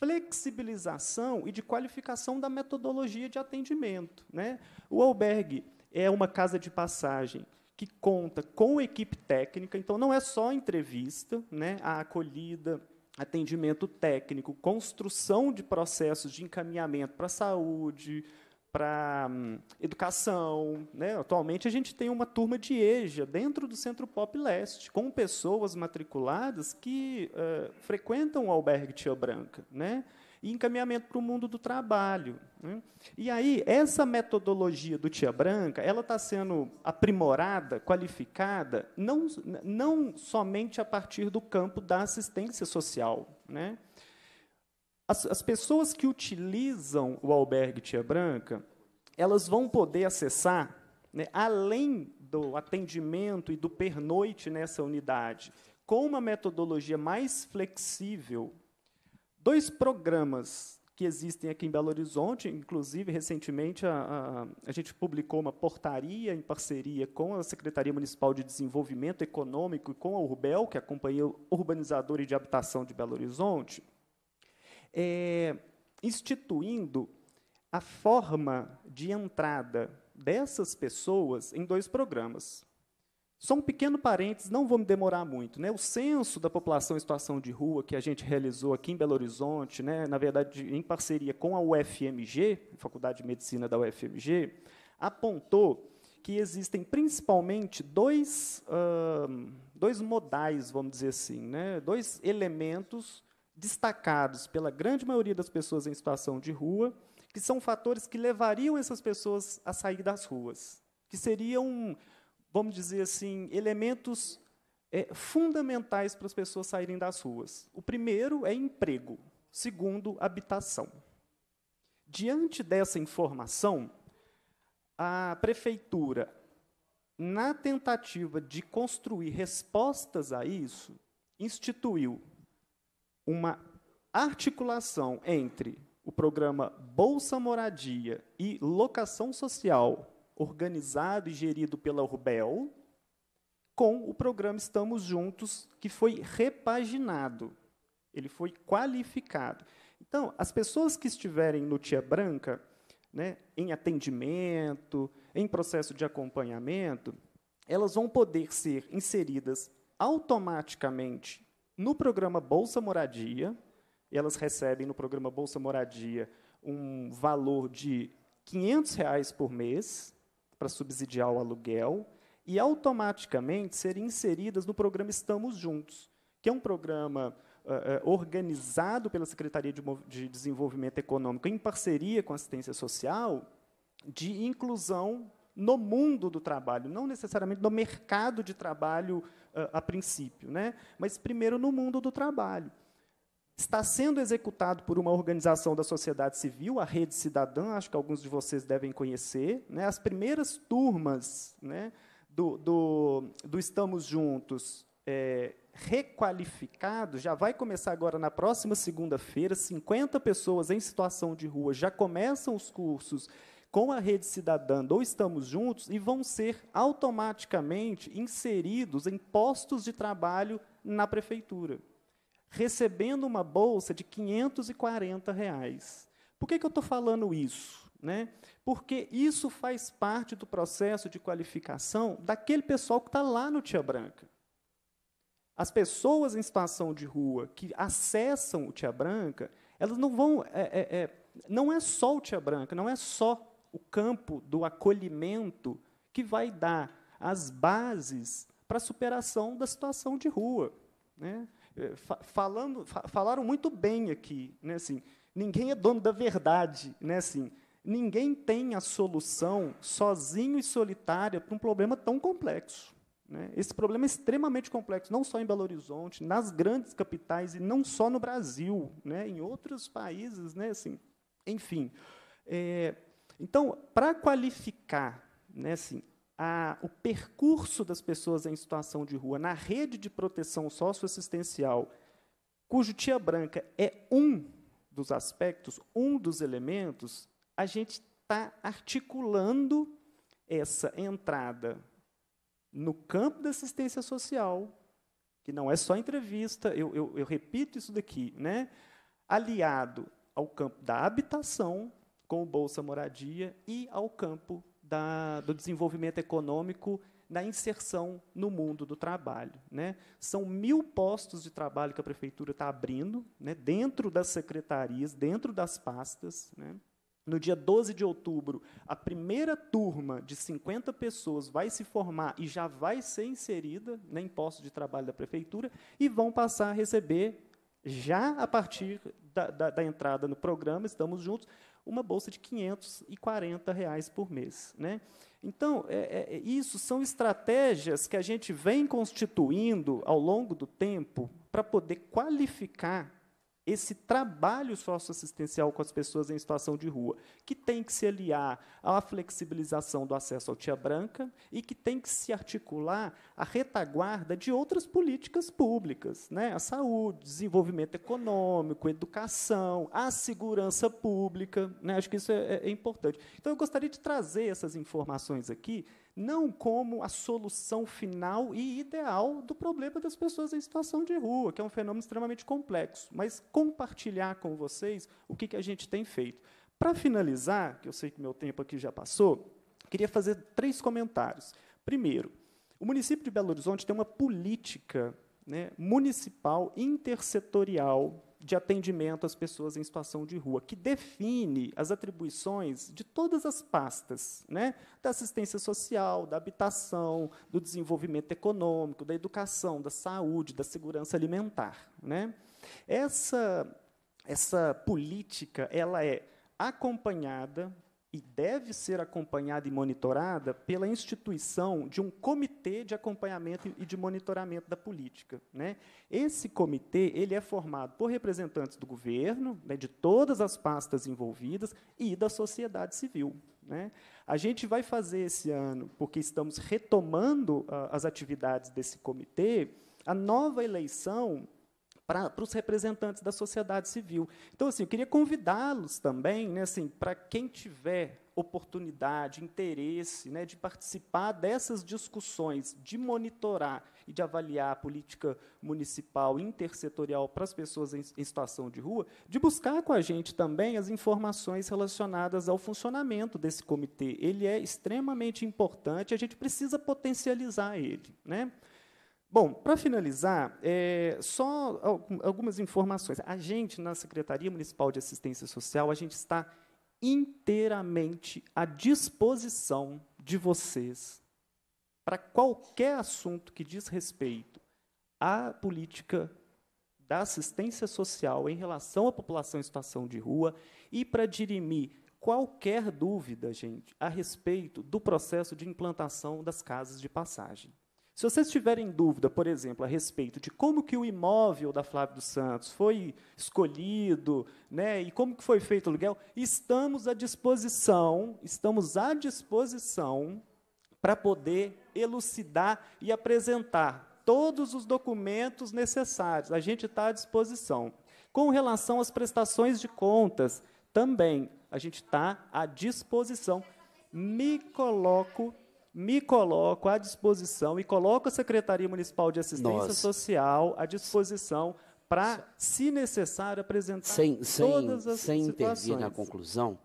Speaker 18: flexibilização e de qualificação da metodologia de atendimento. Né? O albergue é uma casa de passagem que conta com equipe técnica, então não é só entrevista, né? a acolhida, atendimento técnico, construção de processos de encaminhamento para a saúde, para hum, educação. Né? Atualmente, a gente tem uma turma de EJA dentro do Centro Pop Leste, com pessoas matriculadas que uh, frequentam o albergue Tia Branca, né? e encaminhamento para o mundo do trabalho. Né? E aí, essa metodologia do Tia Branca ela está sendo aprimorada, qualificada, não, não somente a partir do campo da assistência social, né? as, as pessoas que utilizam o albergue Tia Branca, elas vão poder acessar, né, além do atendimento e do pernoite nessa unidade, com uma metodologia mais flexível, dois programas que existem aqui em Belo Horizonte, inclusive, recentemente, a, a, a, gente publicou uma portaria em parceria com a Secretaria Municipal de Desenvolvimento Econômico e com a URBEL, que é a Companhia Urbanizadora e de Habitação de Belo Horizonte, é, instituindo a forma de entrada dessas pessoas em dois programas. Só um pequeno parênteses, não vou me demorar muito. Né? O censo da população em situação de rua que a gente realizou aqui em Belo Horizonte, né, na verdade, em parceria com a UFMG, Faculdade de Medicina da UFMG, apontou que existem principalmente dois, uh, dois modais, vamos dizer assim, né? dois elementos destacados pela grande maioria das pessoas em situação de rua, que são fatores que levariam essas pessoas a sair das ruas, que seriam, vamos dizer assim, elementos é, fundamentais para as pessoas saírem das ruas. O primeiro é emprego, segundo, habitação. Diante dessa informação, a prefeitura, na tentativa de construir respostas a isso, instituiu uma articulação entre o programa Bolsa Moradia e Locação Social, organizado e gerido pela Urbel, com o programa Estamos Juntos, que foi repaginado. Ele foi qualificado. Então, as pessoas que estiverem no Tia Branca, né, em atendimento, em processo de acompanhamento, elas vão poder ser inseridas automaticamente no programa Bolsa Moradia, elas recebem no programa Bolsa Moradia um valor de R$ reais por mês para subsidiar o aluguel e automaticamente serem inseridas no programa Estamos Juntos, que é um programa uh, organizado pela Secretaria de, de Desenvolvimento Econômico em parceria com a assistência social de inclusão no mundo do trabalho, não necessariamente no mercado de trabalho a, princípio, né? mas primeiro no mundo do trabalho. Está sendo executado por uma organização da sociedade civil, a Rede Cidadã, acho que alguns de vocês devem conhecer. Né? As primeiras turmas né, do, do, do Estamos Juntos é, requalificado, já vai começar agora na próxima segunda-feira, 50 pessoas em situação de rua já começam os cursos com a rede cidadã do Estamos Juntos e vão ser automaticamente inseridos em postos de trabalho na prefeitura, recebendo uma bolsa de R$ 540. Reais. Por que, que eu estou falando isso? Né? Porque isso faz parte do processo de qualificação daquele pessoal que está lá no Tia Branca. As pessoas em situação de rua que acessam o Tia Branca, elas não vão. É, é, é, não é só o Tia Branca, não é só o campo do acolhimento que vai dar as bases para a superação da situação de rua. Né? Eh, falando, falaram muito bem aqui, né, assim, ninguém é dono da verdade, né, assim, ninguém tem a solução sozinho e solitária para um problema tão complexo. Né? Esse problema é extremamente complexo, não só em Belo Horizonte, nas grandes capitais e não só no Brasil, né, em outros países, né, assim, enfim. É, então, para qualificar né, assim, a, o percurso das pessoas em situação de rua na rede de proteção socioassistencial, cujo Tia Branca é um dos aspectos, um dos elementos, a gente está articulando essa entrada no campo da assistência social, que não é só entrevista, eu, eu, eu repito isso daqui, né? aliado ao campo da habitação, com o Bolsa Moradia e ao campo da, do desenvolvimento econômico na inserção no mundo do trabalho. Né? São mil postos de trabalho que a prefeitura está abrindo, né, dentro das secretarias, dentro das pastas. Né? No dia 12 de outubro, a primeira turma de 50 pessoas vai se formar e já vai ser inserida né, em postos de trabalho da prefeitura e vão passar a receber, já a partir da, da, da entrada no programa, estamos juntos, uma bolsa de 540 reais por mês. Né? Então, é, é, é, isso são estratégias que a gente vem constituindo ao longo do tempo para poder qualificar esse trabalho socioassistencial com as pessoas em situação de rua, que tem que se aliar à flexibilização do acesso ao Tia Branca e que tem que se articular à retaguarda de outras políticas públicas, né? a saúde, desenvolvimento econômico, educação, a segurança pública. Né? Acho que isso é, é, é importante. Então, eu gostaria de trazer essas informações aqui não como a solução final e ideal do problema das pessoas em situação de rua, que é um fenômeno extremamente complexo, mas compartilhar com vocês o que, que a gente tem feito. Para finalizar, que eu sei que meu tempo aqui já passou, queria fazer três comentários. Primeiro, o município de Belo Horizonte tem uma política né, municipal intersetorial de atendimento às pessoas em situação de rua, que define as atribuições de todas as pastas, né? da assistência social, da habitação, do desenvolvimento econômico, da educação, da saúde, da segurança alimentar. Né? Essa, essa política ela é acompanhada e deve ser acompanhada e monitorada pela instituição de um comitê de acompanhamento e de monitoramento da política. Né? Esse comitê ele é formado por representantes do governo, né, de todas as pastas envolvidas e da sociedade civil. Né? A gente vai fazer esse ano, porque estamos retomando uh, as atividades desse comitê, a nova eleição para os representantes da sociedade civil. Então, assim, eu queria convidá-los também, né, assim, para quem tiver oportunidade, interesse né, de participar dessas discussões, de monitorar e de avaliar a política municipal intersetorial para as pessoas em, em situação de rua, de buscar com a gente também as informações relacionadas ao funcionamento desse comitê. Ele é extremamente importante, a gente precisa potencializar ele. Né? Bom, para finalizar, é, só algumas informações. A gente, na Secretaria Municipal de Assistência Social, a gente está inteiramente à disposição de vocês para qualquer assunto que diz respeito à política da assistência social em relação à população em situação de rua e para dirimir qualquer dúvida, gente, a respeito do processo de implantação das casas de passagem. Se vocês tiverem dúvida, por exemplo, a respeito de como que o imóvel da Flávio dos Santos foi escolhido, né, e como que foi feito o aluguel, estamos à disposição, estamos à disposição para poder elucidar e apresentar todos os documentos necessários. A gente está à disposição. Com relação às prestações de contas, também a gente está à disposição. Me coloco me coloco à disposição e coloco a Secretaria Municipal de Assistência Nossa. Social à disposição para, se necessário, apresentar sem, sem, todas as sem situações. Sem intervir na
Speaker 1: conclusão,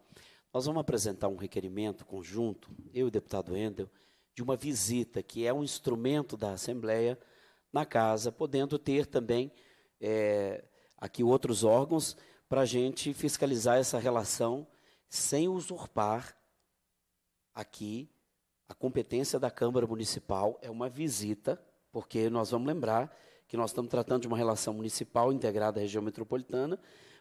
Speaker 1: nós vamos apresentar um requerimento conjunto, eu e o deputado Endel, de uma visita, que é um instrumento da Assembleia na casa, podendo ter também é, aqui outros órgãos para a gente fiscalizar essa relação sem usurpar aqui a competência da Câmara Municipal é uma visita, porque nós vamos lembrar que nós estamos tratando de uma relação municipal integrada à região metropolitana,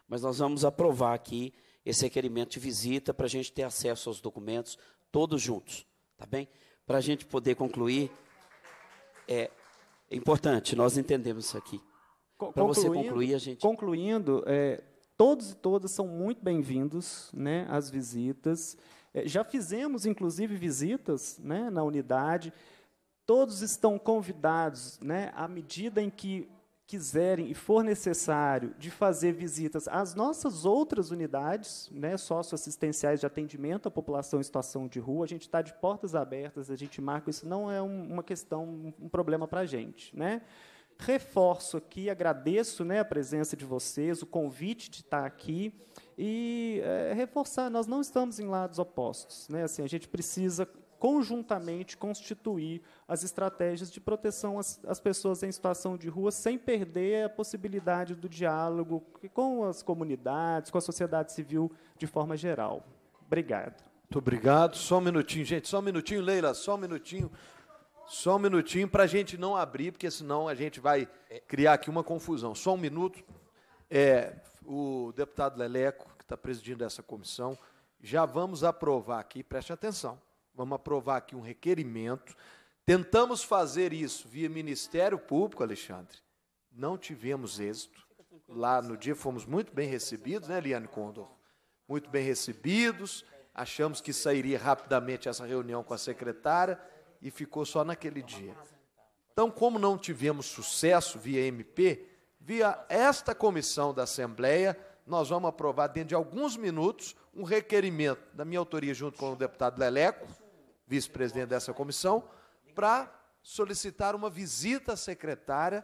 Speaker 1: mas nós vamos aprovar aqui esse requerimento de visita para a gente ter acesso aos documentos todos juntos, tá bem? Para a gente poder concluir, é, importante, nós
Speaker 18: entendemos isso aqui.
Speaker 7: Para você concluir,
Speaker 18: a gente. Concluindo, é, todos e todas são muito bem-vindos né, às visitas. É, já fizemos, inclusive, visitas né, na unidade. Todos estão convidados, né, à medida em que quiserem e for necessário, de fazer visitas às nossas outras unidades né, socioassistenciais de atendimento à população em situação de rua. A gente está de portas abertas, a gente marca isso, não é um, uma questão, um problema para a gente. Né? Reforço aqui, agradeço né, a presença de vocês, o convite de estar aqui e é, reforçar, nós não estamos em lados opostos. Né? Assim, a gente precisa conjuntamente constituir as estratégias de proteção às, às, pessoas em situação de rua, sem perder a possibilidade do diálogo com as comunidades, com a sociedade civil de forma geral. Obrigado.
Speaker 3: Muito obrigado. Só um minutinho, gente. Só um minutinho, Leila. Só um minutinho. Só um minutinho para a gente não abrir, porque senão a gente vai é. criar aqui uma confusão. Só um minuto. É, o deputado Leleco, que está presidindo essa comissão, já vamos aprovar aqui, preste atenção, vamos aprovar aqui um requerimento. Tentamos fazer isso via Ministério Público, Alexandre, não tivemos êxito. Lá no dia fomos muito bem recebidos, né, Eliane Condor? Muito bem recebidos, achamos que sairia rapidamente essa reunião com a secretária e ficou só naquele dia. Então, como não tivemos sucesso via MP, via esta comissão da Assembleia, nós vamos aprovar dentro de alguns minutos um requerimento da minha autoria, junto com o deputado Leleco, vice-presidente dessa comissão, para solicitar uma visita à secretária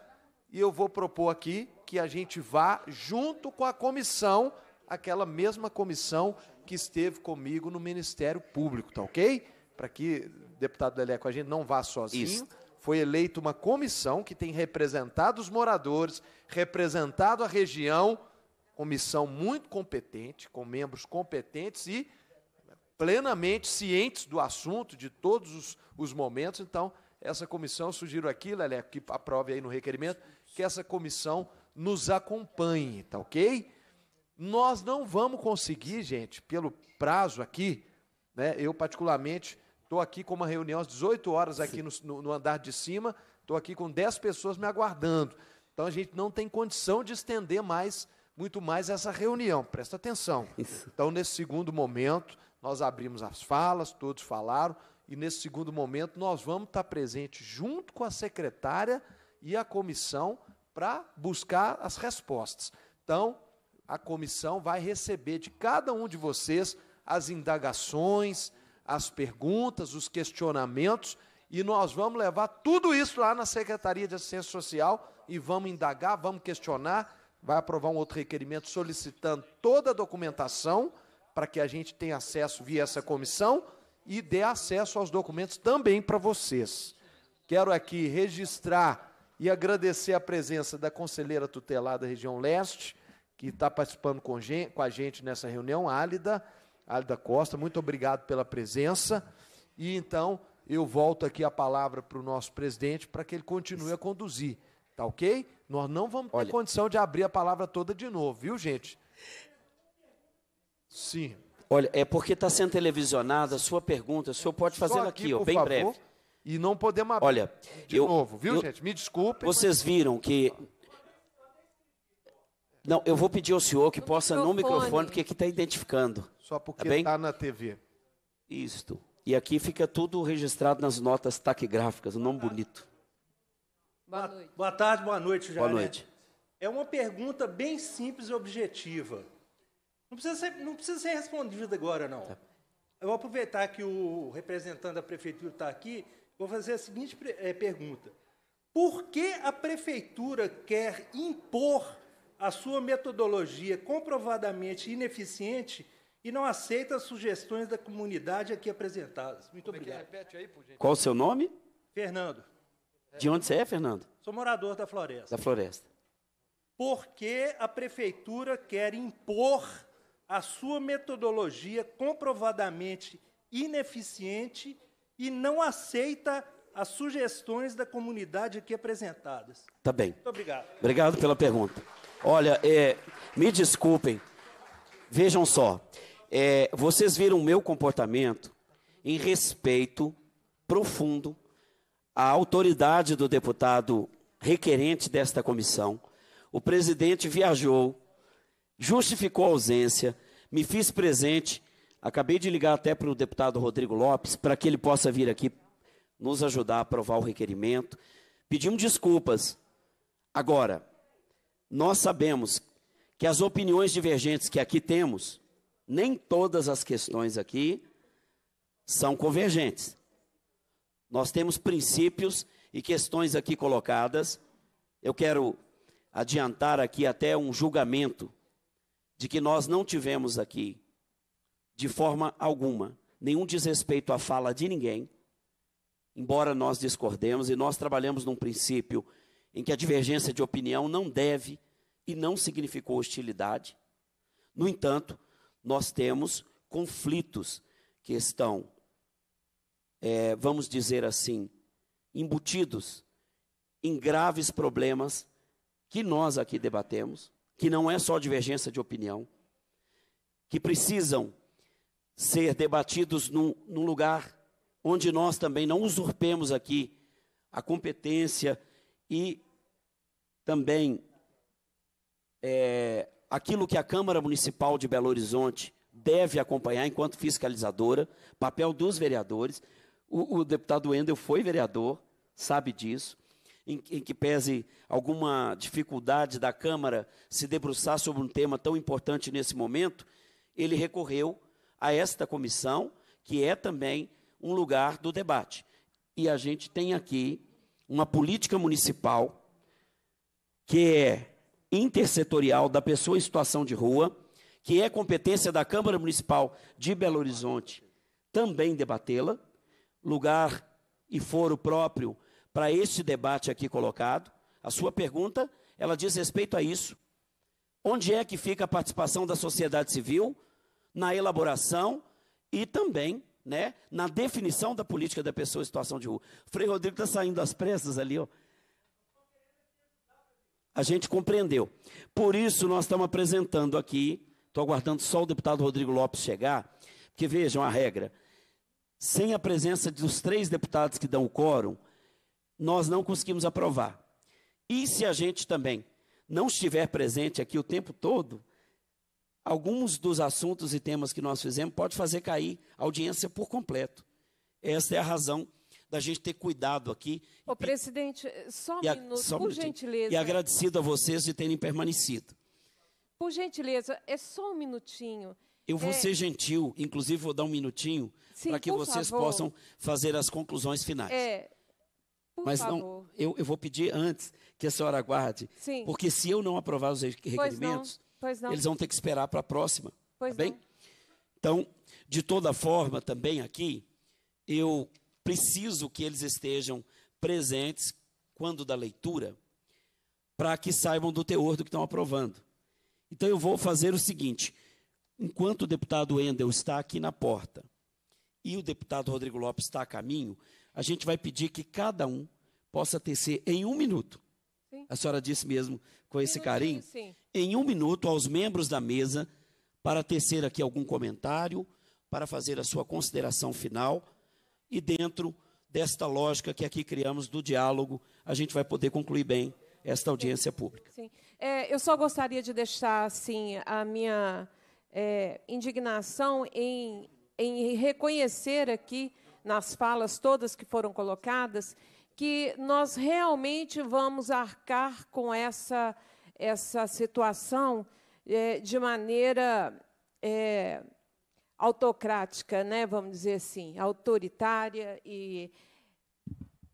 Speaker 3: e eu vou propor aqui que a gente vá junto com a comissão, aquela mesma comissão que esteve comigo no Ministério Público, tá ok? Para que, deputado Leleco, a gente não vá sozinho. Isso foi eleita uma comissão que tem representado os moradores, representado a região, comissão muito competente, com membros competentes e plenamente cientes do assunto, de todos os, os momentos. Então, essa comissão, sugiro aqui, Leleco, que aprove aí no requerimento, que essa comissão nos acompanhe, tá ok? Nós não vamos conseguir, gente, pelo prazo aqui, né? Eu, particularmente, Estou aqui com uma reunião às 18 horas aqui no, no, andar de cima, estou aqui com 10 pessoas me aguardando. Então a gente não tem condição de estender mais, muito mais essa reunião. Presta atenção. Isso. Então, nesse segundo momento, nós abrimos as falas, todos falaram, e nesse segundo momento nós vamos estar presentes junto com a secretária e a comissão para buscar as respostas. Então, a comissão vai receber de cada um de vocês as indagações, as perguntas, os questionamentos, e nós vamos levar tudo isso lá na Secretaria de Assistência Social e vamos indagar, vamos questionar, vai aprovar um outro requerimento solicitando toda a documentação para que a gente tenha acesso via essa comissão e dê acesso aos documentos também para vocês. Quero aqui registrar e agradecer a presença da conselheira tutelar da região leste, que está participando com, a gente nessa reunião, Álida, Alda Costa, muito obrigado pela presença. E então eu volto aqui a palavra para o nosso presidente para que ele continue a conduzir. Tá ok? Nós não vamos ter Olha. condição de abrir a palavra toda de novo, viu, gente?
Speaker 1: Sim. Olha, é porque está sendo televisionada a sua pergunta, o senhor pode fazer aqui, aqui ó, bem favor, breve.
Speaker 3: E não podemos abrir Olha,
Speaker 1: de eu, novo, viu, eu, gente?
Speaker 3: Me desculpe. Vocês
Speaker 1: viram que não, eu vou pedir ao senhor que no possa microfone. no microfone, porque aqui está identificando. Só tá porque está tá na TV. Isto. E aqui fica tudo registrado nas notas taquigráficas, um nome tá. bonito.
Speaker 4: Boa noite. Boa tarde,
Speaker 6: boa noite, Jair. Boa noite. É uma pergunta bem simples e objetiva. Não precisa ser, não precisa ser respondida agora, não. Tá. Eu vou aproveitar que o representante da prefeitura está aqui, vou fazer a seguinte eh, pergunta. Por que a prefeitura quer impor a sua metodologia comprovadamente ineficiente e não aceita as sugestões da comunidade aqui apresentadas. Muito Como é obrigado. É aí,
Speaker 1: Qual o seu nome? Fernando. De onde você é, Fernando?
Speaker 6: Sou morador da Floresta. Da Floresta. Por que a prefeitura quer impor a sua metodologia comprovadamente ineficiente e não aceita as sugestões da comunidade aqui apresentadas?
Speaker 1: Tá bem. Muito obrigado. Obrigado pela pergunta. Olha, é, me desculpem. Vejam só. É, vocês viram o meu comportamento em respeito profundo à autoridade do deputado requerente desta comissão. O presidente viajou, justificou a ausência, me fiz presente. Acabei de ligar até para o deputado Rodrigo Lopes para que ele possa vir aqui nos ajudar a aprovar o requerimento. Pedimos desculpas. Agora, nós sabemos que as opiniões divergentes que aqui temos, nem todas as questões aqui são convergentes. Nós temos princípios e questões aqui colocadas. Eu quero adiantar aqui até um julgamento de que nós não tivemos aqui, de forma alguma, nenhum desrespeito à fala de ninguém, embora nós discordemos e nós trabalhamos num princípio em que a divergência de opinião não deve e não significou hostilidade. No entanto, nós temos conflitos que estão, é, vamos dizer assim, embutidos em graves problemas que nós aqui debatemos, que não é só divergência de opinião, que precisam ser debatidos num, num lugar onde nós também não usurpemos aqui a competência e também é, aquilo que a Câmara Municipal de Belo Horizonte deve acompanhar enquanto fiscalizadora, papel dos vereadores. O, o deputado Wendel foi vereador, sabe disso. Em, em, que pese alguma dificuldade da Câmara se debruçar sobre um tema tão importante nesse momento, ele recorreu a esta comissão, que é também um lugar do debate. E a gente tem aqui uma política municipal que é intersetorial da pessoa em situação de rua, que é competência da Câmara Municipal de Belo Horizonte também debatê-la, lugar e foro próprio para este debate aqui colocado. A sua pergunta, ela diz respeito a isso. Onde é que fica a participação da sociedade civil na elaboração e também né, na definição da política da pessoa em situação de rua. Frei Rodrigo está saindo às pressas ali, ó. A gente compreendeu. Por isso, nós estamos apresentando aqui, estou aguardando só o deputado Rodrigo Lopes chegar, porque vejam a regra: sem a presença dos três deputados que dão o quórum, nós não conseguimos aprovar. E se a gente também não estiver presente aqui o tempo todo, alguns dos assuntos e temas que nós fizemos pode fazer cair a audiência por completo. Essa é a razão da gente ter cuidado aqui.
Speaker 5: Ô, presidente, só um e, minuto, só por gentileza. E agradecido
Speaker 1: a vocês de terem permanecido.
Speaker 5: Por gentileza, é só um minutinho. Eu vou é... ser
Speaker 1: gentil, inclusive vou dar um minutinho para que vocês favor. possam fazer as conclusões finais.
Speaker 5: É, por Mas favor. não,
Speaker 1: eu, eu, vou pedir antes que a senhora aguarde, Sim. porque se eu não aprovar os requerimentos, eles vão ter que esperar para a próxima. Tá pois tá bem? Não. Então, de toda forma, também aqui, eu preciso que eles estejam presentes quando da leitura, para que saibam do teor do que estão aprovando. Então, eu vou fazer o seguinte: enquanto o deputado Endel está aqui na porta e o deputado Rodrigo Lopes está a caminho, a gente vai pedir que cada um possa tecer em um minuto Sim. A senhora disse mesmo com esse Minutinho, carinho. Sim. Em um minuto, aos membros da mesa, para tecer aqui algum comentário, para fazer a sua consideração final. E dentro desta lógica que aqui criamos do diálogo, a gente vai poder concluir bem esta audiência sim. pública. Sim.
Speaker 5: É, eu só gostaria de deixar assim a minha é, indignação em, em reconhecer aqui nas falas todas que foram colocadas que nós realmente vamos arcar com essa, essa situação é, de maneira é, autocrática, né, vamos dizer assim, autoritária e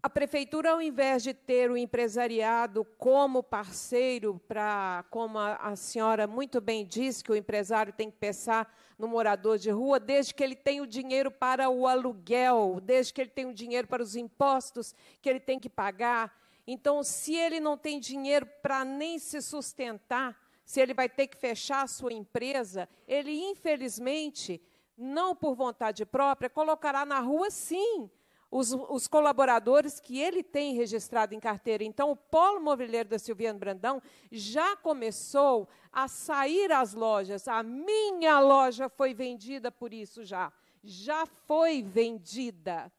Speaker 5: a prefeitura, ao invés de ter o empresariado como parceiro, para, como a, a, senhora muito bem disse, que o empresário tem que pensar no morador de rua, desde que ele tenha o dinheiro para o aluguel, desde que ele tenha o dinheiro para os impostos que ele tem que pagar. Então, se ele não tem dinheiro para nem se sustentar, se ele vai ter que fechar a sua empresa, ele, infelizmente, não por vontade própria, colocará na rua, sim, os, os, colaboradores que ele tem registrado em carteira. Então, o polo mobiliário da Silviano Brandão já começou a sair às lojas. A minha loja foi vendida por isso já. Já foi vendida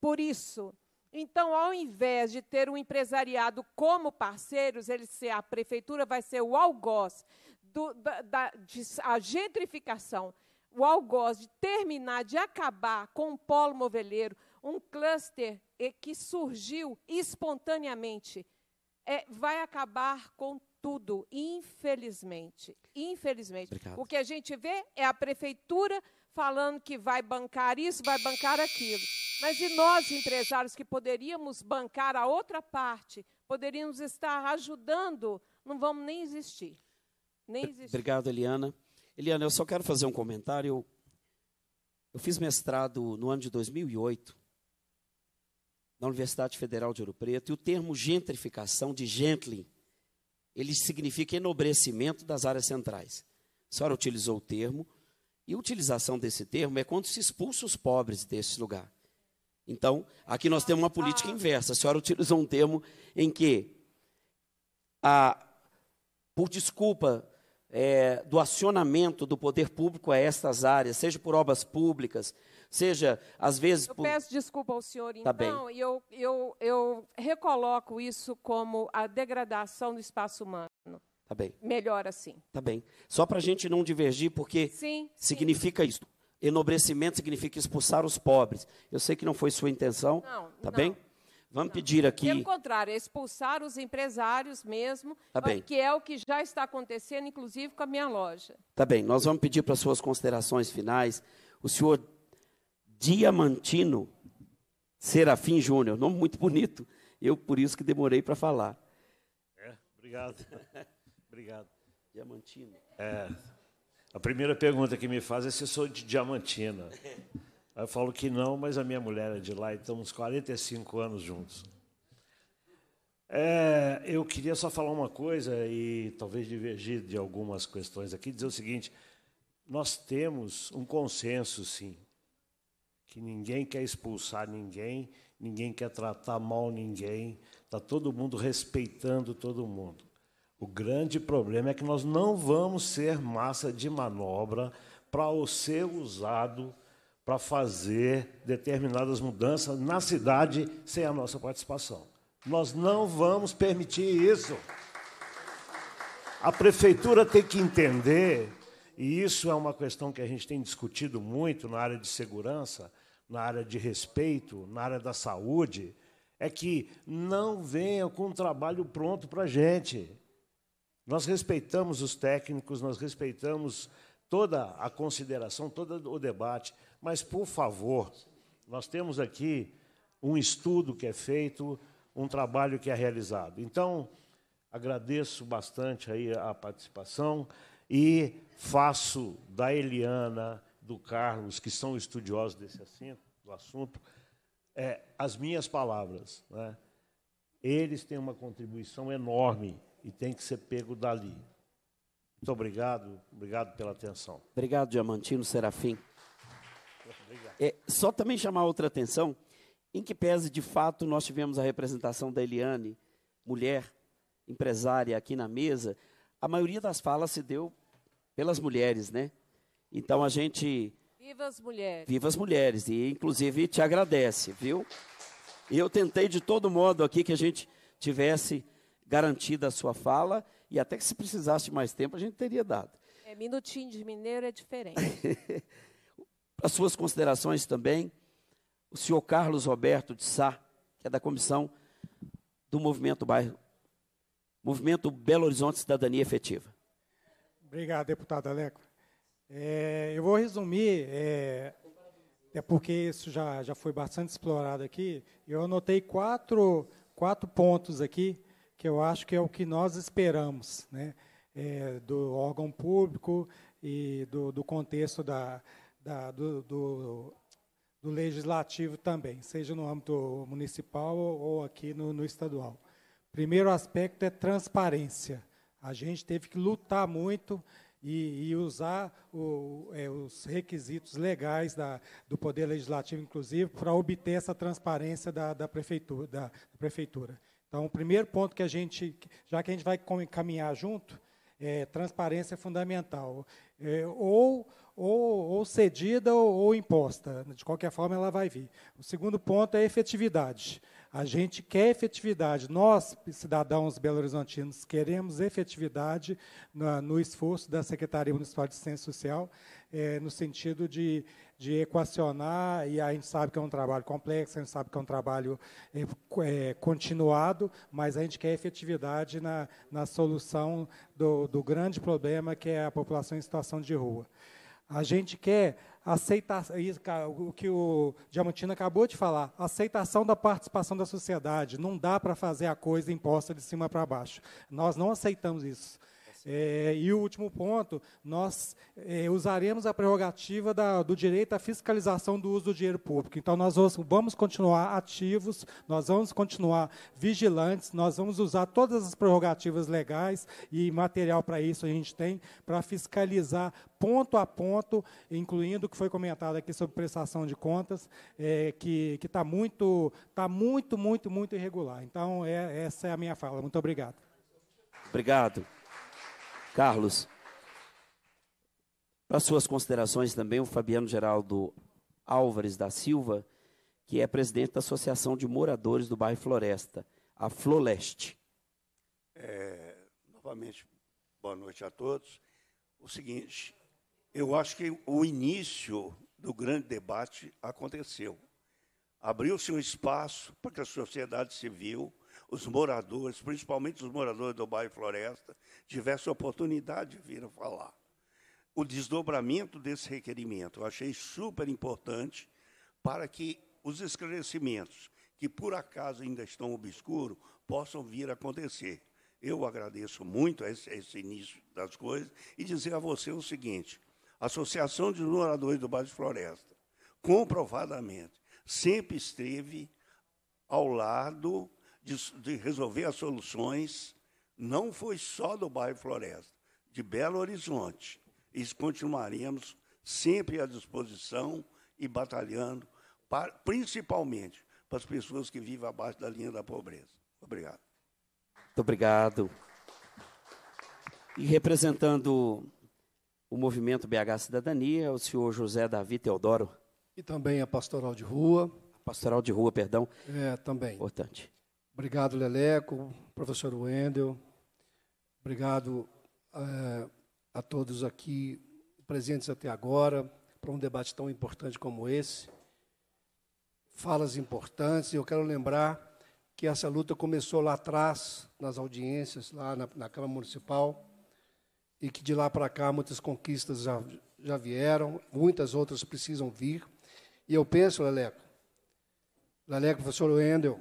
Speaker 5: por isso. Então, ao invés de ter o um empresariado como parceiros, ele ser a prefeitura vai ser o algoz do, da, da de, a gentrificação, o algoz de terminar, de acabar com o polo moveleiro, um cluster que surgiu espontaneamente, é, vai acabar com tudo, infelizmente. Infelizmente. Obrigado. O que a gente vê é a prefeitura falando que vai bancar isso, vai bancar aquilo. Mas e nós, empresários, que poderíamos bancar a outra parte, poderíamos estar ajudando, não vamos nem existir. Nem existir.
Speaker 1: Obrigado, Eliana. Eliana, eu só quero fazer um comentário. Eu fiz mestrado no ano de 2008 na Universidade Federal de Ouro Preto, e o termo gentrificação, de gentling, ele significa enobrecimento das áreas centrais. A senhora utilizou o termo, e a utilização desse termo é quando se expulsa os pobres desse lugar. Então, aqui nós temos uma política ah. inversa. A senhora utilizou um termo em que, a, por desculpa é, do acionamento do poder público a estas áreas, seja por obras públicas, seja, às vezes. Eu
Speaker 5: peço desculpa ao senhor, tá então, bem. Eu, eu, eu recoloco isso como a degradação do espaço humano. Tá bem. Melhor assim.
Speaker 1: Tá bem. Só para a gente não divergir, porque sim, significa sim. isso. Enobrecimento significa expulsar os pobres. Eu sei que não foi sua intenção. Não, tá não. bem? Vamos não. pedir aqui. Pelo
Speaker 5: contrário, é expulsar os empresários mesmo, tá bem. que é o que já está acontecendo, inclusive com a minha loja.
Speaker 1: Tá bem. Nós vamos pedir para suas considerações finais. O senhor Diamantino Serafim Júnior, nome muito bonito. Eu por isso que demorei para falar.
Speaker 4: É, obrigado. obrigado. Diamantino. É. A primeira pergunta que me faz é se eu sou de Diamantina. eu falo que não, mas a minha mulher é de lá então e estamos 45 anos juntos. É, eu queria só falar uma coisa e talvez divergir de algumas questões aqui, dizer o seguinte: nós temos um consenso, sim, que ninguém quer expulsar ninguém, ninguém quer tratar mal ninguém, está todo mundo respeitando todo mundo. O grande problema é que nós não vamos ser massa de manobra para ser usado para fazer determinadas mudanças na cidade sem a nossa participação. Nós não vamos permitir isso. A prefeitura tem que entender, e isso é uma questão que a gente tem discutido muito na área de segurança, na área de respeito, na área da saúde, é que não venham com um trabalho pronto para a gente. Nós respeitamos os técnicos, nós respeitamos toda a consideração, todo o debate, mas, por favor, nós temos aqui um estudo que é feito, um trabalho que é realizado. Então, agradeço bastante aí a participação e faço da Eliana do Carlos, que são estudiosos desse assunto, do assunto, é, as minhas palavras. Né? Eles têm uma contribuição enorme e tem que ser pego dali. Muito obrigado, obrigado pela atenção. Obrigado,
Speaker 1: Diamantino Serafim. Obrigado. É, só também chamar outra atenção, em que pese, de fato, nós tivemos a representação da Eliane, mulher empresária, aqui na mesa, a maioria das falas se deu pelas mulheres, né? Então a gente.
Speaker 5: Viva as mulheres.
Speaker 1: Viva as mulheres. E inclusive te agradece, viu? Eu tentei de todo modo aqui que a gente tivesse garantido a sua fala e até que se precisasse mais tempo a gente teria dado.
Speaker 5: É, minutinho de mineiro é diferente.
Speaker 1: As suas considerações também, o senhor Carlos Roberto de Sá, que é da comissão do Movimento Bairro, Movimento Belo Horizonte Cidadania Efetiva.
Speaker 6: Obrigado, deputado Aleco. É, eu vou resumir, é, é, porque isso já, já foi bastante explorado aqui. Eu anotei quatro, quatro pontos aqui que eu acho que é o que nós esperamos né, é, do órgão público e do, do contexto da, da do, do, do, legislativo também, seja no âmbito municipal ou aqui no, no estadual. Primeiro aspecto é transparência. A gente teve que lutar muito e, e usar o, é, os requisitos legais da, do Poder Legislativo, inclusive, para obter essa transparência da, da, prefeitura, da, prefeitura. Então, o primeiro ponto que a gente, já que a gente vai caminhar junto, é, transparência é fundamental. É, ou, ou, ou cedida ou, ou imposta, de qualquer forma ela vai vir. O segundo ponto é efetividade. A gente quer efetividade. Nós, cidadãos belo-horizontinos, queremos efetividade no, no, esforço da Secretaria Municipal de Ciência Social, é, no sentido de, de equacionar, e a gente sabe que é um trabalho complexo, a gente sabe que é um trabalho é, continuado, mas a gente quer efetividade na, na solução do, do grande problema que é a população em situação de rua. A gente quer aceitar o que o Diamantino acabou de falar, aceitação da participação da sociedade. Não dá para fazer a coisa imposta de cima para baixo. Nós não aceitamos isso. É, e o último ponto, nós é, usaremos a prerrogativa da, do direito à fiscalização do uso do dinheiro público. Então, nós vamos continuar ativos, nós vamos continuar vigilantes, nós vamos usar todas as prerrogativas legais e material para isso a gente tem, para fiscalizar ponto a ponto, incluindo o que foi comentado aqui sobre prestação de contas, é, que está muito, tá muito, muito, muito irregular. Então, é, essa é a minha fala. Muito obrigado.
Speaker 1: Obrigado. Carlos, para suas considerações também, o Fabiano Geraldo Álvares da Silva, que é presidente da Associação de Moradores do Bairro Floresta, a Floleste.
Speaker 7: É, novamente, boa noite a todos. O seguinte, eu acho que o início do grande debate aconteceu. Abriu-se um espaço para que a sociedade civil os moradores, principalmente os moradores do bairro Floresta, tivessem oportunidade de vir falar. O desdobramento desse requerimento eu achei super importante para que os esclarecimentos que por acaso ainda estão obscuros possam vir a acontecer. Eu agradeço muito esse, esse início das coisas e dizer a você o seguinte: a Associação de Moradores do Bairro Floresta, comprovadamente, sempre esteve ao lado de, de resolver as soluções não foi só do bairro Floresta, de Belo Horizonte. E continuaremos sempre à disposição e batalhando, para, principalmente para as pessoas que vivem abaixo da linha da pobreza.
Speaker 1: Obrigado. Muito obrigado. E representando o movimento BH Cidadania, o senhor José Davi Teodoro.
Speaker 8: E também a pastoral de rua.
Speaker 1: pastoral de rua, perdão.
Speaker 8: É, também. Importante. Obrigado, Leleco, professor Wendel. Obrigado é, a todos aqui presentes até agora para um debate tão importante como esse. Falas importantes. Eu quero lembrar que essa luta começou lá atrás, nas audiências, lá na, na Câmara Municipal, e que de lá para cá muitas conquistas já, já vieram, muitas outras precisam vir. E eu penso, Leleco, Leleco, professor Wendel,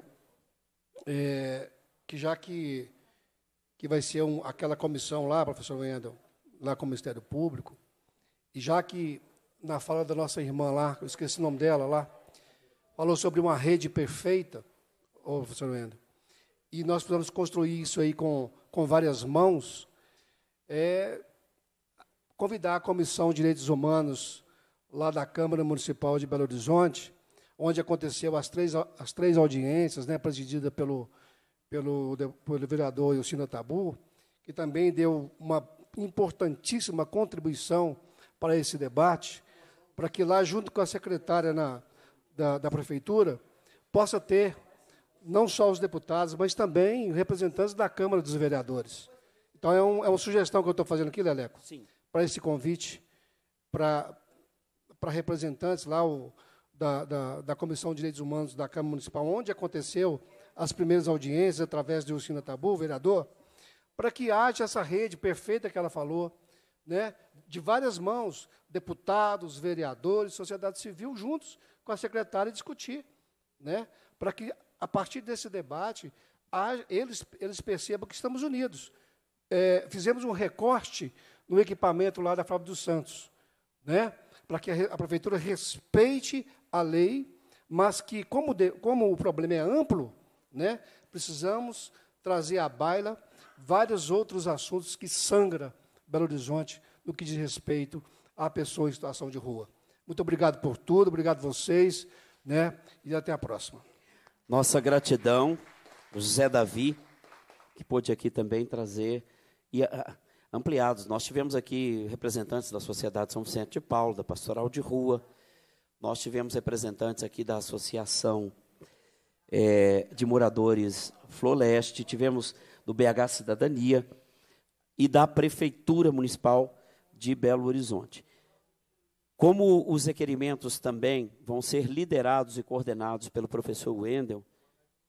Speaker 8: é, que já que, que vai ser um, aquela comissão lá, professor Wendel, lá com o Ministério Público, e já que na fala da nossa irmã lá, eu esqueci o nome dela lá, falou sobre uma rede perfeita, ô, professor Wendel, e nós precisamos construir isso aí com, com várias mãos, é convidar a Comissão de Direitos Humanos lá da Câmara Municipal de Belo Horizonte onde aconteceu as três, as três audiências, né, presidida pelo, pelo, pelo vereador Ilcino Tabu, que também deu uma importantíssima contribuição para esse debate, para que lá, junto com a secretária na, da, da prefeitura, possa ter não só os deputados, mas também representantes da Câmara dos Vereadores. Então, é, um, é uma sugestão que eu estou fazendo aqui, Leleco, Sim. para esse convite, para, para representantes lá, o, da, da, da, Comissão de Direitos Humanos da Câmara Municipal, onde aconteceu as primeiras audiências através de Ursina Tabu, vereador, para que haja essa rede perfeita que ela falou, né, de várias mãos, deputados, vereadores, sociedade civil, juntos com a secretária discutir, né, para que, a partir desse debate, haja, eles, eles percebam que estamos unidos. É, fizemos um recorte no equipamento lá da Fábio dos Santos, né, para que a, a prefeitura respeite a lei, mas que, como, de, como o problema é amplo, né, precisamos trazer à baila vários outros assuntos que sangra Belo Horizonte no que diz respeito à pessoa em situação de rua. Muito obrigado por tudo, obrigado vocês, né, e até a próxima.
Speaker 1: Nossa gratidão, José Davi, que pôde aqui também trazer e a, ah, ampliados. Nós tivemos aqui representantes da Sociedade São Vicente de Paulo, da Pastoral de Rua, nós tivemos representantes aqui da Associação é, de Moradores Floreste, tivemos do BH Cidadania e da Prefeitura Municipal de Belo Horizonte. Como os requerimentos também vão ser liderados e coordenados pelo professor Wendel,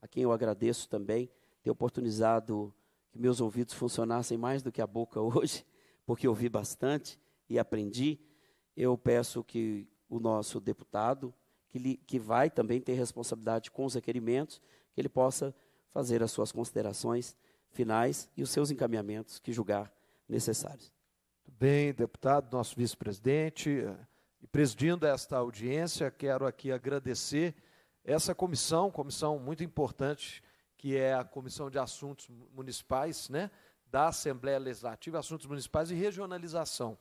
Speaker 1: a quem eu agradeço também ter oportunizado que meus ouvidos funcionassem mais do que a boca hoje, porque ouvi bastante e aprendi, eu peço que o nosso deputado, que, li, que vai também ter responsabilidade com os requerimentos, que ele possa fazer as suas considerações finais e os seus
Speaker 3: encaminhamentos que julgar necessários. Bem, deputado, nosso vice-presidente, eh, e presidindo esta audiência, quero aqui agradecer essa comissão, comissão muito importante, que é a Comissão de Assuntos Municipais, né, da Assembleia Legislativa, Assuntos Municipais e Regionalização.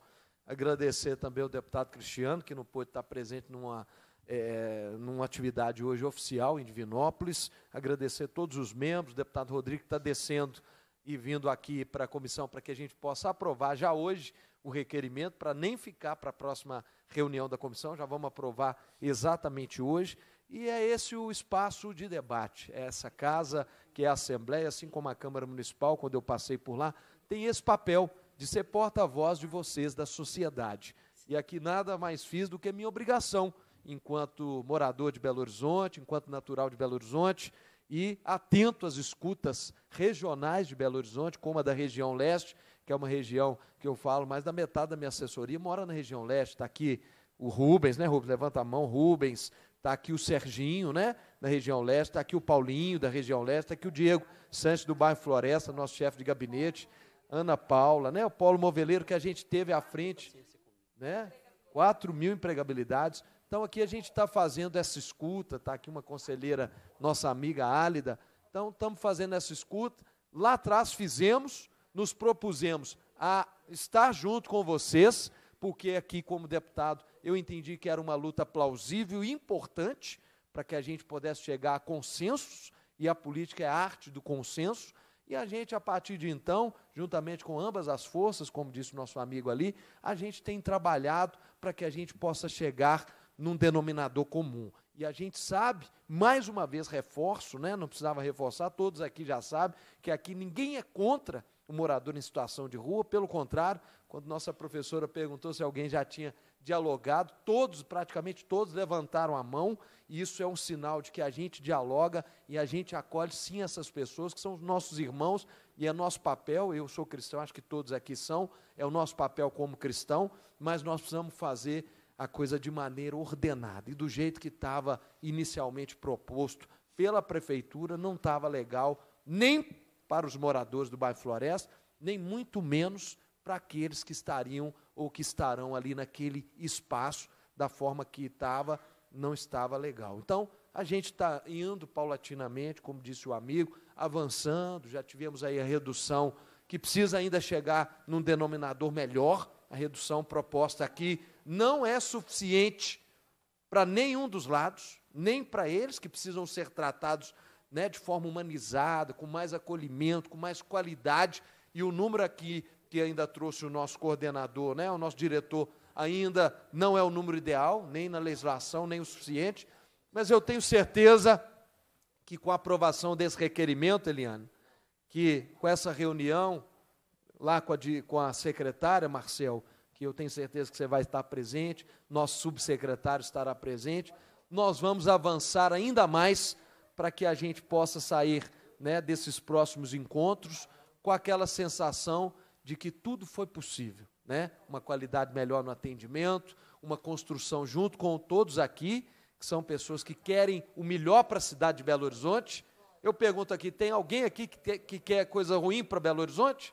Speaker 3: Agradecer também ao deputado Cristiano, que não pôde estar presente numa, é, numa atividade hoje oficial em Divinópolis. Agradecer todos os membros, o deputado Rodrigo que está descendo e vindo aqui para a comissão para que a gente possa aprovar já hoje o requerimento, para nem ficar para a próxima reunião da comissão, já vamos aprovar exatamente hoje. E é esse o espaço de debate, é essa casa que é a Assembleia, assim como a Câmara Municipal, quando eu passei por lá, tem esse papel de ser porta-voz de vocês, da sociedade. E aqui nada mais fiz do que minha obrigação, enquanto morador de Belo Horizonte, enquanto natural de Belo Horizonte, e atento às escutas regionais de Belo Horizonte, como a da região leste, que é uma região que eu falo, mais da metade da minha assessoria mora na região leste. Está aqui o Rubens, né, Rubens? Levanta a mão, Rubens. Está aqui o Serginho, né, da região leste. Está aqui o Paulinho, da região leste. Está aqui o Diego Sanches, do bairro Floresta, nosso chefe de gabinete. Ana Paula, né? o Paulo Moveleiro que a gente teve à frente, né? 4 mil empregabilidades. Então, aqui a gente está fazendo essa escuta, está aqui uma conselheira, nossa amiga Álida. Então, estamos fazendo essa escuta. Lá atrás fizemos, nos propusemos a estar junto com vocês, porque aqui, como deputado, eu entendi que era uma luta plausível e importante para que a gente pudesse chegar a consensos, e a política é a arte do consenso. E a gente, a partir de então, juntamente com ambas as forças, como disse o nosso amigo ali, a gente tem trabalhado para que a gente possa chegar num denominador comum. E a gente sabe, mais uma vez reforço, né, não precisava reforçar, todos aqui já sabem, que aqui ninguém é contra o morador em situação de rua, pelo contrário, quando nossa professora perguntou se alguém já tinha dialogado, todos, praticamente todos, levantaram a mão, e isso é um sinal de que a gente dialoga e a gente acolhe sim essas pessoas que são os nossos irmãos, e é nosso papel, eu sou cristão, acho que todos aqui são, é o nosso papel como cristão, mas nós precisamos fazer a coisa de maneira ordenada e do jeito que estava inicialmente proposto pela prefeitura, não estava legal nem para os moradores do bairro Floresta, nem muito menos para aqueles que estariam ou que estarão ali naquele espaço da forma que estava, não estava legal. Então, a gente está indo paulatinamente, como disse o amigo, avançando, já tivemos aí a redução que precisa ainda chegar num denominador melhor. A redução proposta aqui não é suficiente para nenhum dos lados, nem para eles que precisam ser tratados né, de forma humanizada, com mais acolhimento, com mais qualidade. E o número aqui que ainda trouxe o nosso coordenador, né, o nosso diretor, ainda não é o número ideal, nem na legislação, nem o suficiente, mas eu tenho certeza que com a aprovação desse requerimento, Eliane, que com essa reunião lá com a, com a secretária, Marcel, que eu tenho certeza que você vai estar presente, nosso subsecretário estará presente, nós vamos avançar ainda mais para que a gente possa sair né, desses próximos encontros com aquela sensação de que tudo foi possível, né? Uma qualidade melhor no atendimento, uma construção junto com todos aqui, que são pessoas que querem o melhor para a cidade de Belo Horizonte. Eu pergunto aqui, tem alguém aqui que, te, que quer coisa ruim para Belo Horizonte?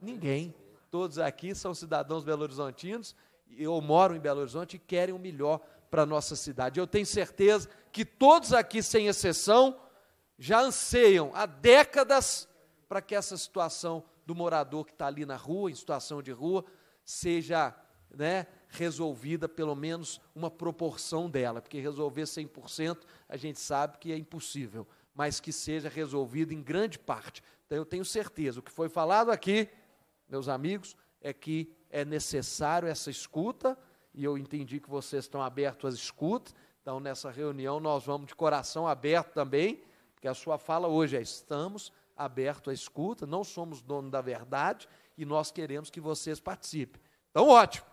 Speaker 3: Ninguém. Todos aqui são cidadãos belo-horizontinos, eu moro em Belo Horizonte e querem o melhor para a nossa cidade. Eu tenho certeza que todos aqui, sem exceção, já anseiam há décadas para que essa situação do morador que está ali na rua, em situação de rua, seja né, resolvida pelo menos uma proporção dela, porque resolver 100% a gente sabe que é impossível, mas que seja resolvido em grande parte. Então eu tenho certeza, o que foi falado aqui, meus amigos, é que é necessário essa escuta, e eu entendi que vocês estão abertos às escutas. então nessa reunião nós vamos de coração aberto também, porque a sua fala hoje é: estamos aberto à escuta, não somos dono da verdade e nós queremos que vocês participem. Então, ótimo.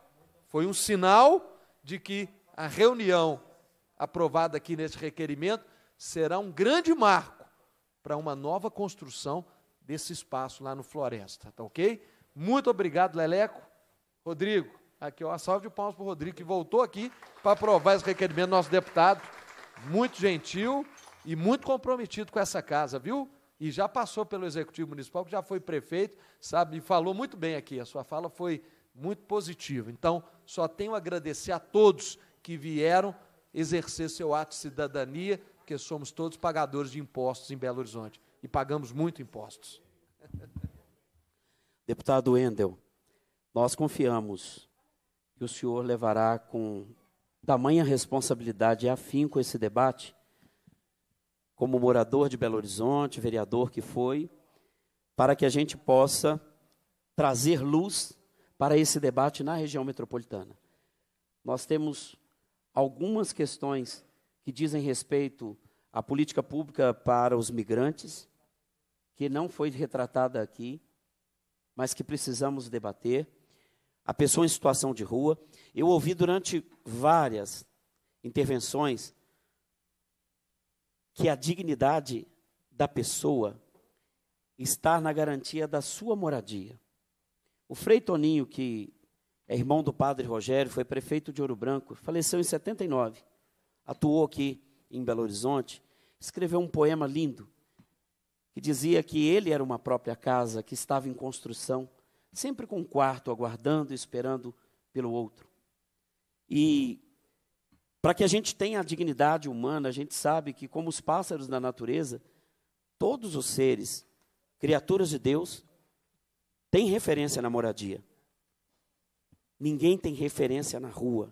Speaker 3: Foi um sinal de que a reunião aprovada aqui nesse requerimento será um grande marco para uma nova construção desse espaço lá no Floresta, tá ok? Muito obrigado, Leleco. Rodrigo, aqui, ó, salve de palmas para o Rodrigo, que voltou aqui para aprovar esse requerimento, nosso deputado. Muito gentil e muito comprometido com essa casa, viu? e já passou pelo Executivo Municipal, que já foi prefeito, sabe, e falou muito bem aqui, a sua fala foi muito positiva. Então, só tenho a agradecer a todos que vieram exercer seu ato de cidadania, porque somos todos pagadores de impostos em Belo Horizonte, e pagamos muito impostos.
Speaker 1: Deputado Endel, nós confiamos que o senhor levará com tamanha responsabilidade e afinco esse debate, como morador de Belo Horizonte, vereador que foi, para que a gente possa trazer luz para esse debate na região metropolitana. Nós temos algumas questões que dizem respeito à política pública para os migrantes, que não foi retratada aqui, mas que precisamos debater. A pessoa em situação de rua. Eu ouvi durante várias intervenções que a dignidade da pessoa está na garantia da sua moradia. O Frei Toninho, que é irmão do padre Rogério, foi prefeito de Ouro Branco, faleceu em 79, atuou aqui em Belo Horizonte, escreveu um poema lindo que dizia que ele era uma própria casa que estava em construção, sempre com um quarto aguardando e esperando pelo outro. E para que a gente tenha a dignidade humana, a gente sabe que, como os pássaros da natureza, todos os seres, criaturas de Deus, têm referência na moradia. Ninguém tem referência na rua.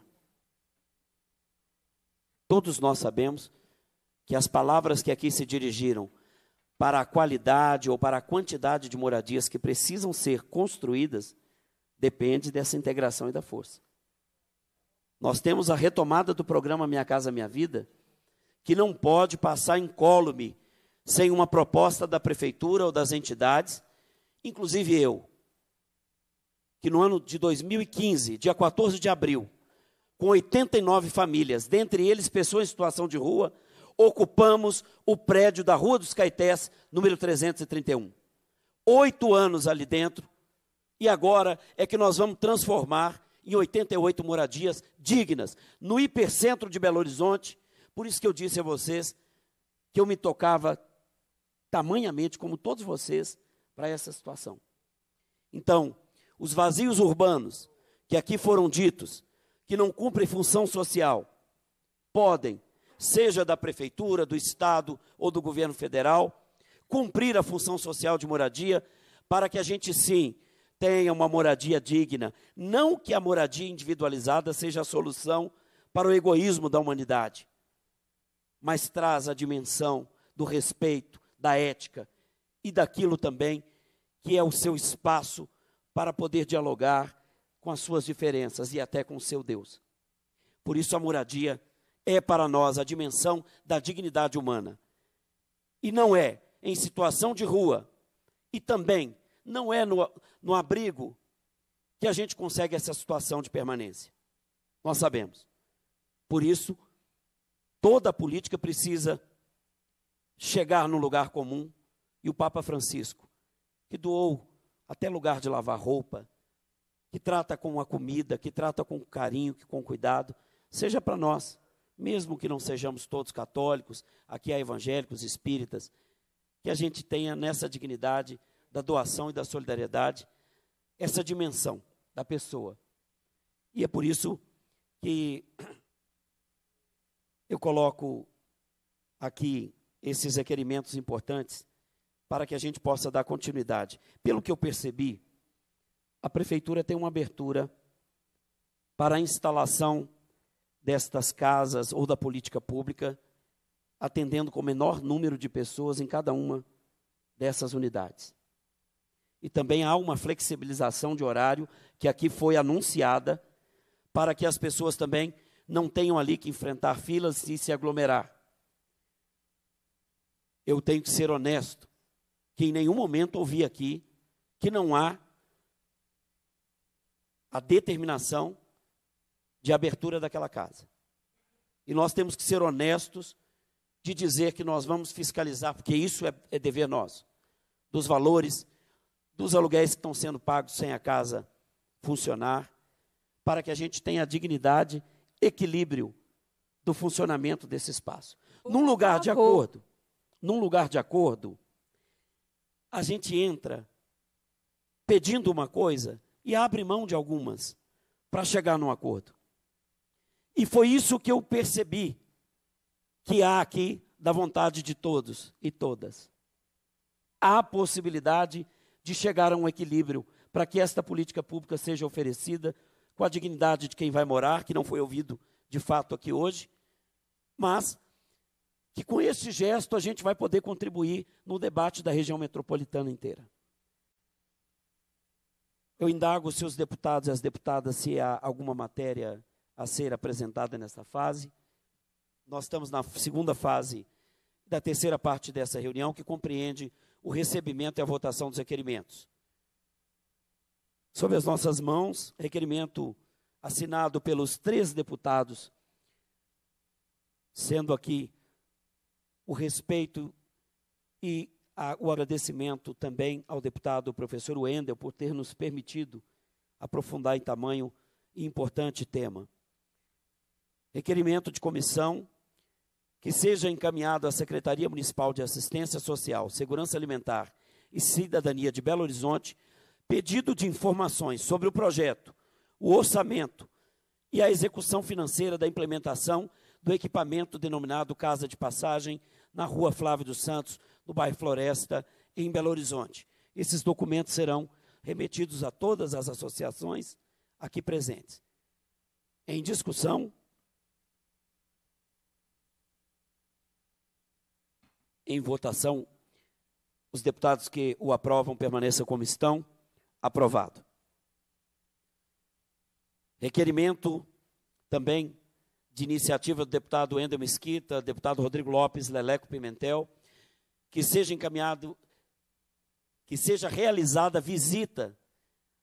Speaker 1: Todos nós sabemos que as palavras que aqui se dirigiram para a qualidade ou para a quantidade de moradias que precisam ser construídas depende dessa integração e da força. Nós temos a retomada do programa Minha Casa Minha Vida, que não pode passar incólume sem uma proposta da prefeitura ou das entidades, inclusive eu, que no ano de 2015, dia 14 de abril, com 89 famílias, dentre eles pessoas em situação de rua, ocupamos o prédio da Rua dos Caetés, número 331. Oito anos ali dentro, e agora é que nós vamos transformar em 88 moradias dignas, no hipercentro de Belo Horizonte. Por isso que eu disse a vocês que eu me tocava tamanhamente, como todos vocês, para essa situação. Então, os vazios urbanos que aqui foram ditos, que não cumprem função social, podem, seja da prefeitura, do estado ou do governo federal, cumprir a função social de moradia para que a gente sim tenha uma moradia digna. Não que a moradia individualizada seja a solução para o egoísmo da humanidade, mas traz a dimensão do respeito, da ética e daquilo também que é o seu espaço para poder dialogar com as suas diferenças e até com o seu Deus. Por isso, a moradia é para nós a dimensão da dignidade humana. E não é em situação de rua e também não é no, no abrigo que a gente consegue essa situação de permanência. Nós sabemos. Por isso, toda a política precisa chegar no lugar comum. E o Papa Francisco, que doou até lugar de lavar roupa, que trata com a comida, que trata com carinho, que com cuidado, seja para nós, mesmo que não sejamos todos católicos, aqui há evangélicos, espíritas, que a gente tenha nessa dignidade da doação e da solidariedade, essa dimensão da pessoa. E é por isso que eu coloco aqui esses requerimentos importantes para que a gente possa dar continuidade. Pelo que eu percebi, a prefeitura tem uma abertura para a instalação destas casas ou da política pública, atendendo com o menor número de pessoas em cada uma dessas unidades e também há uma flexibilização de horário que aqui foi anunciada para que as pessoas também não tenham ali que enfrentar filas e se aglomerar. Eu tenho que ser honesto, que em nenhum momento ouvi aqui que não há a determinação de abertura daquela casa. E nós temos que ser honestos de dizer que nós vamos fiscalizar, porque isso é, é dever nosso, dos valores dos aluguéis que estão sendo pagos sem a casa funcionar, para que a gente tenha dignidade, equilíbrio do funcionamento desse espaço. Por num lugar favor. de acordo, num lugar de acordo, a gente entra pedindo uma coisa e abre mão de algumas para chegar num acordo. E foi isso que eu percebi que há aqui da vontade de todos e todas. Há possibilidade de de chegar a um equilíbrio para que esta política pública seja oferecida com a dignidade de quem vai morar, que não foi ouvido de fato aqui hoje, mas que com este gesto a gente vai poder contribuir no debate da região metropolitana inteira. Eu indago se os deputados e as deputadas se há alguma matéria a ser apresentada nesta fase. Nós estamos na segunda fase da terceira parte dessa reunião, que compreende o recebimento e a votação dos requerimentos. Sob as nossas mãos, requerimento assinado pelos três deputados, sendo aqui o respeito e a, o agradecimento também ao deputado professor Wendel por ter nos permitido aprofundar em tamanho e importante tema. Requerimento de comissão que seja encaminhado à Secretaria Municipal de Assistência Social, Segurança Alimentar e Cidadania de Belo Horizonte pedido de informações sobre o projeto, o orçamento e a execução financeira da implementação do equipamento denominado Casa de Passagem na Rua Flávio dos Santos, no bairro Floresta, em Belo Horizonte. Esses documentos serão remetidos a todas as associações aqui presentes. Em discussão, em votação. Os deputados que o aprovam permaneçam como estão. Aprovado. Requerimento também de iniciativa do deputado Ender Mesquita, deputado Rodrigo Lopes, Leleco Pimentel, que seja encaminhado, que seja realizada visita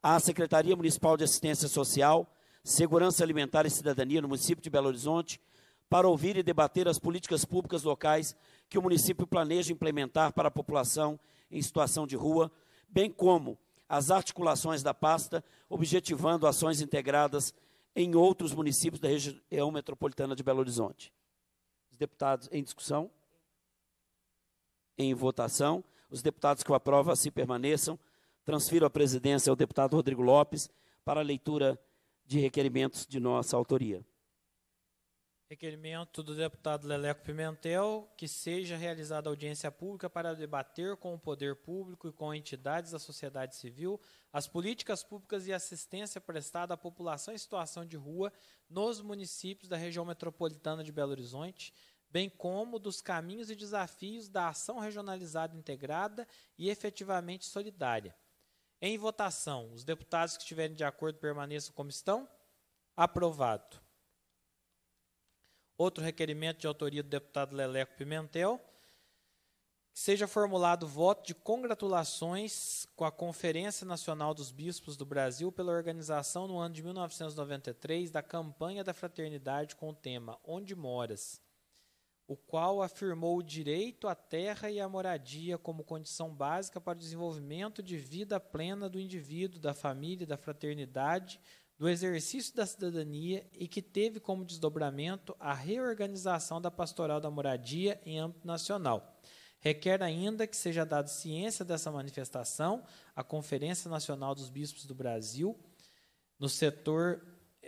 Speaker 1: à Secretaria Municipal de Assistência Social, Segurança Alimentar e Cidadania no município de Belo Horizonte, para ouvir e debater as políticas públicas locais que o município planeja implementar para a população em situação de rua, bem como as articulações da pasta, objetivando ações integradas em outros municípios da região metropolitana de Belo Horizonte. Os deputados em discussão, em votação, os deputados que o aprovam assim se permaneçam. Transfiro a presidência ao deputado Rodrigo Lopes para a leitura de requerimentos de nossa autoria.
Speaker 2: Requerimento do deputado Leleco Pimentel que seja realizada audiência pública para debater com o poder público e com entidades da sociedade civil as políticas públicas e assistência prestada à população em situação de rua nos municípios da região metropolitana de Belo Horizonte, bem como dos caminhos e desafios da ação regionalizada integrada e efetivamente solidária. Em votação, os deputados que estiverem de acordo permaneçam como estão. Aprovado. Outro requerimento de autoria do deputado Leleco Pimentel. Que seja formulado voto de congratulações com a Conferência Nacional dos Bispos do Brasil pela organização no ano de 1993 da campanha da fraternidade com o tema Onde Moras, o qual afirmou o direito à terra e à moradia como condição básica para o desenvolvimento de vida plena do indivíduo, da família, e da fraternidade, do exercício da cidadania e que teve como desdobramento a reorganização da pastoral da moradia em âmbito nacional. Requer ainda que seja dada ciência dessa manifestação à Conferência Nacional dos Bispos do Brasil, no setor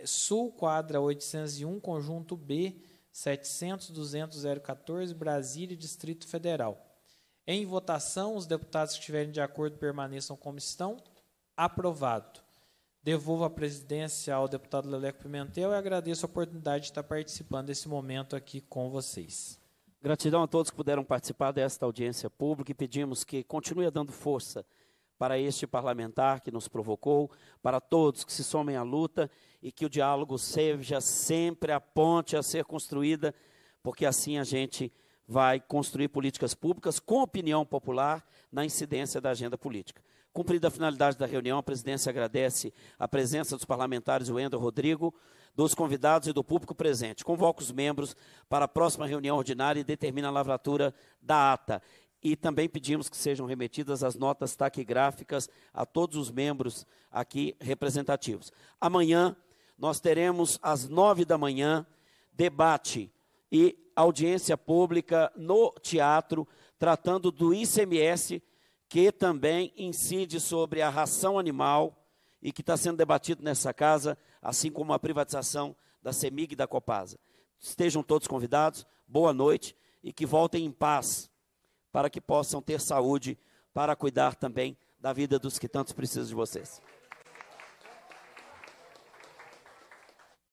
Speaker 2: Sul, quadra 801, conjunto B, 700-200-014, Brasília, Distrito Federal. Em votação, os deputados que estiverem de acordo permaneçam como estão. Aprovado. Devolvo a presidência ao deputado Leleco Pimentel e agradeço a oportunidade de estar participando desse momento aqui com vocês. Gratidão a todos que puderam participar
Speaker 1: desta audiência pública e pedimos que continue dando força para este parlamentar que nos provocou, para todos que se somem à luta e que o diálogo seja sempre a ponte a ser construída, porque assim a gente vai construir políticas públicas com opinião popular na incidência da agenda política. Cumprida a finalidade da reunião, a presidência agradece a presença dos parlamentares Wendel Rodrigo, dos convidados e do público presente. Convoca os membros para a próxima reunião ordinária e determina a lavratura da ata. E também pedimos que sejam remetidas as notas taquigráficas a todos os membros aqui representativos. Amanhã nós teremos, às nove da manhã, debate e audiência pública no teatro, tratando do ICMS que também incide sobre a ração animal e que está sendo debatido nessa casa, assim como a privatização da CEMIG e da Copasa. Estejam todos convidados, boa noite e que voltem em paz, para que possam ter saúde para cuidar também da vida dos que tantos precisam de vocês.